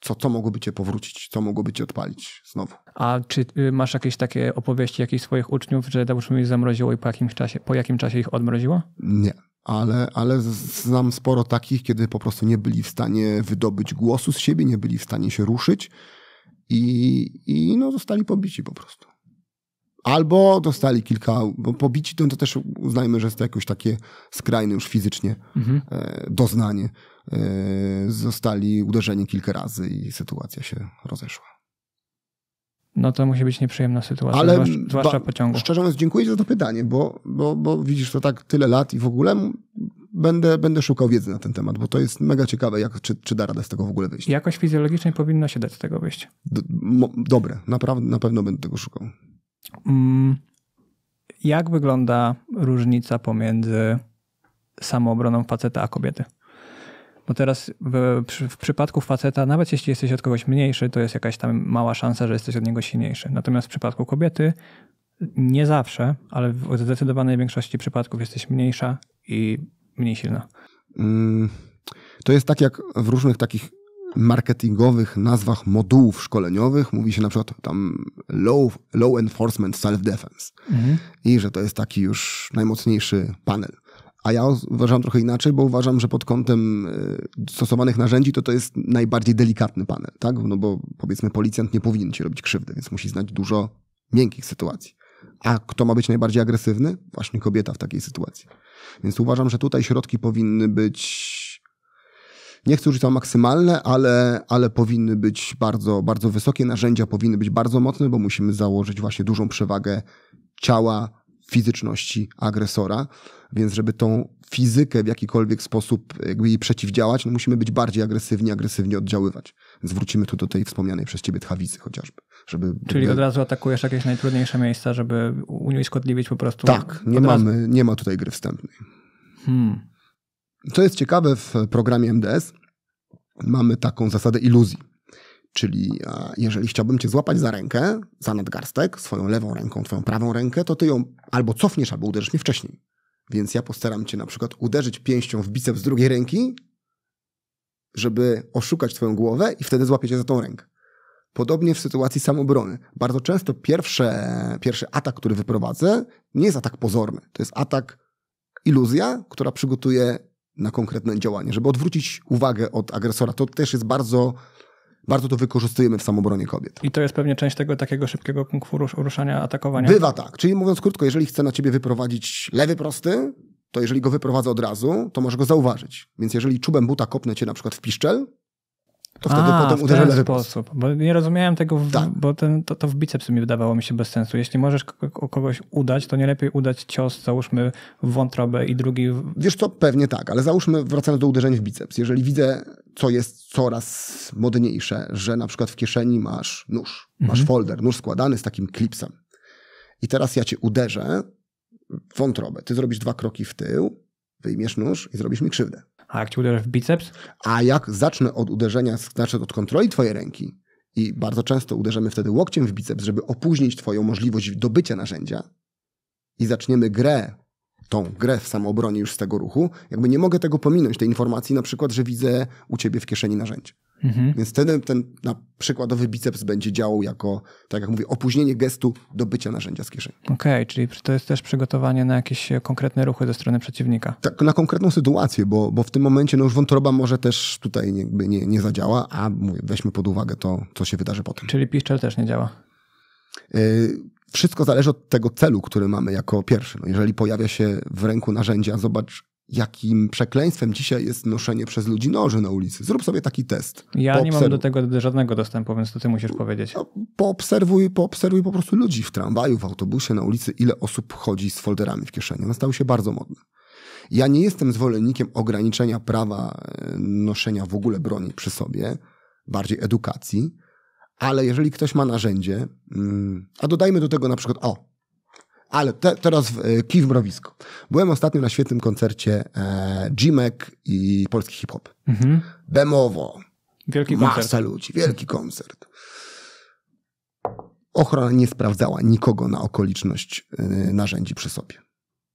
co, co mogłoby cię powrócić, co mogłoby cię odpalić znowu. A czy y, masz jakieś takie opowieści jakichś swoich uczniów, że załóżmy ich zamroziło i po, jakimś czasie, po jakim czasie ich odmroziło? Nie, ale, ale znam sporo takich, kiedy po prostu nie byli w stanie wydobyć głosu z siebie, nie byli w stanie się ruszyć i, i no, zostali pobici po prostu. Albo dostali kilka, bo pobici to, to też uznajmy, że jest to jakoś takie skrajne już fizycznie mhm. E, doznanie Y, zostali uderzeni kilka razy i sytuacja się rozeszła. No to musi być nieprzyjemna sytuacja, Ale zwłaszcza pociągu. Szczerze mówiąc, dziękuję za to pytanie, bo, bo, bo widzisz to tak tyle lat i w ogóle będę, będę szukał wiedzy na ten temat, bo to jest mega ciekawe, jak, czy, czy da radę z tego w ogóle wyjść. Jakoś fizjologicznie powinno się dać z tego wyjść. dobre, naprawdę, na pewno będę tego szukał. Mm, jak wygląda różnica pomiędzy samoobroną faceta a kobiety? Bo no teraz w, w, przypadku faceta, nawet jeśli jesteś od kogoś mniejszy, to jest jakaś tam mała szansa, że jesteś od niego silniejszy. Natomiast w przypadku kobiety nie zawsze, ale w zdecydowanej większości przypadków jesteś mniejsza i mniej silna. Mm, to jest tak jak w różnych takich marketingowych nazwach modułów szkoleniowych mówi się na przykład tam Law, low Enforcement Self-Defense. Mhm. I że to jest taki już najmocniejszy panel. A ja uważam trochę inaczej, bo uważam, że pod kątem y, stosowanych narzędzi to to jest najbardziej delikatny panel, tak? No bo powiedzmy policjant nie powinien ci robić krzywdy, więc musi znać dużo miękkich sytuacji. A kto ma być najbardziej agresywny? Właśnie kobieta w takiej sytuacji. Więc uważam, że tutaj środki powinny być, nie chcę użyć tam maksymalne, ale, ale powinny być bardzo, bardzo wysokie, narzędzia powinny być bardzo mocne, bo musimy założyć właśnie dużą przewagę ciała fizyczności agresora, więc żeby tą fizykę w jakikolwiek sposób jakby jej przeciwdziałać, no musimy być bardziej agresywni, agresywnie oddziaływać. Zwrócimy tu do tej wspomnianej przez ciebie tchawicy chociażby. Żeby, Czyli od razu atakujesz jakieś najtrudniejsze miejsca, żeby unieszkodliwić po prostu. Tak, nie, mamy, razu... nie ma tutaj gry wstępnej. Hmm. Co jest ciekawe w programie MDS, mamy taką zasadę iluzji. Czyli jeżeli chciałbym cię złapać za rękę, za nadgarstek, swoją lewą ręką, twoją prawą rękę, to ty ją albo cofniesz, albo uderzysz mnie wcześniej. Więc ja postaram cię na przykład uderzyć pięścią w biceps drugiej ręki, żeby oszukać twoją głowę i wtedy złapię cię za tą rękę. Podobnie w sytuacji samobrony. Bardzo często pierwsze, pierwszy atak, który wyprowadzę, nie jest atak pozorny. To jest atak, iluzja, która przygotuje na konkretne działanie, żeby odwrócić uwagę od agresora. To też jest bardzo bardzo to wykorzystujemy w samobronie kobiet. I to jest pewnie część tego takiego szybkiego kung fu ruszania, atakowania? Bywa tak. Czyli mówiąc krótko, jeżeli chce na ciebie wyprowadzić lewy prosty, to jeżeli go wyprowadza od razu, to może go zauważyć. Więc jeżeli czubem buta kopnę cię na przykład w piszczel, to wtedy A, potem uderza lewy sposób. Bo nie rozumiałem tego, w, tak. bo ten, to, to w biceps mi wydawało mi się bez sensu. Jeśli możesz kogoś udać, to nie lepiej udać cios, załóżmy w wątrobę i drugi... W... Wiesz co, pewnie tak, ale załóżmy, wracając do uderzeń w biceps, jeżeli widzę, co jest coraz modniejsze, że na przykład w kieszeni masz nóż, masz mhm. folder, nóż składany z takim klipsem i teraz ja cię uderzę w wątrobę, ty zrobisz dwa kroki w tył, wyjmiesz nóż i zrobisz mi krzywdę. A jak ci uderzę w biceps? A jak zacznę od uderzenia, znaczy od kontroli twojej ręki i bardzo często uderzamy wtedy łokciem w biceps, żeby opóźnić twoją możliwość dobycia narzędzia i zaczniemy grę, tą grę w samoobronie już z tego ruchu, jakby nie mogę tego pominąć, tej informacji na przykład, że widzę u ciebie w kieszeni narzędzie. Mhm. Więc wtedy ten na przykładowy biceps będzie działał jako, tak jak mówię, opóźnienie gestu do bycia narzędzia z kieszeni. Okej, okay, czyli to jest też przygotowanie na jakieś e, konkretne ruchy ze strony przeciwnika. Tak, na konkretną sytuację, bo, bo w tym momencie no już wątroba może też tutaj nie, nie, nie zadziała, a mówię, weźmy pod uwagę to, co się wydarzy potem. Czyli piszczel też nie działa? E, wszystko zależy od tego celu, który mamy jako pierwszy. No jeżeli pojawia się w ręku narzędzia, zobacz, jakim przekleństwem dzisiaj jest noszenie przez ludzi noży na ulicy. Zrób sobie taki test. Ja poobserw... nie mam do tego żadnego dostępu, więc to ty musisz powiedzieć. No, poobserwuj, poobserwuj po prostu ludzi w tramwaju, w autobusie, na ulicy, ile osób chodzi z folderami w kieszeni. One stały się bardzo modne. Ja nie jestem zwolennikiem ograniczenia prawa e, noszenia w ogóle broni przy sobie, bardziej edukacji, ale jeżeli ktoś ma narzędzie, mm, a dodajmy do tego na przykład, o, ale te, teraz e, kij w mrowisko. Byłem ostatnio na świetnym koncercie e, g i polski hip-hop. Mhm. Bemowo. Wielki koncert. Masa ludzi, wielki koncert. Ochrona nie sprawdzała nikogo na okoliczność y, narzędzi przy sobie.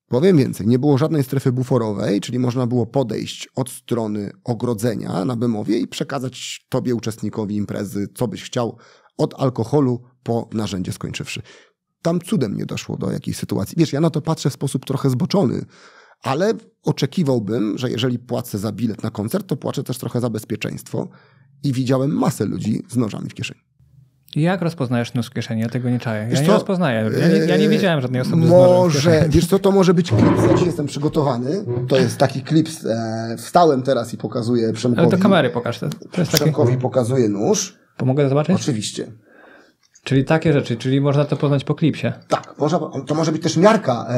Powiem więcej, nie było żadnej strefy buforowej, czyli można było podejść od strony ogrodzenia na Bemowie i przekazać tobie, uczestnikowi imprezy, co byś chciał, od alkoholu po narzędzie skończywszy tam cudem nie doszło do jakiejś sytuacji. Wiesz, ja na to patrzę w sposób trochę zboczony, ale oczekiwałbym, że jeżeli płacę za bilet na koncert, to płacę też trochę za bezpieczeństwo i widziałem masę ludzi z nożami w kieszeni. Jak rozpoznajesz nóż w kieszeni? Ja tego nie czaję. Wiesz ja co? nie rozpoznaję. Ja nie, ja nie eee, widziałem żadnej osoby Może, wiesz co, to może być klips, ja ci jestem przygotowany. To jest taki klips, e, wstałem teraz i pokazuję Przemkowi. Ale to kamery pokaż to. to Przemkowi taki... pokazuje nóż. Pomogę zobaczyć? Oczywiście. Czyli takie rzeczy, czyli można to poznać po klipsie. Tak, to może być też miarka e,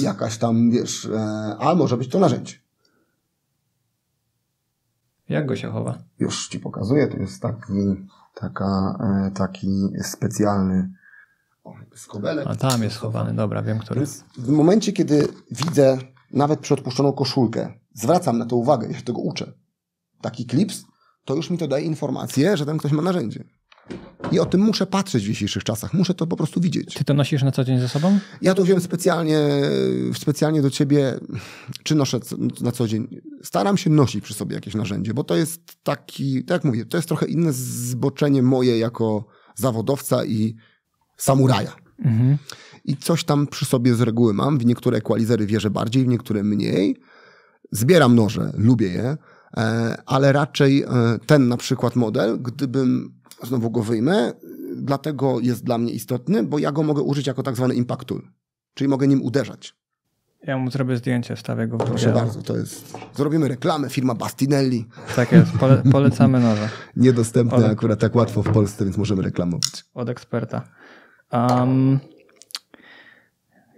jakaś tam, wiesz, e, a może być to narzędzie. Jak go się chowa? Już ci pokazuję, to jest taki, e, taka, e, taki specjalny o, skobelek. A tam jest chowany, dobra, wiem, który. Więc w momencie, kiedy widzę nawet odpuszczoną koszulkę, zwracam na to uwagę, ja się tego uczę, taki klips, to już mi to daje informację, że ten ktoś ma narzędzie. I o tym muszę patrzeć w dzisiejszych czasach. Muszę to po prostu widzieć. Ty to nosisz na co dzień ze sobą? Ja to wziąłem specjalnie, specjalnie do ciebie, czy noszę na co dzień. Staram się nosić przy sobie jakieś narzędzie, bo to jest taki, tak jak mówię, to jest trochę inne zboczenie moje jako zawodowca i samuraja. Mhm. I coś tam przy sobie z reguły mam. W niektóre equalizery wierzę bardziej, w niektóre mniej. Zbieram noże, lubię je, e, ale raczej e, ten na przykład model, gdybym znowu go wyjmę, dlatego jest dla mnie istotny, bo ja go mogę użyć jako tak zwany impact tool, czyli mogę nim uderzać. Ja mu zrobię zdjęcie, wstawię go w Proszę wideo. bardzo, to jest. Zrobimy reklamę, firma Bastinelli. Tak jest, pole, polecamy nowe. Niedostępne Od... akurat tak łatwo w Polsce, więc możemy reklamować. Od eksperta. Um,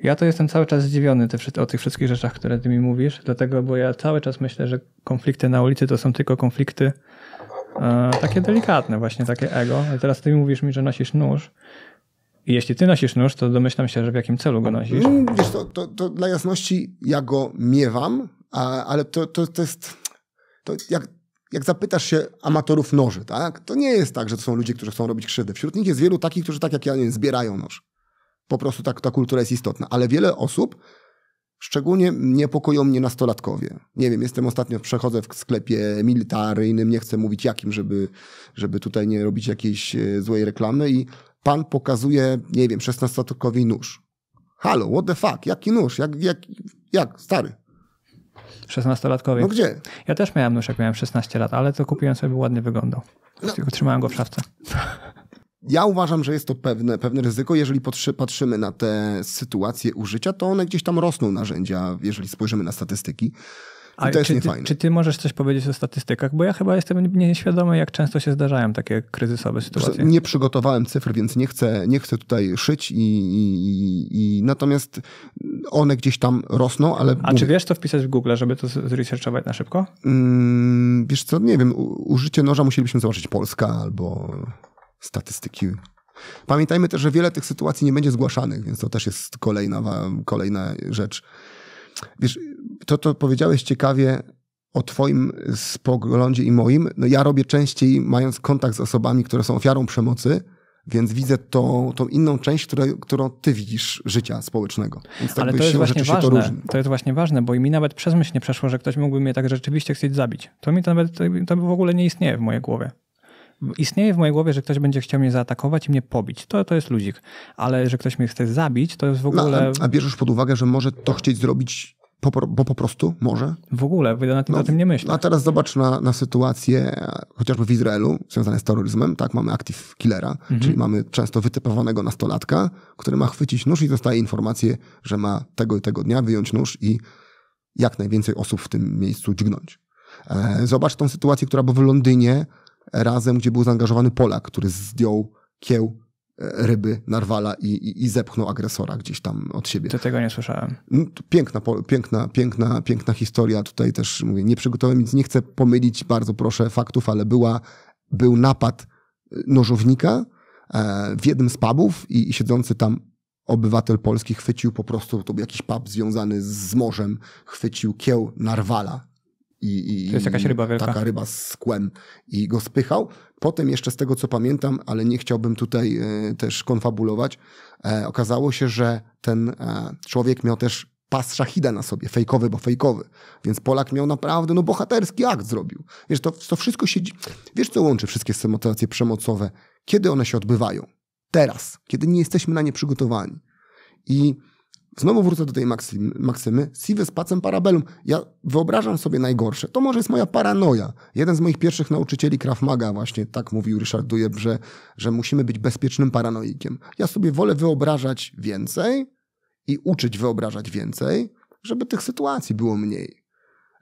ja to jestem cały czas zdziwiony ty, o tych wszystkich rzeczach, które ty mi mówisz, dlatego, bo ja cały czas myślę, że konflikty na ulicy to są tylko konflikty E, takie delikatne, właśnie takie ego. Ale teraz ty mówisz mi, że nosisz nóż. I jeśli ty nosisz nóż, to domyślam się, że w jakim celu go nosisz. No wiesz, to, to, to dla jasności ja go miewam, ale to, to, to jest. To jak, jak zapytasz się amatorów noży, tak? To nie jest tak, że to są ludzie, którzy chcą robić krzywdę. Wśród nich jest wielu takich, którzy tak jak ja, nie wiem, zbierają nóż. Po prostu tak, ta kultura jest istotna. Ale wiele osób Szczególnie niepokoją mnie nastolatkowie. Nie wiem, jestem ostatnio, przechodzę w sklepie militaryjnym, nie chcę mówić jakim, żeby, żeby tutaj nie robić jakiejś e, złej reklamy i pan pokazuje, nie wiem, szesnastolatkowi nóż. Halo, what the fuck, jaki nóż, jak, jak, jak, stary? Szesnastolatkowie. No gdzie? Ja też miałem nóż, jak miałem 16 lat, ale to kupiłem sobie, ładnie wyglądał. No. Tylko trzymałem go w szafce. ja uważam, że jest to pewne, pewne ryzyko. Jeżeli patrzy, patrzymy na te sytuacje użycia, to one gdzieś tam rosną narzędzia, jeżeli spojrzymy na statystyki. A czy ty, czy, ty, możesz coś powiedzieć o statystykach? Bo ja chyba jestem nieświadomy, jak często się zdarzają takie kryzysowe sytuacje. Nie przygotowałem cyfr, więc nie chcę, nie chcę tutaj szyć i, i, i natomiast one gdzieś tam rosną, ale... A mówię, czy wiesz co wpisać w Google, żeby to zresearchować na szybko? Mm, wiesz co, nie wiem, użycie noża musielibyśmy zobaczyć Polska albo statystyki. Pamiętajmy też, że wiele tych sytuacji nie będzie zgłaszanych, więc to też jest kolejna, kolejna rzecz. Wiesz, to, co powiedziałeś ciekawie o twoim spoglądzie i moim, no ja robię częściej, mając kontakt z osobami, które są ofiarą przemocy, więc widzę tą, tą inną część, które, którą ty widzisz życia społecznego. Więc tak Ale to jest właśnie ważne. To, to, jest właśnie ważne, bo mi nawet przez myśl nie przeszło, że ktoś mógłby mnie tak rzeczywiście chcieć zabić. To mi to nawet to w ogóle nie istnieje w mojej głowie istnieje w mojej głowie, że ktoś będzie chciał mnie zaatakować i mnie pobić. To, to jest ludzik. Ale że ktoś mnie chce zabić, to jest w no, ogóle... No, a, bierzesz pod uwagę, że może to chcieć zrobić po, bo po prostu może? W ogóle, ja na tym, no, o tym nie myślę. No, a teraz zobacz na, na sytuację chociażby w Izraelu związane z terroryzmem. Tak, mamy aktyw killera, mhm. czyli mamy często wytypowanego nastolatka, który ma chwycić nóż i dostaje informację, że ma tego i tego dnia wyjąć nóż i jak najwięcej osób w tym miejscu dźgnąć. E, zobacz tą sytuację, która była w Londynie razem, gdzie był zaangażowany Polak, który zdjął kieł e, ryby, narwala i, i, i zepchnął agresora gdzieś tam od siebie. To tego nie słyszałem. No, piękna, piękna, piękna, piękna historia. Tutaj też mówię, nie przygotowałem nic, nie chcę pomylić, bardzo proszę, faktów, ale była, był napad e, nożownika e, w jednym z pubów i, i siedzący tam obywatel polski chwycił po prostu, to był jakiś pub związany z morzem, chwycił kieł narwala, i, i, to jest jakaś ryba wielka. Taka ryba z kłem i go spychał. Potem jeszcze z tego co pamiętam, ale nie chciałbym tutaj y, też konfabulować, e, okazało się, że ten e, człowiek miał też pas szachida na sobie, fejkowy, bo fejkowy. Więc Polak miał naprawdę, no bohaterski akt zrobił. Wiesz, to, to wszystko siedzi... Wiesz, co łączy wszystkie symulacje przemocowe? Kiedy one się odbywają? Teraz, kiedy nie jesteśmy na nie przygotowani. I Znowu wrócę do tej maksymy, maksymy z pacem parabellum. Ja wyobrażam sobie najgorsze. To może jest moja paranoja. Jeden z moich pierwszych nauczycieli Krav Maga właśnie tak mówił Ryszard Dujeb, że, że musimy być bezpiecznym paranoikiem. Ja sobie wolę wyobrażać więcej i uczyć wyobrażać więcej, żeby tych sytuacji było mniej.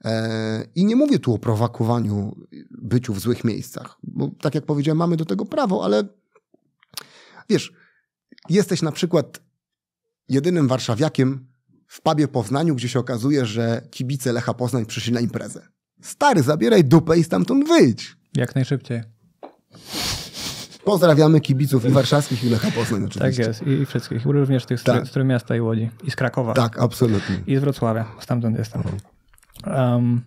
E, I nie mówię tu o prowokowaniu byciu w złych miejscach, bo tak jak powiedziałem, mamy do tego prawo, ale wiesz, jesteś na przykład jedynym warszawiakiem w pubie Poznaniu, gdzie się okazuje, że kibice Lecha Poznań przyszli na imprezę. Stary, zabieraj dupę i stamtąd wyjdź. Jak najszybciej. Pozdrawiamy kibiców i warszawskich, i Lecha Poznań oczywiście. Tak jest, i, wszystkich, również tych z, tak. z Trójmiasta i Łodzi, i z Krakowa. Tak, absolutnie. I z Wrocławia, stamtąd jestem. Um,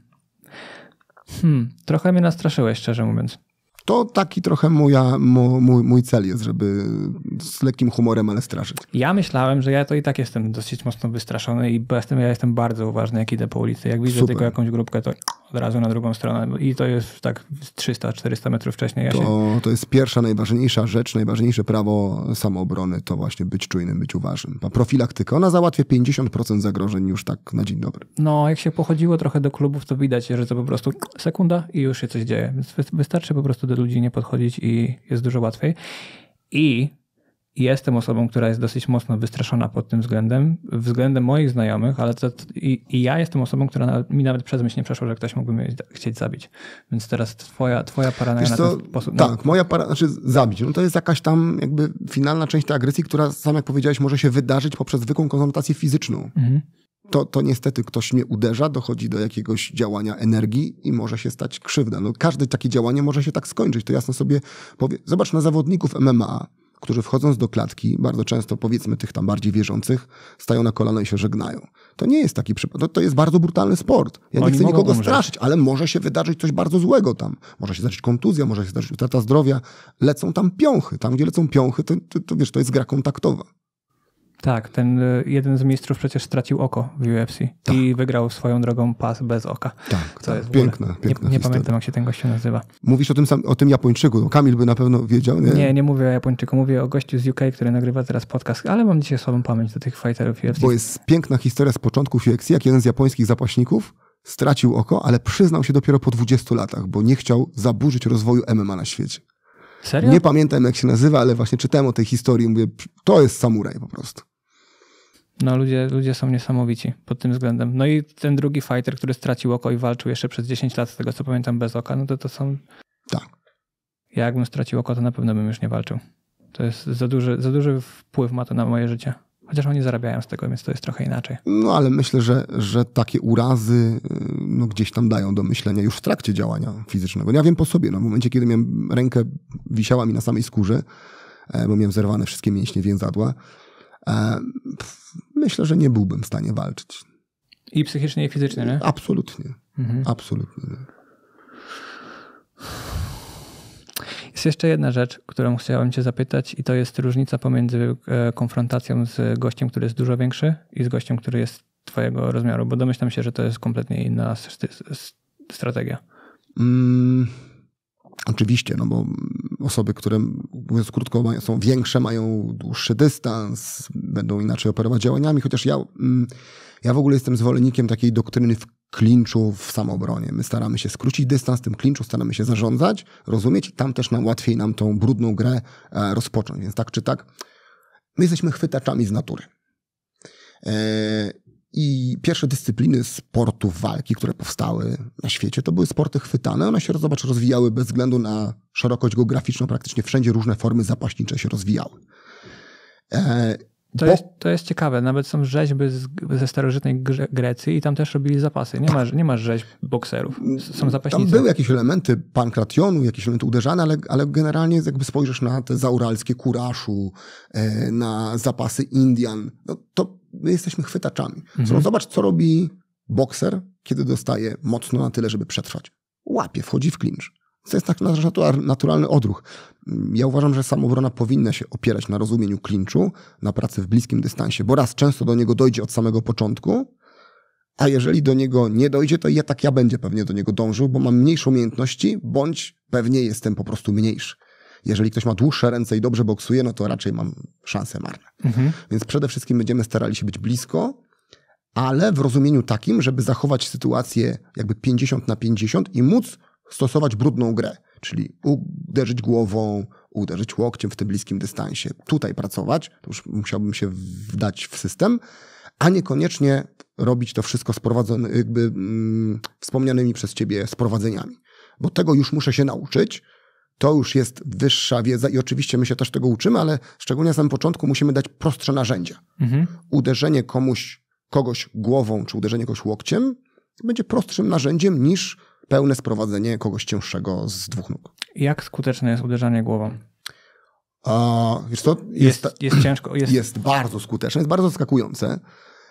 hmm, trochę mnie nastraszyłeś, szczerze mówiąc to taki trochę moja, mój, mój cel jest, żeby z lekkim humorem, ale straszyć. Ja myślałem, że ja to i tak jestem dosyć mocno wystraszony i jestem, ja jestem bardzo uważny, jak idę po ulicy. Jak widzę Super. tylko jakąś grupkę, to od razu na drugą stronę i to jest tak 300-400 metrów wcześniej. Ja to, się... to jest pierwsza, najważniejsza rzecz, najważniejsze prawo samoobrony to właśnie być czujnym, być uważnym. A profilaktyka, ona załatwia 50% zagrożeń już tak na dzień dobry. No, jak się pochodziło trochę do klubów, to widać, że to po prostu sekunda i już się coś dzieje. Więc wystarczy po prostu do ludzi nie podchodzić i jest dużo łatwiej. I jestem osobą, która jest dosyć mocno wystraszona pod tym względem, względem moich znajomych, ale to, i, i, ja jestem osobą, która nawet, mi nawet przez myśl nie przeszło, że ktoś mógłby mnie chcieć zabić. Więc teraz twoja, twoja paranoja Wiesz na ten sposób... No. Tak, no. moja znaczy zabić, no to jest jakaś tam jakby finalna część tej agresji, która sam jak powiedziałeś może się wydarzyć poprzez zwykłą konfrontację fizyczną. Mhm. To, to niestety ktoś mnie uderza, dochodzi do jakiegoś działania energii i może się stać krzywda. No, każde takie działanie może się tak skończyć. To jasno sobie powie. Zobacz na zawodników MMA którzy wchodząc do klatki, bardzo często powiedzmy tych tam bardziej wierzących, stają na kolano i się żegnają. To nie jest taki przypadek. To, to jest bardzo brutalny sport. Ja Oni nie chcę nikogo umrzeć. straszyć, ale może się wydarzyć coś bardzo złego tam. Może się zdarzyć kontuzja, może się zdarzyć utrata zdrowia. Lecą tam piąchy. Tam, gdzie lecą piąchy, to, to, to wiesz, to jest gra kontaktowa. Tak, ten e, jeden z mistrzów przecież stracił oko w UFC tak. i wygrał swoją drogą pas bez oka. Tak, co tak. jest piękne. Nie, nie pamiętam, jak się ten gość nazywa. Mówisz o tym, sam, o tym Japończyku. No Kamil by na pewno wiedział, nie? Nie, nie mówię o Japończyku. Mówię o gościu z UK, który nagrywa teraz podcast, ale mam dzisiaj słabą pamięć do tych fighterów UFC. Bo jest piękna historia z początków UFC, jak jeden z japońskich zapaśników stracił oko, ale przyznał się dopiero po 20 latach, bo nie chciał zaburzyć rozwoju MMA na świecie. Serio? Nie pamiętam jak się nazywa, ale właśnie czytałem o tej historii. Mówię, to jest samuraj po prostu. No ludzie, ludzie są niesamowici pod tym względem. No i ten drugi fighter, który stracił oko i walczył jeszcze przez 10 lat, z tego co pamiętam, bez oka, no to to są... Tak. Ja jakbym stracił oko, to na pewno bym już nie walczył. To jest za duży, za duży wpływ ma to na moje życie. Chociaż oni zarabiają z tego, więc to jest trochę inaczej. No ale myślę, że, że takie urazy y, no, gdzieś tam dają do myślenia już w trakcie działania fizycznego. No, ja wiem po sobie, no, w momencie, kiedy miałem rękę, wisiała mi na samej skórze, e, bo miałem zerwane wszystkie mięśnie więzadła, E, myślę, że nie byłbym w stanie walczyć. I psychicznie, i fizycznie, nie? Absolutnie. Mhm. Absolutnie. Nie. Jest jeszcze jedna rzecz, którą chciałem Cię zapytać, i to jest różnica pomiędzy e, konfrontacją z gościem, który jest dużo większy, i z gościem, który jest Twojego rozmiaru, bo domyślam się, że to jest kompletnie inna strategia. Mm Oczywiście, no bo osoby, które, mówiąc krótko, są większe, mają dłuższy dystans, będą inaczej operować działaniami, chociaż ja, mm, ja w ogóle jestem zwolennikiem takiej doktryny w klinczu w samobronie. My staramy się skrócić dystans, tym klinczu staramy się zarządzać, rozumieć i tam też nam łatwiej nam tą brudną grę e, rozpocząć. Więc tak czy tak, my jesteśmy chwytaczami z natury. E, i pierwsze dyscypliny sportów walki, które powstały na świecie, to były sporty chwytane. One się, zobacz, rozwijały bez względu na szerokość geograficzną. Praktycznie wszędzie różne formy zapaśnicze się rozwijały. E, to, Bo... jest, to jest ciekawe, nawet są rzeźby z, ze starożytnej Grecji i tam też robili zapasy. Nie masz, nie masz rzeźb bokserów, są zapaśnice. Tam były jakieś elementy pankrationu, jakieś elementy uderzane, ale, ale generalnie jakby spojrzysz na te zauralskie kuraszu, e, na zapasy Indian, no to my jesteśmy chwytaczami. Mhm. Zobacz, co robi bokser, kiedy dostaje mocno na tyle, żeby przetrwać. Łapie, wchodzi w klincz. To jest tak nasz naturalny odruch. Ja uważam, że samobrona powinna się opierać na rozumieniu klinczu, na pracy w bliskim dystansie, bo raz często do niego dojdzie od samego początku, a jeżeli do niego nie dojdzie, to ja tak ja będzie pewnie do niego dążył, bo mam mniejsze umiejętności, bądź pewnie jestem po prostu mniejszy. Jeżeli ktoś ma dłuższe ręce i dobrze boksuje, no to raczej mam szanse marne. Mhm. Więc przede wszystkim będziemy starali się być blisko, ale w rozumieniu takim, żeby zachować sytuację jakby 50 na 50 i móc stosować brudną grę, czyli uderzyć głową, uderzyć łokciem w tym bliskim dystansie, tutaj pracować, to już musiałbym się wdać w system, a niekoniecznie robić to wszystko sprowadzone, jakby mm, wspomnianymi przez ciebie sprowadzeniami. Bo tego już muszę się nauczyć, to już jest wyższa wiedza i oczywiście my się też tego uczymy, ale szczególnie na samym początku musimy dać prostsze narzędzia. Mhm. Uderzenie komuś, kogoś głową czy uderzenie kogoś łokciem będzie prostszym narzędziem niż pełne sprowadzenie kogoś cięższego z dwóch nóg. Jak skuteczne jest uderzanie głową? A, wiesz co? Jest, jest, jest ciężko. Jest... jest bardzo skuteczne, jest bardzo zaskakujące.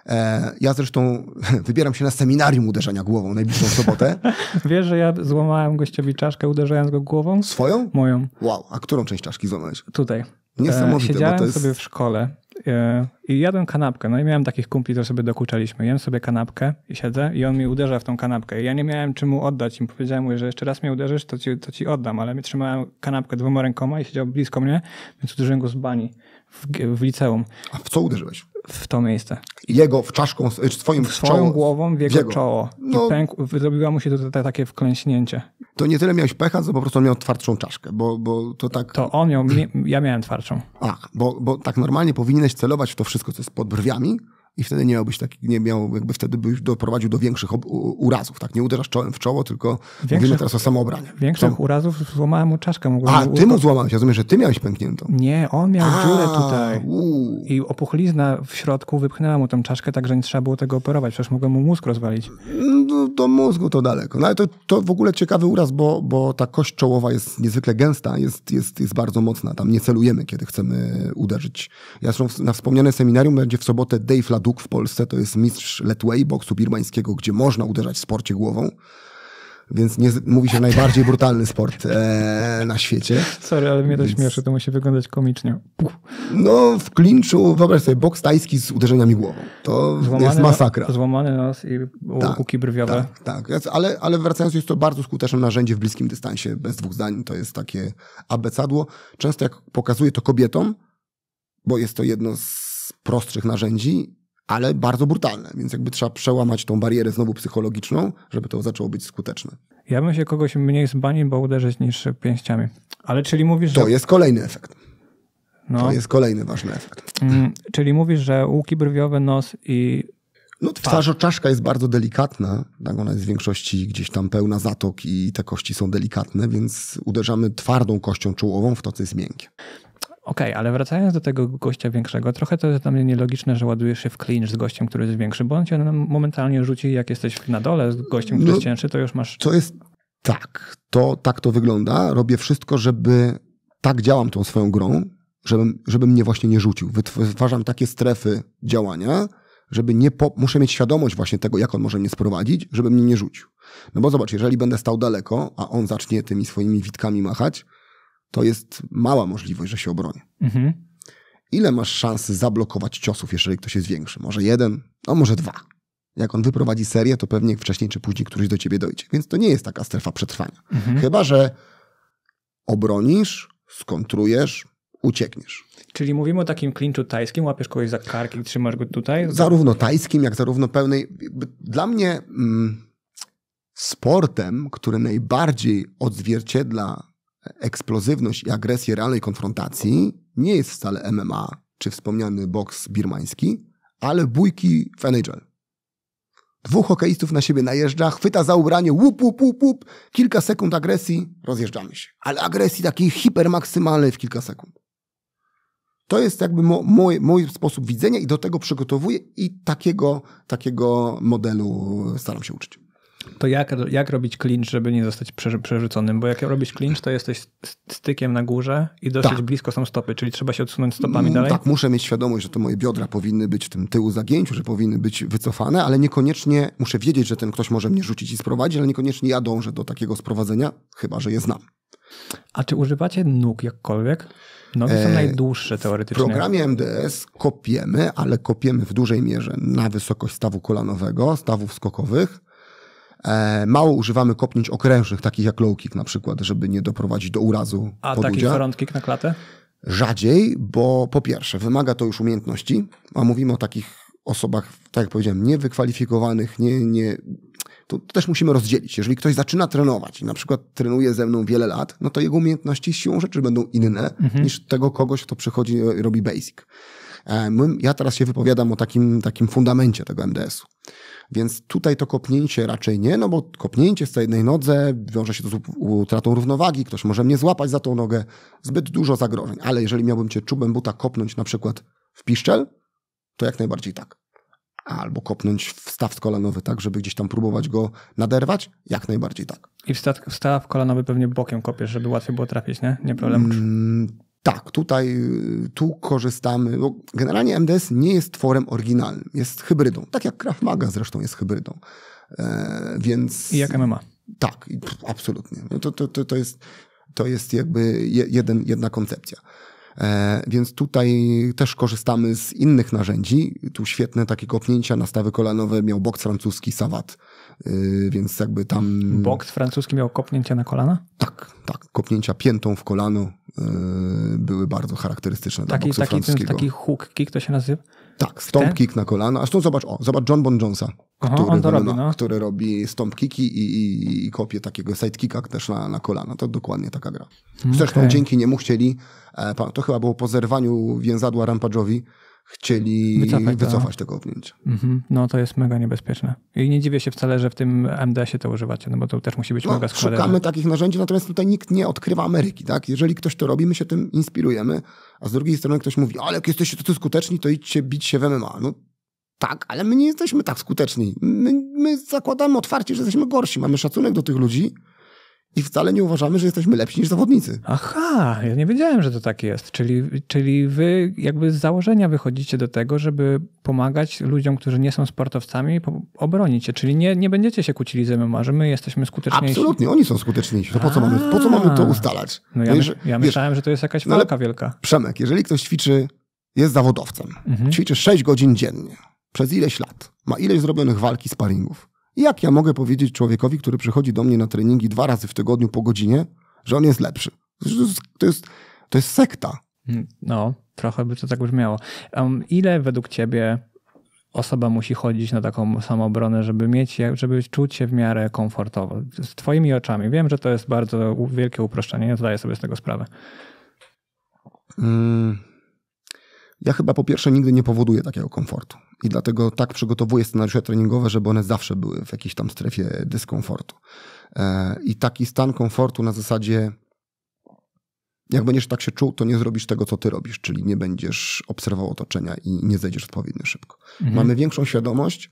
E, ja zresztą wybieram się na seminarium uderzenia głową najbliższą sobotę. Wiesz, że ja złamałem gościowi czaszkę uderzając go głową? Swoją? Moją. Wow, a którą część czaszki złamałeś? Tutaj. Niesamowite. E, siedziałem jest... sobie w szkole E, i jadłem kanapkę. No i miałem takich kumpli, że sobie dokuczaliśmy. Jem sobie kanapkę i siedzę i on mi uderza w tą kanapkę. I ja nie miałem czym mu oddać. I powiedziałem mu, że jeszcze raz mnie uderzysz, to ci, to ci oddam. Ale mi trzymałem kanapkę dwoma rękoma i siedział blisko mnie, więc uderzyłem go z bani w, w liceum. A w co uderzyłeś? W to miejsce. Jego w czaszką, swoim w Swoją czoło, głową w jego, w jego. czoło. No. I pękł, zrobiło mu się to, to, to takie wklęśnięcie to nie tyle miałeś pecha, co po prostu on miał twardszą czaszkę, bo, bo to tak... To on miał, ja miałem twardszą. A, bo, bo tak normalnie powinieneś celować w to wszystko, co jest pod brwiami, i wtedy nie miałbyś taki, nie miał, jakby wtedy byś doprowadził do większych urazów, tak? Nie uderzasz czołem w czoło, tylko większych, mówimy teraz o samoobranie. Większych urazów złamałem mu czaszkę. Mogłem A, ty mu złamałeś, rozumiem, że ty miałeś pękniętą. Nie, on miał A, dziurę tutaj uu. i opuchlizna w środku wypchnęła mu tą czaszkę, także nie trzeba było tego operować, przecież mogłem mu mózg rozwalić. No, do mózgu to daleko. No ale to, to w ogóle ciekawy uraz, bo, bo ta kość czołowa jest niezwykle gęsta, jest, jest, jest bardzo mocna, tam nie celujemy, kiedy chcemy uderzyć. Ja zresztą na wspomniane seminarium będzie w sobotę Dave Ladu Duk w Polsce to jest mistrz letway boksu birmańskiego, gdzie można uderzać w sporcie głową. Więc nie, mówi się najbardziej brutalny sport e, na świecie. Sorry, ale mnie to Więc... śmieszy, to musi wyglądać komicznie. No, w klinczu, wyobraź sobie, boks tajski z uderzeniami głową. To złamany jest masakra. Na, złamany nos i łuki tak, brwiowe. Tak, tak. Ale, ale wracając, jest to bardzo skuteczne narzędzie w bliskim dystansie, bez dwóch zdań. To jest takie abecadło. Często jak pokazuję to kobietom, bo jest to jedno z prostszych narzędzi, ale bardzo brutalne, więc jakby trzeba przełamać tą barierę znowu psychologiczną, żeby to zaczęło być skuteczne. Ja bym się kogoś mniej zbanił, bo uderzyć niż pięściami. Ale czyli mówisz, że... To jest kolejny efekt. No. To jest kolejny ważny efekt. Mm, czyli mówisz, że łuki brwiowe, nos i no, twarz, twarzoczaszka jest bardzo delikatna, tak? ona jest w większości gdzieś tam pełna zatok i te kości są delikatne, więc uderzamy twardą kością czołową w to, co jest miękkie. Okej, okay, ale wracając do tego gościa większego, trochę to jest dla mnie nielogiczne, że ładujesz się w clinch z gościem, który jest większy, bo on cię momentalnie rzuci, jak jesteś na dole z gościem, który no, jest cięższy, to już masz... To jest tak, to, tak to wygląda. Robię wszystko, żeby... Tak działam tą swoją grą, żebym, żebym mnie właśnie nie rzucił. Wytwarzam takie strefy działania, żeby nie po... muszę mieć świadomość właśnie tego, jak on może mnie sprowadzić, żeby mnie nie rzucił. No bo zobacz, jeżeli będę stał daleko, a on zacznie tymi swoimi witkami machać, to jest mała możliwość, że się obronię. Mhm. Ile masz szansy zablokować ciosów, jeżeli ktoś się zwiększy? Może jeden, a no może dwa. Jak on wyprowadzi serię, to pewnie wcześniej czy później któryś do ciebie dojdzie. Więc to nie jest taka strefa przetrwania. Mhm. Chyba, że obronisz, skontrujesz, uciekniesz. Czyli mówimy o takim klinczu tajskim, łapiesz kogoś za kark i trzymasz go tutaj? Zarówno tajskim, jak zarówno pełnej. Dla mnie mm, sportem, który najbardziej odzwierciedla eksplozywność i agresję realnej konfrontacji nie jest wcale MMA, czy wspomniany boks birmański, ale bójki w NHL. Dwóch hokeistów na siebie najeżdża, chwyta za ubranie, łup, łup, łup, łup, kilka sekund agresji, rozjeżdżamy się. Ale agresji takiej hipermaksymalnej w kilka sekund. To jest jakby mo, mój, mój sposób widzenia i do tego przygotowuję i takiego, takiego modelu staram się uczyć to jak, jak robić clinch, żeby nie zostać przerzuconym? Bo jak robisz clinch, to jesteś stykiem na górze i dosyć tak. blisko są stopy, czyli trzeba się odsunąć stopami mm, dalej? Tak, muszę mieć świadomość, że to moje biodra powinny być w tym tyłu zagięciu, że powinny być wycofane, ale niekoniecznie muszę wiedzieć, że ten ktoś może mnie rzucić i sprowadzić, ale niekoniecznie ja dążę do takiego sprowadzenia, chyba, że je znam. A czy używacie nóg jakkolwiek? Nogi są e, najdłuższe teoretycznie. W programie MDS kopiemy, ale kopiemy w dużej mierze na wysokość stawu kolanowego, stawów skokowych, E, mało używamy kopnięć okrężnych, takich jak low kick na przykład, żeby nie doprowadzić do urazu A taki front kick na klatę? Rzadziej, bo po pierwsze wymaga to już umiejętności, a mówimy o takich osobach, tak jak powiedziałem, niewykwalifikowanych, nie, nie, to też musimy rozdzielić. Jeżeli ktoś zaczyna trenować i na przykład trenuje ze mną wiele lat, no to jego umiejętności siłą rzeczy będą inne mhm. niż tego kogoś, kto przychodzi i e, robi basic. E, ja teraz się wypowiadam o takim, takim fundamencie tego MDS-u. Więc tutaj to kopnięcie raczej nie, no bo kopnięcie z tej jednej nodze wiąże się to z utratą równowagi, ktoś może mnie złapać za tą nogę, zbyt dużo zagrożeń. Ale jeżeli miałbym cię czubem buta kopnąć na przykład w piszczel, to jak najbardziej tak. Albo kopnąć w staw kolanowy, tak, żeby gdzieś tam próbować go naderwać, jak najbardziej tak. I w staw, w kolanowy pewnie bokiem kopiesz, żeby łatwiej było trafić, nie? Nie problem. Mm tak, tutaj y, tu korzystamy. Bo generalnie MDS nie jest tworem oryginalnym, jest hybrydą. Tak jak Krav Maga zresztą jest hybrydą. E, więc... I jak MMA. Tak, absolutnie. No to, to, to, to, jest, to jest jakby jeden, jedna koncepcja. E, więc tutaj też korzystamy z innych narzędzi. Tu świetne takie kopnięcia na stawy kolanowe miał bokc francuski Savat Y, więc jakby tam... Boks francuski miał kopnięcia na kolana? Tak, tak. Kopnięcia piętą w kolano y, były bardzo charakterystyczne taki, dla boksu taki, francuskiego. taki hook kick to się nazywa? Tak, stomp kick na kolana. Zresztą zobacz, o, zobacz John Bon Jonesa, który, no, robi, no. który robi stomp kicki i, i, i kopie takiego sidekicka też na, na kolana. To dokładnie taka gra. Zresztą okay. dzięki niemu chcieli, e, to chyba było po zerwaniu więzadła Rampage'owi, chcieli wycofać, wycofać tego objęcia. Mhm. No to jest mega niebezpieczne. I nie dziwię się wcale, że w tym MDS-ie to używacie, no bo to też musi być no, mega składowe. Szukamy takich narzędzi, natomiast tutaj nikt nie odkrywa Ameryki, tak? Jeżeli ktoś to robi, my się tym inspirujemy, a z drugiej strony ktoś mówi, ale jak jesteście tacy skuteczni, to idźcie bić się w MMA. No tak, ale my nie jesteśmy tak skuteczni. My, my zakładamy otwarcie, że jesteśmy gorsi. Mamy szacunek do tych ludzi, i wcale nie uważamy, że jesteśmy lepsi niż zawodnicy. Aha, ja nie wiedziałem, że to tak jest. Czyli, czyli wy jakby z założenia wychodzicie do tego, żeby pomagać ludziom, którzy nie są sportowcami, obronić się. Czyli nie, nie będziecie się kłócili z MMA, że my jesteśmy skuteczniejsi. Absolutnie, oni są skuteczniejsi. To po co mamy, po co mamy to ustalać? No ja, no ja myślałem, wiesz, że to jest jakaś no walka no wielka. Przemek, jeżeli ktoś ćwiczy, jest zawodowcem, mhm. ćwiczy 6 godzin dziennie przez ileś lat, ma ileś zrobionych walki, sparingów, jak ja mogę powiedzieć człowiekowi, który przychodzi do mnie na treningi dwa razy w tygodniu po godzinie, że on jest lepszy? To jest, to jest sekta. Mm, no, trochę by to tak brzmiało. Um, ile według ciebie osoba musi chodzić na taką samoobronę, żeby mieć, żeby czuć się w miarę komfortowo? Z twoimi oczami. Wiem, że to jest bardzo wielkie uproszczenie, ja zdaję sobie z tego sprawę. Hmm. Ja chyba po pierwsze nigdy nie powoduję takiego komfortu. I dlatego tak przygotowuję scenariusze treningowe, żeby one zawsze były w jakiejś tam strefie dyskomfortu. E, I taki stan komfortu na zasadzie jak będziesz tak się czuł, to nie zrobisz tego, co ty robisz, czyli nie będziesz obserwował otoczenia i nie zejdziesz odpowiednio szybko. Mhm. Mamy większą świadomość,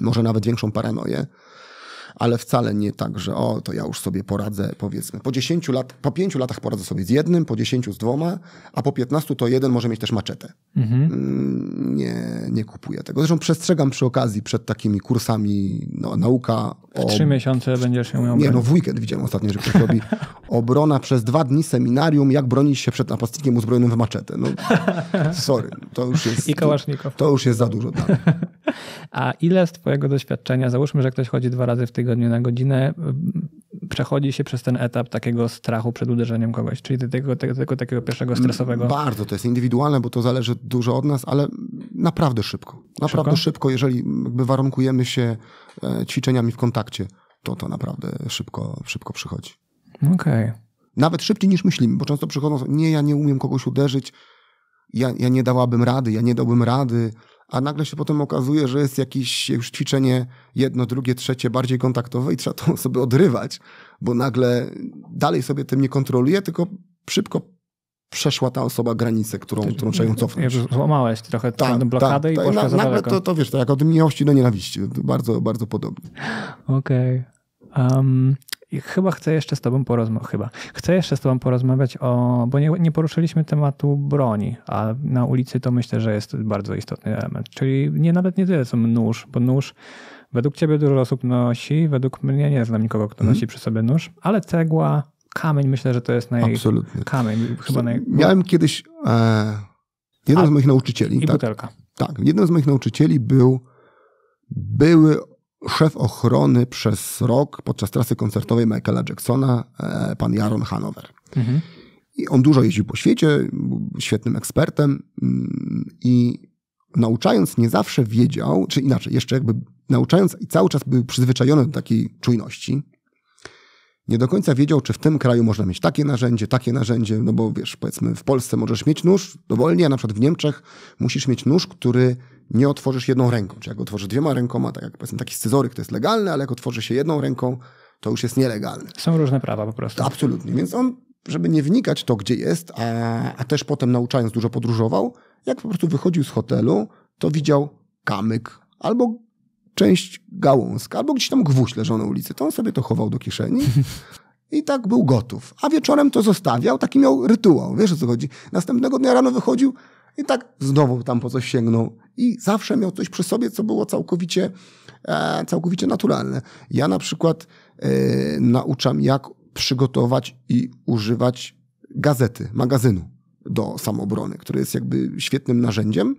może nawet większą paranoję, ale wcale nie tak, że o, to ja już sobie poradzę, powiedzmy. Po 10 lat, po 5 latach poradzę sobie z jednym, po 10 z dwoma, a po 15 to jeden może mieć też maczetę. Mhm. Mm, nie, nie kupuję tego. Zresztą przestrzegam przy okazji przed takimi kursami no, nauka. W trzy miesiące będziesz się miał. Nie, no w weekend widziałem ostatnio, że ktoś robi obrona przez dwa dni seminarium, jak bronić się przed napastnikiem uzbrojonym w maczetę. No, sorry, to już jest. I kałasznikow. To, już jest za dużo tam. A ile z Twojego doświadczenia, załóżmy, że ktoś chodzi dwa razy w tygodniu na godzinę, przechodzi się przez ten etap takiego strachu przed uderzeniem kogoś, czyli tego, tego, tego takiego pierwszego mm, stresowego. Bardzo, to jest indywidualne, bo to zależy dużo od nas, ale naprawdę szybko. Naprawdę szybko, szybko jeżeli jakby warunkujemy się e, ćwiczeniami w kontakcie, to to naprawdę szybko, szybko przychodzi. Okej. Okay. Nawet szybciej niż myślimy, bo często przychodzą, nie, ja nie umiem kogoś uderzyć, ja, ja nie dałabym rady, ja nie dałbym rady a nagle się potem okazuje, że jest jakieś już ćwiczenie jedno, drugie, trzecie, bardziej kontaktowe i trzeba to sobie odrywać, bo nagle dalej sobie tym nie kontroluje, tylko szybko przeszła ta osoba granicę, którą, znaczy, którą trzeba ją cofnąć. Złamałeś trochę tą tak, blokadę ta, ta, i tak, tak. poszła prostu za nagle to, to wiesz, to jak od miłości do nienawiści, bardzo, bardzo podobnie. Okej. Okay. Um, i chyba chcę jeszcze z tobą porozmawiać, chyba. Chcę jeszcze z tobą porozmawiać o, bo nie, nie, poruszyliśmy tematu broni, a na ulicy to myślę, że jest bardzo istotny element. Czyli nie nawet nie tyle co nóż, bo nóż według ciebie dużo osób nosi, według mnie nie znam nikogo, kto hmm. nosi przy sobie nóż, ale cegła, kamień myślę, że to jest naj... Absolutnie. Kamień chyba naj... Miałem kiedyś e, jeden a, z moich nauczycieli. I tak, butelka. Tak, jeden z moich nauczycieli był były szef ochrony przez rok podczas trasy koncertowej Michaela Jacksona, e, pan Jaron Hanover. Mhm. I on dużo jeździł po świecie, był świetnym ekspertem mm, i nauczając nie zawsze wiedział, czy inaczej, jeszcze jakby nauczając i cały czas był przyzwyczajony do takiej czujności, nie do końca wiedział, czy w tym kraju można mieć takie narzędzie, takie narzędzie, no bo wiesz, powiedzmy w Polsce możesz mieć nóż dowolnie, a na przykład w Niemczech musisz mieć nóż, który nie otworzysz jedną ręką. Czy jak otworzy dwiema rękoma, tak jak powiedzmy taki scyzoryk to jest legalny, ale jak otworzy się jedną ręką, to już jest nielegalne. Są różne prawa po prostu. Absolutnie. Więc on, żeby nie wnikać to, gdzie jest, a, a też potem nauczając dużo podróżował, jak po prostu wychodził z hotelu, to widział kamyk albo część gałązka, albo gdzieś tam gwóźdź leżą na ulicy. To on sobie to chował do kieszeni. I tak był gotów. A wieczorem to zostawiał, taki miał rytuał. Wiesz o co chodzi? Następnego dnia rano wychodził, i tak znowu tam po coś sięgnął. I zawsze miał coś przy sobie, co było całkowicie, e, całkowicie naturalne. Ja na przykład e, nauczam, jak przygotować i używać gazety, magazynu do samobrony, który jest jakby świetnym narzędziem.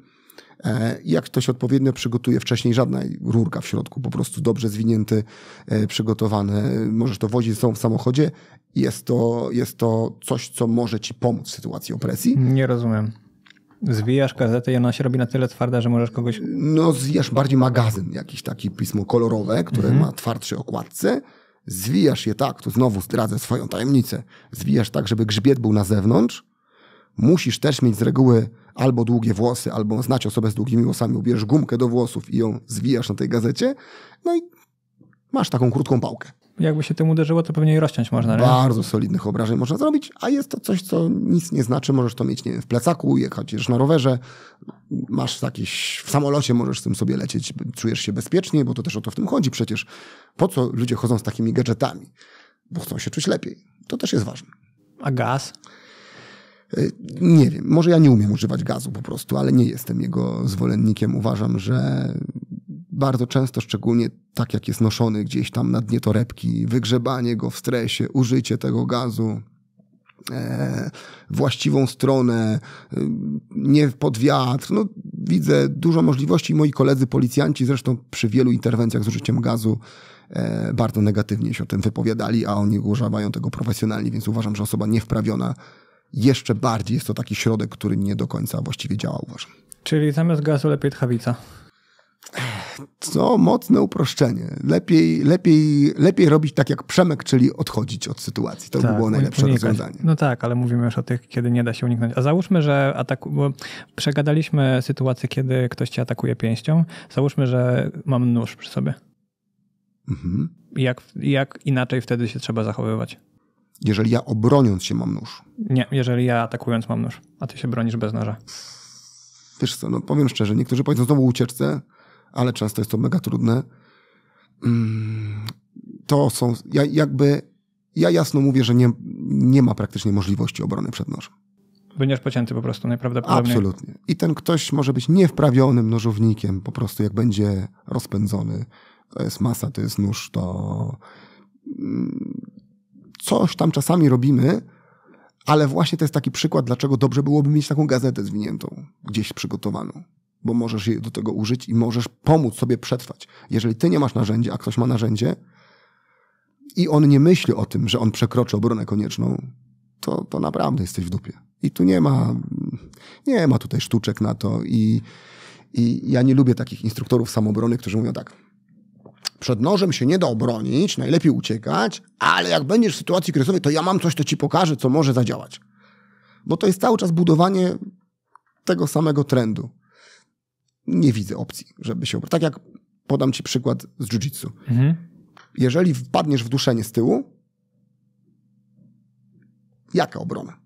E, jak ktoś odpowiednio przygotuje wcześniej, żadna rurka w środku, po prostu dobrze zwinięty, e, przygotowany, możesz to wozić są w samochodzie. Jest to, jest to coś, co może ci pomóc w sytuacji opresji. Nie rozumiem. Zwijasz gazetę i ona się robi na tyle twarda, że możesz kogoś... No zwijasz bardziej magazyn, jakiś taki pismo kolorowe, które mhm. ma twardsze okładce. Zwijasz je tak, tu znowu zdradzę swoją tajemnicę. Zwijasz tak, żeby grzbiet był na zewnątrz. Musisz też mieć z reguły albo długie włosy, albo znać osobę z długimi włosami. ubierz gumkę do włosów i ją zwijasz na tej gazecie. No i masz taką krótką pałkę jakby się tym uderzyło, to pewnie i rozciąć można. Bardzo solidnych obrażeń można zrobić, a jest to coś, co nic nie znaczy. Możesz to mieć, nie wiem, w plecaku, jechać na rowerze, masz jakiś w samolocie możesz z tym sobie lecieć, czujesz się bezpiecznie, bo to też o to w tym chodzi przecież. Po co ludzie chodzą z takimi gadżetami? Bo chcą się czuć lepiej. To też jest ważne. A gaz? Y, nie wiem, może ja nie umiem używać gazu po prostu, ale nie jestem jego zwolennikiem. Uważam, że bardzo często, szczególnie tak jak jest noszony gdzieś tam na dnie torebki, wygrzebanie go w stresie, użycie tego gazu, e, właściwą stronę, e, nie pod wiatr. No, widzę dużo możliwości. Moi koledzy policjanci zresztą przy wielu interwencjach z użyciem gazu e, bardzo negatywnie się o tym wypowiadali, a oni używają tego profesjonalnie, więc uważam, że osoba niewprawiona jeszcze bardziej jest to taki środek, który nie do końca właściwie działa, uważam. Czyli zamiast gazu lepiej tchawica. Co mocne uproszczenie. Lepiej, lepiej, lepiej robić tak jak Przemek, czyli odchodzić od sytuacji. To tak, by było najlepsze unikać. rozwiązanie. No tak, ale mówimy już o tych, kiedy nie da się uniknąć. A załóżmy, że ataku... przegadaliśmy sytuację, kiedy ktoś cię atakuje pięścią. Załóżmy, że mam nóż przy sobie. Mhm. Jak, jak inaczej wtedy się trzeba zachowywać? Jeżeli ja obroniąc się mam nóż. Nie, jeżeli ja atakując mam nóż, a ty się bronisz bez noża. Wiesz co, no powiem szczerze, niektórzy powiedzą znowu ucieczce, ale często jest to mega trudne. Mm, to są, ja, jakby, ja jasno mówię, że nie, nie ma praktycznie możliwości obrony przed nożem. Będziesz pocięty po prostu, najprawdopodobniej. Absolutnie. I ten ktoś może być niewprawionym nożownikiem, po prostu jak będzie rozpędzony, to jest masa, to jest nóż, to mm, coś tam czasami robimy, ale właśnie to jest taki przykład, dlaczego dobrze byłoby mieć taką gazetę zwiniętą, gdzieś przygotowaną bo możesz je do tego użyć i możesz pomóc sobie przetrwać. Jeżeli ty nie masz narzędzia, a ktoś ma narzędzie i on nie myśli o tym, że on przekroczy obronę konieczną, to, to naprawdę jesteś w dupie. I tu nie ma, nie ma tutaj sztuczek na to i, i ja nie lubię takich instruktorów samobrony, którzy mówią tak, przed nożem się nie da obronić, najlepiej uciekać, ale jak będziesz w sytuacji kryzysowej, to ja mam coś, to ci pokażę, co może zadziałać. Bo to jest cały czas budowanie tego samego trendu nie widzę opcji, żeby się... Tak jak podam ci przykład z jiu-jitsu. Mhm. Jeżeli wpadniesz w duszenie z tyłu, jaka obrona?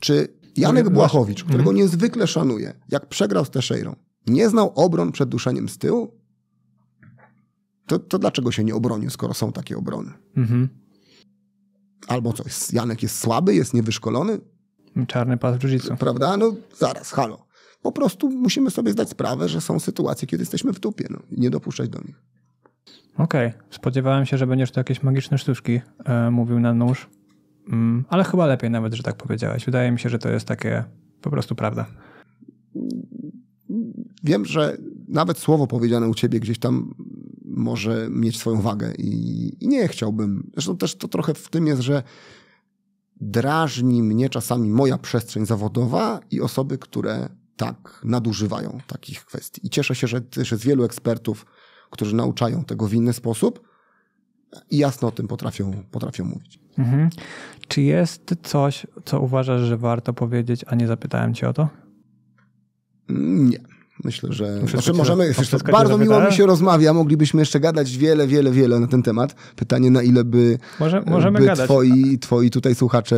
Czy Janek no Błachowicz, mhm. którego mhm. niezwykle szanuję, jak przegrał z Teixeirą, nie znał obron przed duszeniem z tyłu? To, to dlaczego się nie obronił, skoro są takie obrony? Mhm. Albo coś, Janek jest słaby, jest niewyszkolony? Czarny pas w jiu Prawda? No zaraz, halo. Po prostu musimy sobie zdać sprawę, że są sytuacje, kiedy jesteśmy w dupie. No, nie dopuszczać do nich. Okej, okay. spodziewałem się, że będziesz to jakieś magiczne sztuczki yy, mówił na nóż, mm, ale chyba lepiej nawet, że tak powiedziałeś. Wydaje mi się, że to jest takie po prostu prawda. Wiem, że nawet słowo powiedziane u ciebie gdzieś tam może mieć swoją wagę i, i nie chciałbym. Zresztą też to trochę w tym jest, że drażni mnie czasami moja przestrzeń zawodowa i osoby, które tak nadużywają takich kwestii. I cieszę się, że też jest wielu ekspertów, którzy nauczają tego w inny sposób i jasno o tym potrafią, potrafią mówić. Mhm. Czy jest coś, co uważasz, że warto powiedzieć, a nie zapytałem cię o to? Nie. Myślę, że znaczy możemy. bardzo miło mi się rozmawia. Moglibyśmy jeszcze gadać wiele, wiele, wiele na ten temat. Pytanie, na ile by, Może, możemy by gadać. Twoi, twoi tutaj słuchacze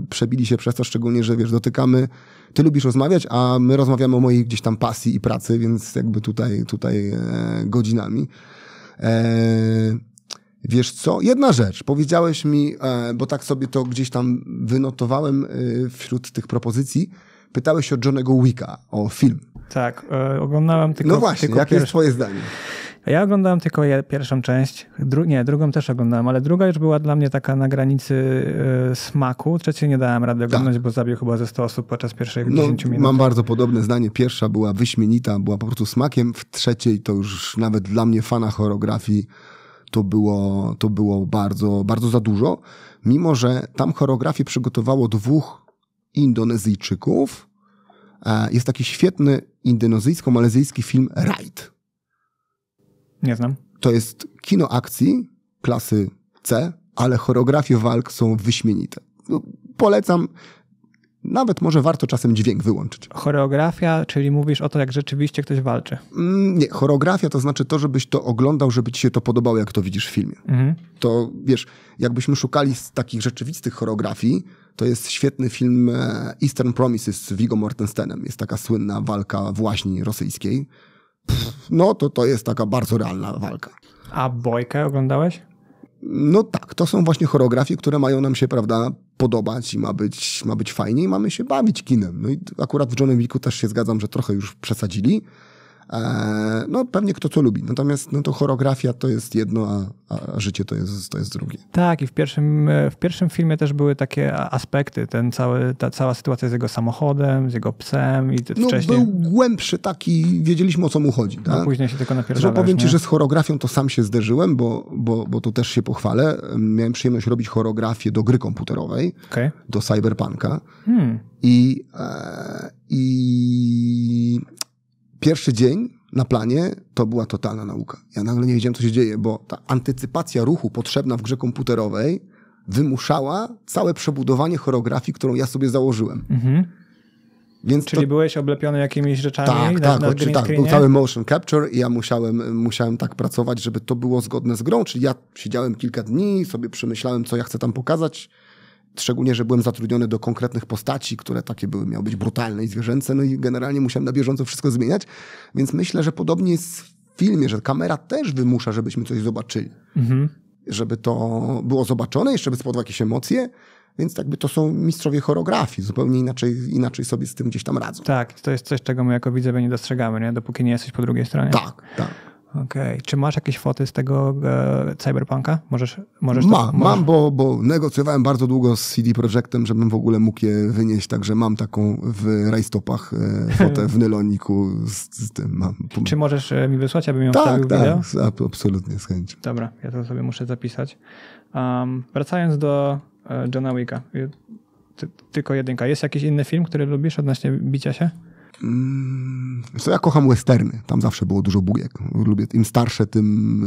e, przebili się przez to, szczególnie, że wiesz, dotykamy. Ty lubisz rozmawiać, a my rozmawiamy o mojej gdzieś tam pasji i pracy, więc jakby tutaj, tutaj e, godzinami. E, wiesz co? Jedna rzecz. Powiedziałeś mi, bo tak sobie to gdzieś tam wynotowałem wśród tych propozycji. Pytałeś o Johnego Wicka, o film. Tak, e, oglądałem tylko. No właśnie, tylko jakie jest Twoje zdanie? Ja oglądałem tylko pierwszą część, dru nie, drugą też oglądałem, ale druga już była dla mnie taka na granicy y, smaku. Trzeciej nie dałem rady tak. oglądać, tak. bo zabił chyba ze 100 osób podczas pierwszych no, 10 minut. Mam bardzo podobne zdanie. Pierwsza była wyśmienita, była po prostu smakiem. W trzeciej to już nawet dla mnie fana choreografii to było, to było bardzo, bardzo za dużo. Mimo, że tam choreografię przygotowało dwóch Indonezyjczyków. E, jest taki świetny indonezyjsko-malezyjski film Ride. Nie znam. To jest kino akcji klasy C, ale choreografie walk są wyśmienite. No, polecam. Nawet może warto czasem dźwięk wyłączyć. Choreografia, czyli mówisz o to, jak rzeczywiście ktoś walczy. Mm, nie, choreografia to znaczy to, żebyś to oglądał, żeby ci się to podobało, jak to widzisz w filmie. Mhm. To wiesz, jakbyśmy szukali z takich rzeczywistych choreografii, to jest świetny film e, Eastern Promises z Viggo Mortensenem. Jest taka słynna walka właśnie rosyjskiej. Pff, no to to jest taka bardzo realna walka. A Bojkę oglądałeś? No tak, to są właśnie choreografie, które mają nam się, prawda, podobać i ma być, ma być fajnie i mamy się bawić kinem. No i akurat w Johnnym Wicku też się zgadzam, że trochę już przesadzili, E, no pewnie kto co lubi. Natomiast no to choreografia to jest jedno, a, a życie to jest, to jest drugie. Tak i w pierwszym, e, w pierwszym filmie też były takie aspekty, ten cały, ta cała sytuacja z jego samochodem, z jego psem i no, wcześniej... był głębszy taki, wiedzieliśmy o co mu chodzi. Tak? No, później się tylko napierdalałeś. Że powiem ci, nie? że z choreografią to sam się zderzyłem, bo, bo, bo tu też się pochwalę. Miałem przyjemność robić choreografię do gry komputerowej, okay. do cyberpunka. Hmm. I, e, i pierwszy dzień na planie to była totalna nauka. Ja nagle nie wiedziałem, co się dzieje, bo ta antycypacja ruchu potrzebna w grze komputerowej wymuszała całe przebudowanie choreografii, którą ja sobie założyłem. Mhm. Więc Czyli to... byłeś oblepiony jakimiś rzeczami? Tak, na, tak, na tak. Był cały motion capture i ja musiałem, musiałem tak pracować, żeby to było zgodne z grą. Czyli ja siedziałem kilka dni, sobie przemyślałem, co ja chcę tam pokazać, Szczególnie, że byłem zatrudniony do konkretnych postaci, które takie były, miały być brutalne i zwierzęce, no i generalnie musiałem na bieżąco wszystko zmieniać. Więc myślę, że podobnie jest w filmie, że kamera też wymusza, żebyśmy coś zobaczyli. Mhm. Żeby to było zobaczone, jeszcze by spowodowało jakieś emocje, więc jakby to są mistrzowie choreografii, zupełnie inaczej, inaczej sobie z tym gdzieś tam radzą. Tak, to jest coś, czego my jako widzowie nie dostrzegamy, nie? dopóki nie jesteś po drugiej stronie. Tak, tak. Okej. Okay. Czy masz jakieś foty z tego e, Cyberpunka? Możesz, możesz Ma, to, Mam, bo, bo negocjowałem bardzo długo z CD Projektem, żebym w ogóle mógł je wynieść, także mam taką w rajstopach e, fotę w nyloniku z, z tym mam. Czy możesz e, mi wysłać, abym ją tak, wstawił tak, Tak, absolutnie, z chęcią. Dobra, ja to sobie muszę zapisać. Um, wracając do e, Johna Wicka. Y, ty, tylko jedynka. Jest jakiś inny film, który lubisz odnośnie bicia się? Mm, co ja kocham westerny. Tam zawsze było dużo bujek. Lubię im starsze, tym,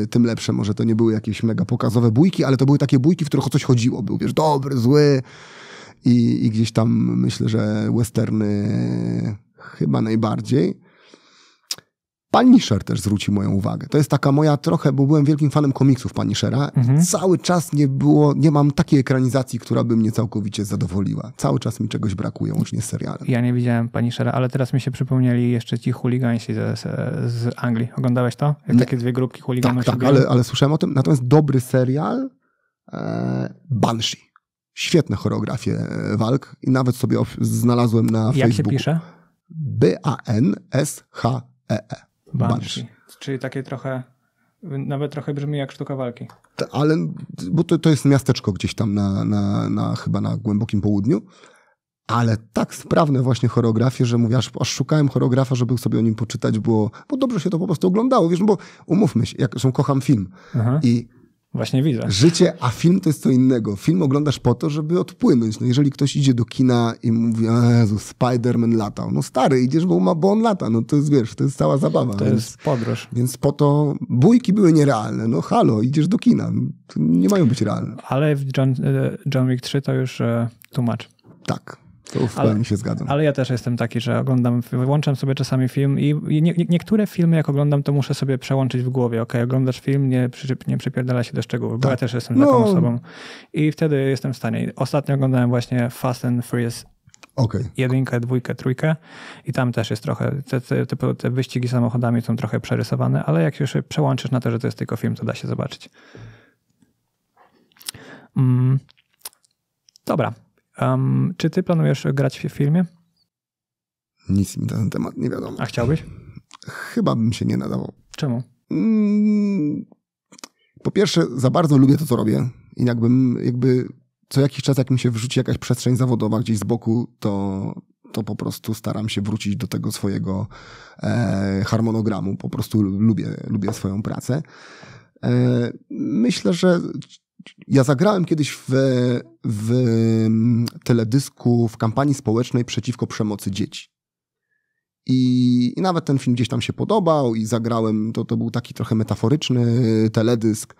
yy, tym lepsze. Może to nie były jakieś mega pokazowe bójki, ale to były takie bójki, w których o coś chodziło. Był wiesz, dobry, zły. I, i gdzieś tam myślę, że westerny chyba najbardziej. Punisher też zwrócił moją uwagę. To jest taka moja trochę, bo byłem wielkim fanem komiksów Punishera. Mhm. Cały czas nie było, nie mam takiej ekranizacji, która by mnie całkowicie zadowoliła. Cały czas mi czegoś brakuje, łącznie z serialem. Ja nie widziałem Punishera, ale teraz mi się przypomnieli jeszcze ci chuligansi z, z Anglii. Oglądałeś to? Jak nie. takie dwie grupki chuliganów. Tak, tak ale, ale słyszałem o tym. Natomiast dobry serial e, Banshee. Świetne choreografie e, walk i nawet sobie znalazłem na Jak Facebooku. Jak się pisze? B-A-N-S-H-E-E. e, e. Banshee. Czyli takie trochę, nawet trochę brzmi jak sztuka walki. Ale, bo to, to jest miasteczko gdzieś tam na, na, na chyba na głębokim południu, ale tak sprawne właśnie choreografie, że mówię, aż, aż szukałem choreografa, żeby sobie o nim poczytać, bo, bo dobrze się to po prostu oglądało, wiesz, bo umówmy się, jak, są kocham film Aha. i Właśnie widzę. Życie, a film to jest co innego. Film oglądasz po to, żeby odpłynąć. No jeżeli ktoś idzie do kina i mówi, Jezu, Spider-Man latał. No stary, idziesz, bo, ma, bo on lata. No to jest, wiesz, to jest cała zabawa. To więc, jest podróż. Więc po to bójki były nierealne. No halo, idziesz do kina. To nie mają być realne. Ale w John, e, John Wick 3 to już e, tłumacz. Tak. To w pełni się zgadzam. Ale ja też jestem taki, że oglądam, wyłączam sobie czasami film i nie, nie, niektóre filmy jak oglądam, to muszę sobie przełączyć w głowie. Okej, okay, oglądasz film, nie, nie przypierdala się do szczegółów, tak. bo ja tak. też jestem no. taką osobą. I wtedy jestem w stanie. Ostatnio oglądałem właśnie Fast and Furious Okay. Jedynkę, dwójkę, trójkę i tam też jest trochę, te, te, te, wyścigi samochodami są trochę przerysowane, ale jak już przełączysz na to, że to jest tylko film, to da się zobaczyć. Mm. Dobra, Um, czy ty planujesz grać w filmie? Nic mi na ten temat nie wiadomo. A chciałbyś? Chyba bym się nie nadawał. Czemu? Mm, po pierwsze, za bardzo lubię to, co robię. I jakbym, jakby co jakiś czas, jak mi się wyrzuci jakaś przestrzeń zawodowa gdzieś z boku, to, to po prostu staram się wrócić do tego swojego e, harmonogramu. Po prostu lubię, lubię swoją pracę. E, myślę, że ja zagrałem kiedyś w, w mm, teledysku w kampanii społecznej przeciwko przemocy dzieci. I, I, nawet ten film gdzieś tam się podobał i zagrałem, to, to był taki trochę metaforyczny y, teledysk.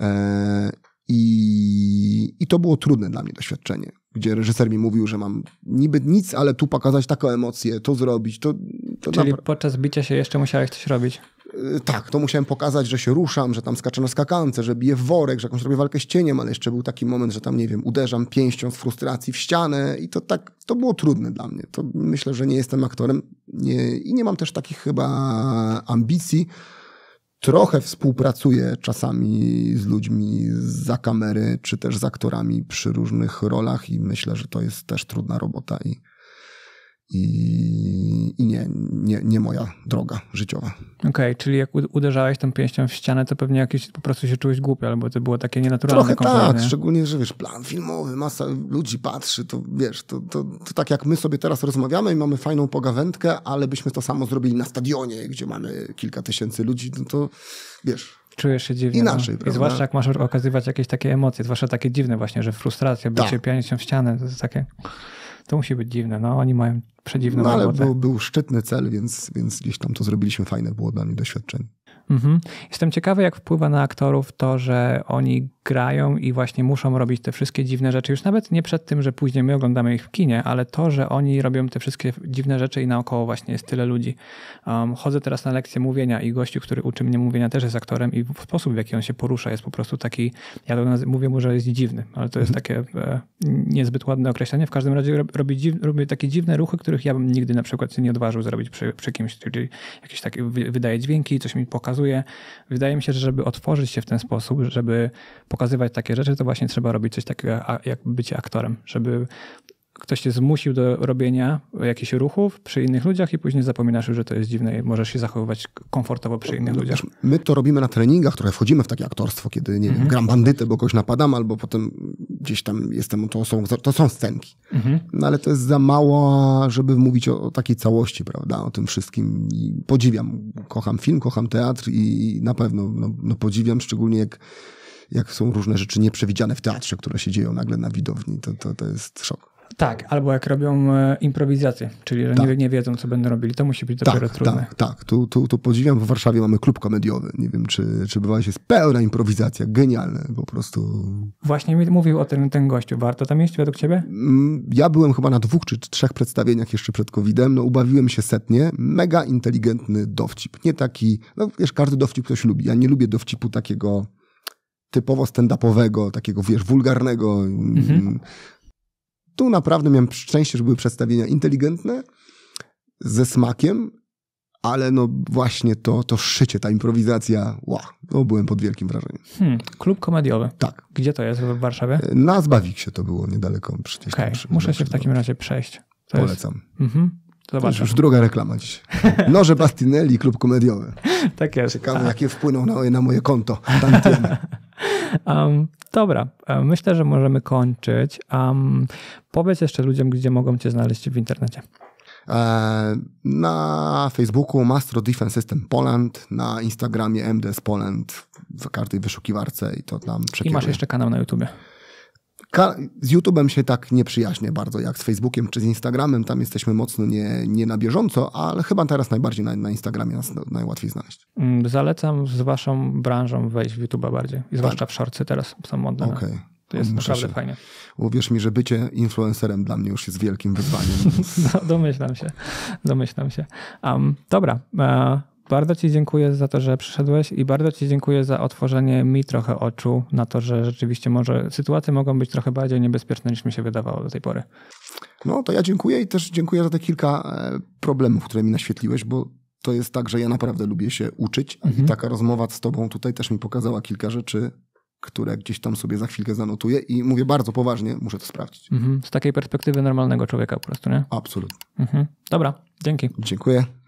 E, i, I to było trudne dla mnie doświadczenie, gdzie reżyser mi mówił, że mam niby nic, ale tu pokazać taką emocję, to zrobić. To, to Czyli podczas bicia się jeszcze musiałeś coś robić? Y, tak, to musiałem pokazać, że się ruszam, że tam skaczę na skakance, że biję w worek, że jakąś robię walkę z cieniem, ale jeszcze był taki moment, że tam, nie wiem, uderzam pięścią z frustracji w ścianę i to tak, to było trudne dla mnie. To myślę, że nie jestem aktorem nie, i nie mam też takich chyba ambicji. Trochę współpracuję czasami z ludźmi za kamery, czy też z aktorami przy różnych rolach i myślę, że to jest też trudna robota i i, i nie, nie, nie, moja droga życiowa. Okej, okay, czyli jak uderzałeś tą pięścią w ścianę, to pewnie jakiś po prostu się czułeś głupio, albo to było takie nienaturalne. Trochę tak, szczególnie, że wiesz, plan filmowy, masa ludzi patrzy, to wiesz, to, to, to, tak jak my sobie teraz rozmawiamy i mamy fajną pogawędkę, ale byśmy to samo zrobili na stadionie, gdzie mamy kilka tysięcy ludzi, no to wiesz, czujesz się dziwnie. No. Inaczej, no. I zwłaszcza jak masz okazywać jakieś takie emocje, zwłaszcza takie dziwne właśnie, że frustracja, bycie tak. pianią w ścianę, to jest takie... To musi być dziwne. No, oni mają przedziwne No, ale był, był szczytny cel, więc, więc gdzieś tam to zrobiliśmy. Fajne było dla mnie doświadczenie. Mhm. Jestem ciekawy, jak wpływa na aktorów to, że oni grają i właśnie muszą robić te wszystkie dziwne rzeczy. Już nawet nie przed tym, że później my oglądamy ich w kinie, ale to, że oni robią te wszystkie dziwne rzeczy i naokoło właśnie jest tyle ludzi. Um, chodzę teraz na lekcję mówienia i gościu, który uczy mnie mówienia, też jest aktorem i sposób, w jaki on się porusza, jest po prostu taki. Ja mówię mu, że jest dziwny, ale to jest mhm. takie e, niezbyt ładne określenie. W każdym razie robi, dziw, robi takie dziwne ruchy, których ja bym nigdy na przykład nie odważył zrobić przy, przy kimś, czyli jakieś takie wydaje dźwięki, coś mi pokazuje pokazuje. Wydaje mi się, że żeby otworzyć się w ten sposób, żeby pokazywać takie rzeczy, to właśnie trzeba robić coś takiego jak bycie aktorem, żeby ktoś cię zmusił do robienia jakichś ruchów przy innych ludziach i później zapominasz już, że to jest dziwne i możesz się zachowywać komfortowo przy innych no, ludziach. My to robimy na treningach, które wchodzimy w takie aktorstwo, kiedy nie mhm. wiem, gram bandytę, bo kogoś napadam, albo potem gdzieś tam jestem, to są, to są scenki. Mhm. No ale to jest za mało, żeby mówić o, o takiej całości, prawda, o tym wszystkim. I podziwiam, kocham film, kocham teatr i na pewno no, no podziwiam, szczególnie jak jak są różne rzeczy nieprzewidziane w teatrze, które się dzieją nagle na widowni, to, to, to jest szok. Tak, albo jak robią e, improwizację, czyli że tak. nie, nie, wiedzą, co będą robili. To musi być dopiero tak, trudne. Tak, tak. Tu, tu, tu podziwiam, w Warszawie mamy klub komediowy. Nie wiem, czy, czy bywałaś, jest pełna improwizacja, genialne po prostu. Właśnie mi mówił o tym ten gościu. Warto tam iść według ciebie? Mm, ja byłem chyba na dwóch czy trzech przedstawieniach jeszcze przed COVID-em. No, ubawiłem się setnie. Mega inteligentny dowcip. Nie taki, no wiesz, każdy dowcip ktoś lubi. Ja nie lubię dowcipu takiego typowo stand-upowego, takiego, wiesz, wulgarnego. Mhm. Mm, tu naprawdę miałem szczęście, że były przedstawienia inteligentne, ze smakiem, ale no właśnie to, to szycie, ta improwizacja, wow, no byłem pod wielkim wrażeniem. Hmm, klub komediowy. Tak. Gdzie to jest? W Warszawie? Na Zbawiksie to było niedaleko. Przecież okay, przy, muszę się w takim razie przejść. To Polecam. Jest... Mhm. Zobaczę. To już druga reklama dziś. Noże Bastinelli, klub komediowy. tak jest. Ciekawe, tak. jakie wpłyną na, na moje konto. Um, dobra, e, myślę, że możemy kończyć. Um, powiedz jeszcze ludziom, gdzie mogą cię znaleźć w internecie. E, na Facebooku Mastro Defense System Poland, na Instagramie MDS Poland w każdej wyszukiwarce i to tam przekieruję. I masz jeszcze kanał na YouTubie z YouTube'em się tak nie przyjaźnię bardzo jak z Facebookiem czy z Instagramem. Tam jesteśmy mocno nie, nie na bieżąco, ale chyba teraz najbardziej na, na Instagramie nas no, najłatwiej znaleźć. Mm, zalecam z waszą branżą wejść w YouTube'a bardziej. I tak. zwłaszcza tak. w shortsy teraz są modne. No. Okay. To jest Muszę naprawdę się. fajnie. Uwierz mi, że bycie influencerem dla mnie już jest wielkim wyzwaniem. no, domyślam się. Domyślam się. Um, dobra. E, bardzo Ci dziękuję za to, że przyszedłeś i bardzo Ci dziękuję za otworzenie mi trochę oczu na to, że rzeczywiście może sytuacje mogą być trochę bardziej niebezpieczne niż mi się wydawało do tej pory. No to ja dziękuję i też dziękuję za te kilka e, problemów, które mi naświetliłeś, bo to jest tak, że ja naprawdę lubię się uczyć mhm. i taka rozmowa z Tobą tutaj też mi pokazała kilka rzeczy, które gdzieś tam sobie za chwilkę zanotuję i mówię bardzo poważnie, muszę to sprawdzić. Mhm. Z takiej perspektywy normalnego człowieka po prostu, nie? Absolutnie. Mhm. Dobra, dzięki. Dziękuję.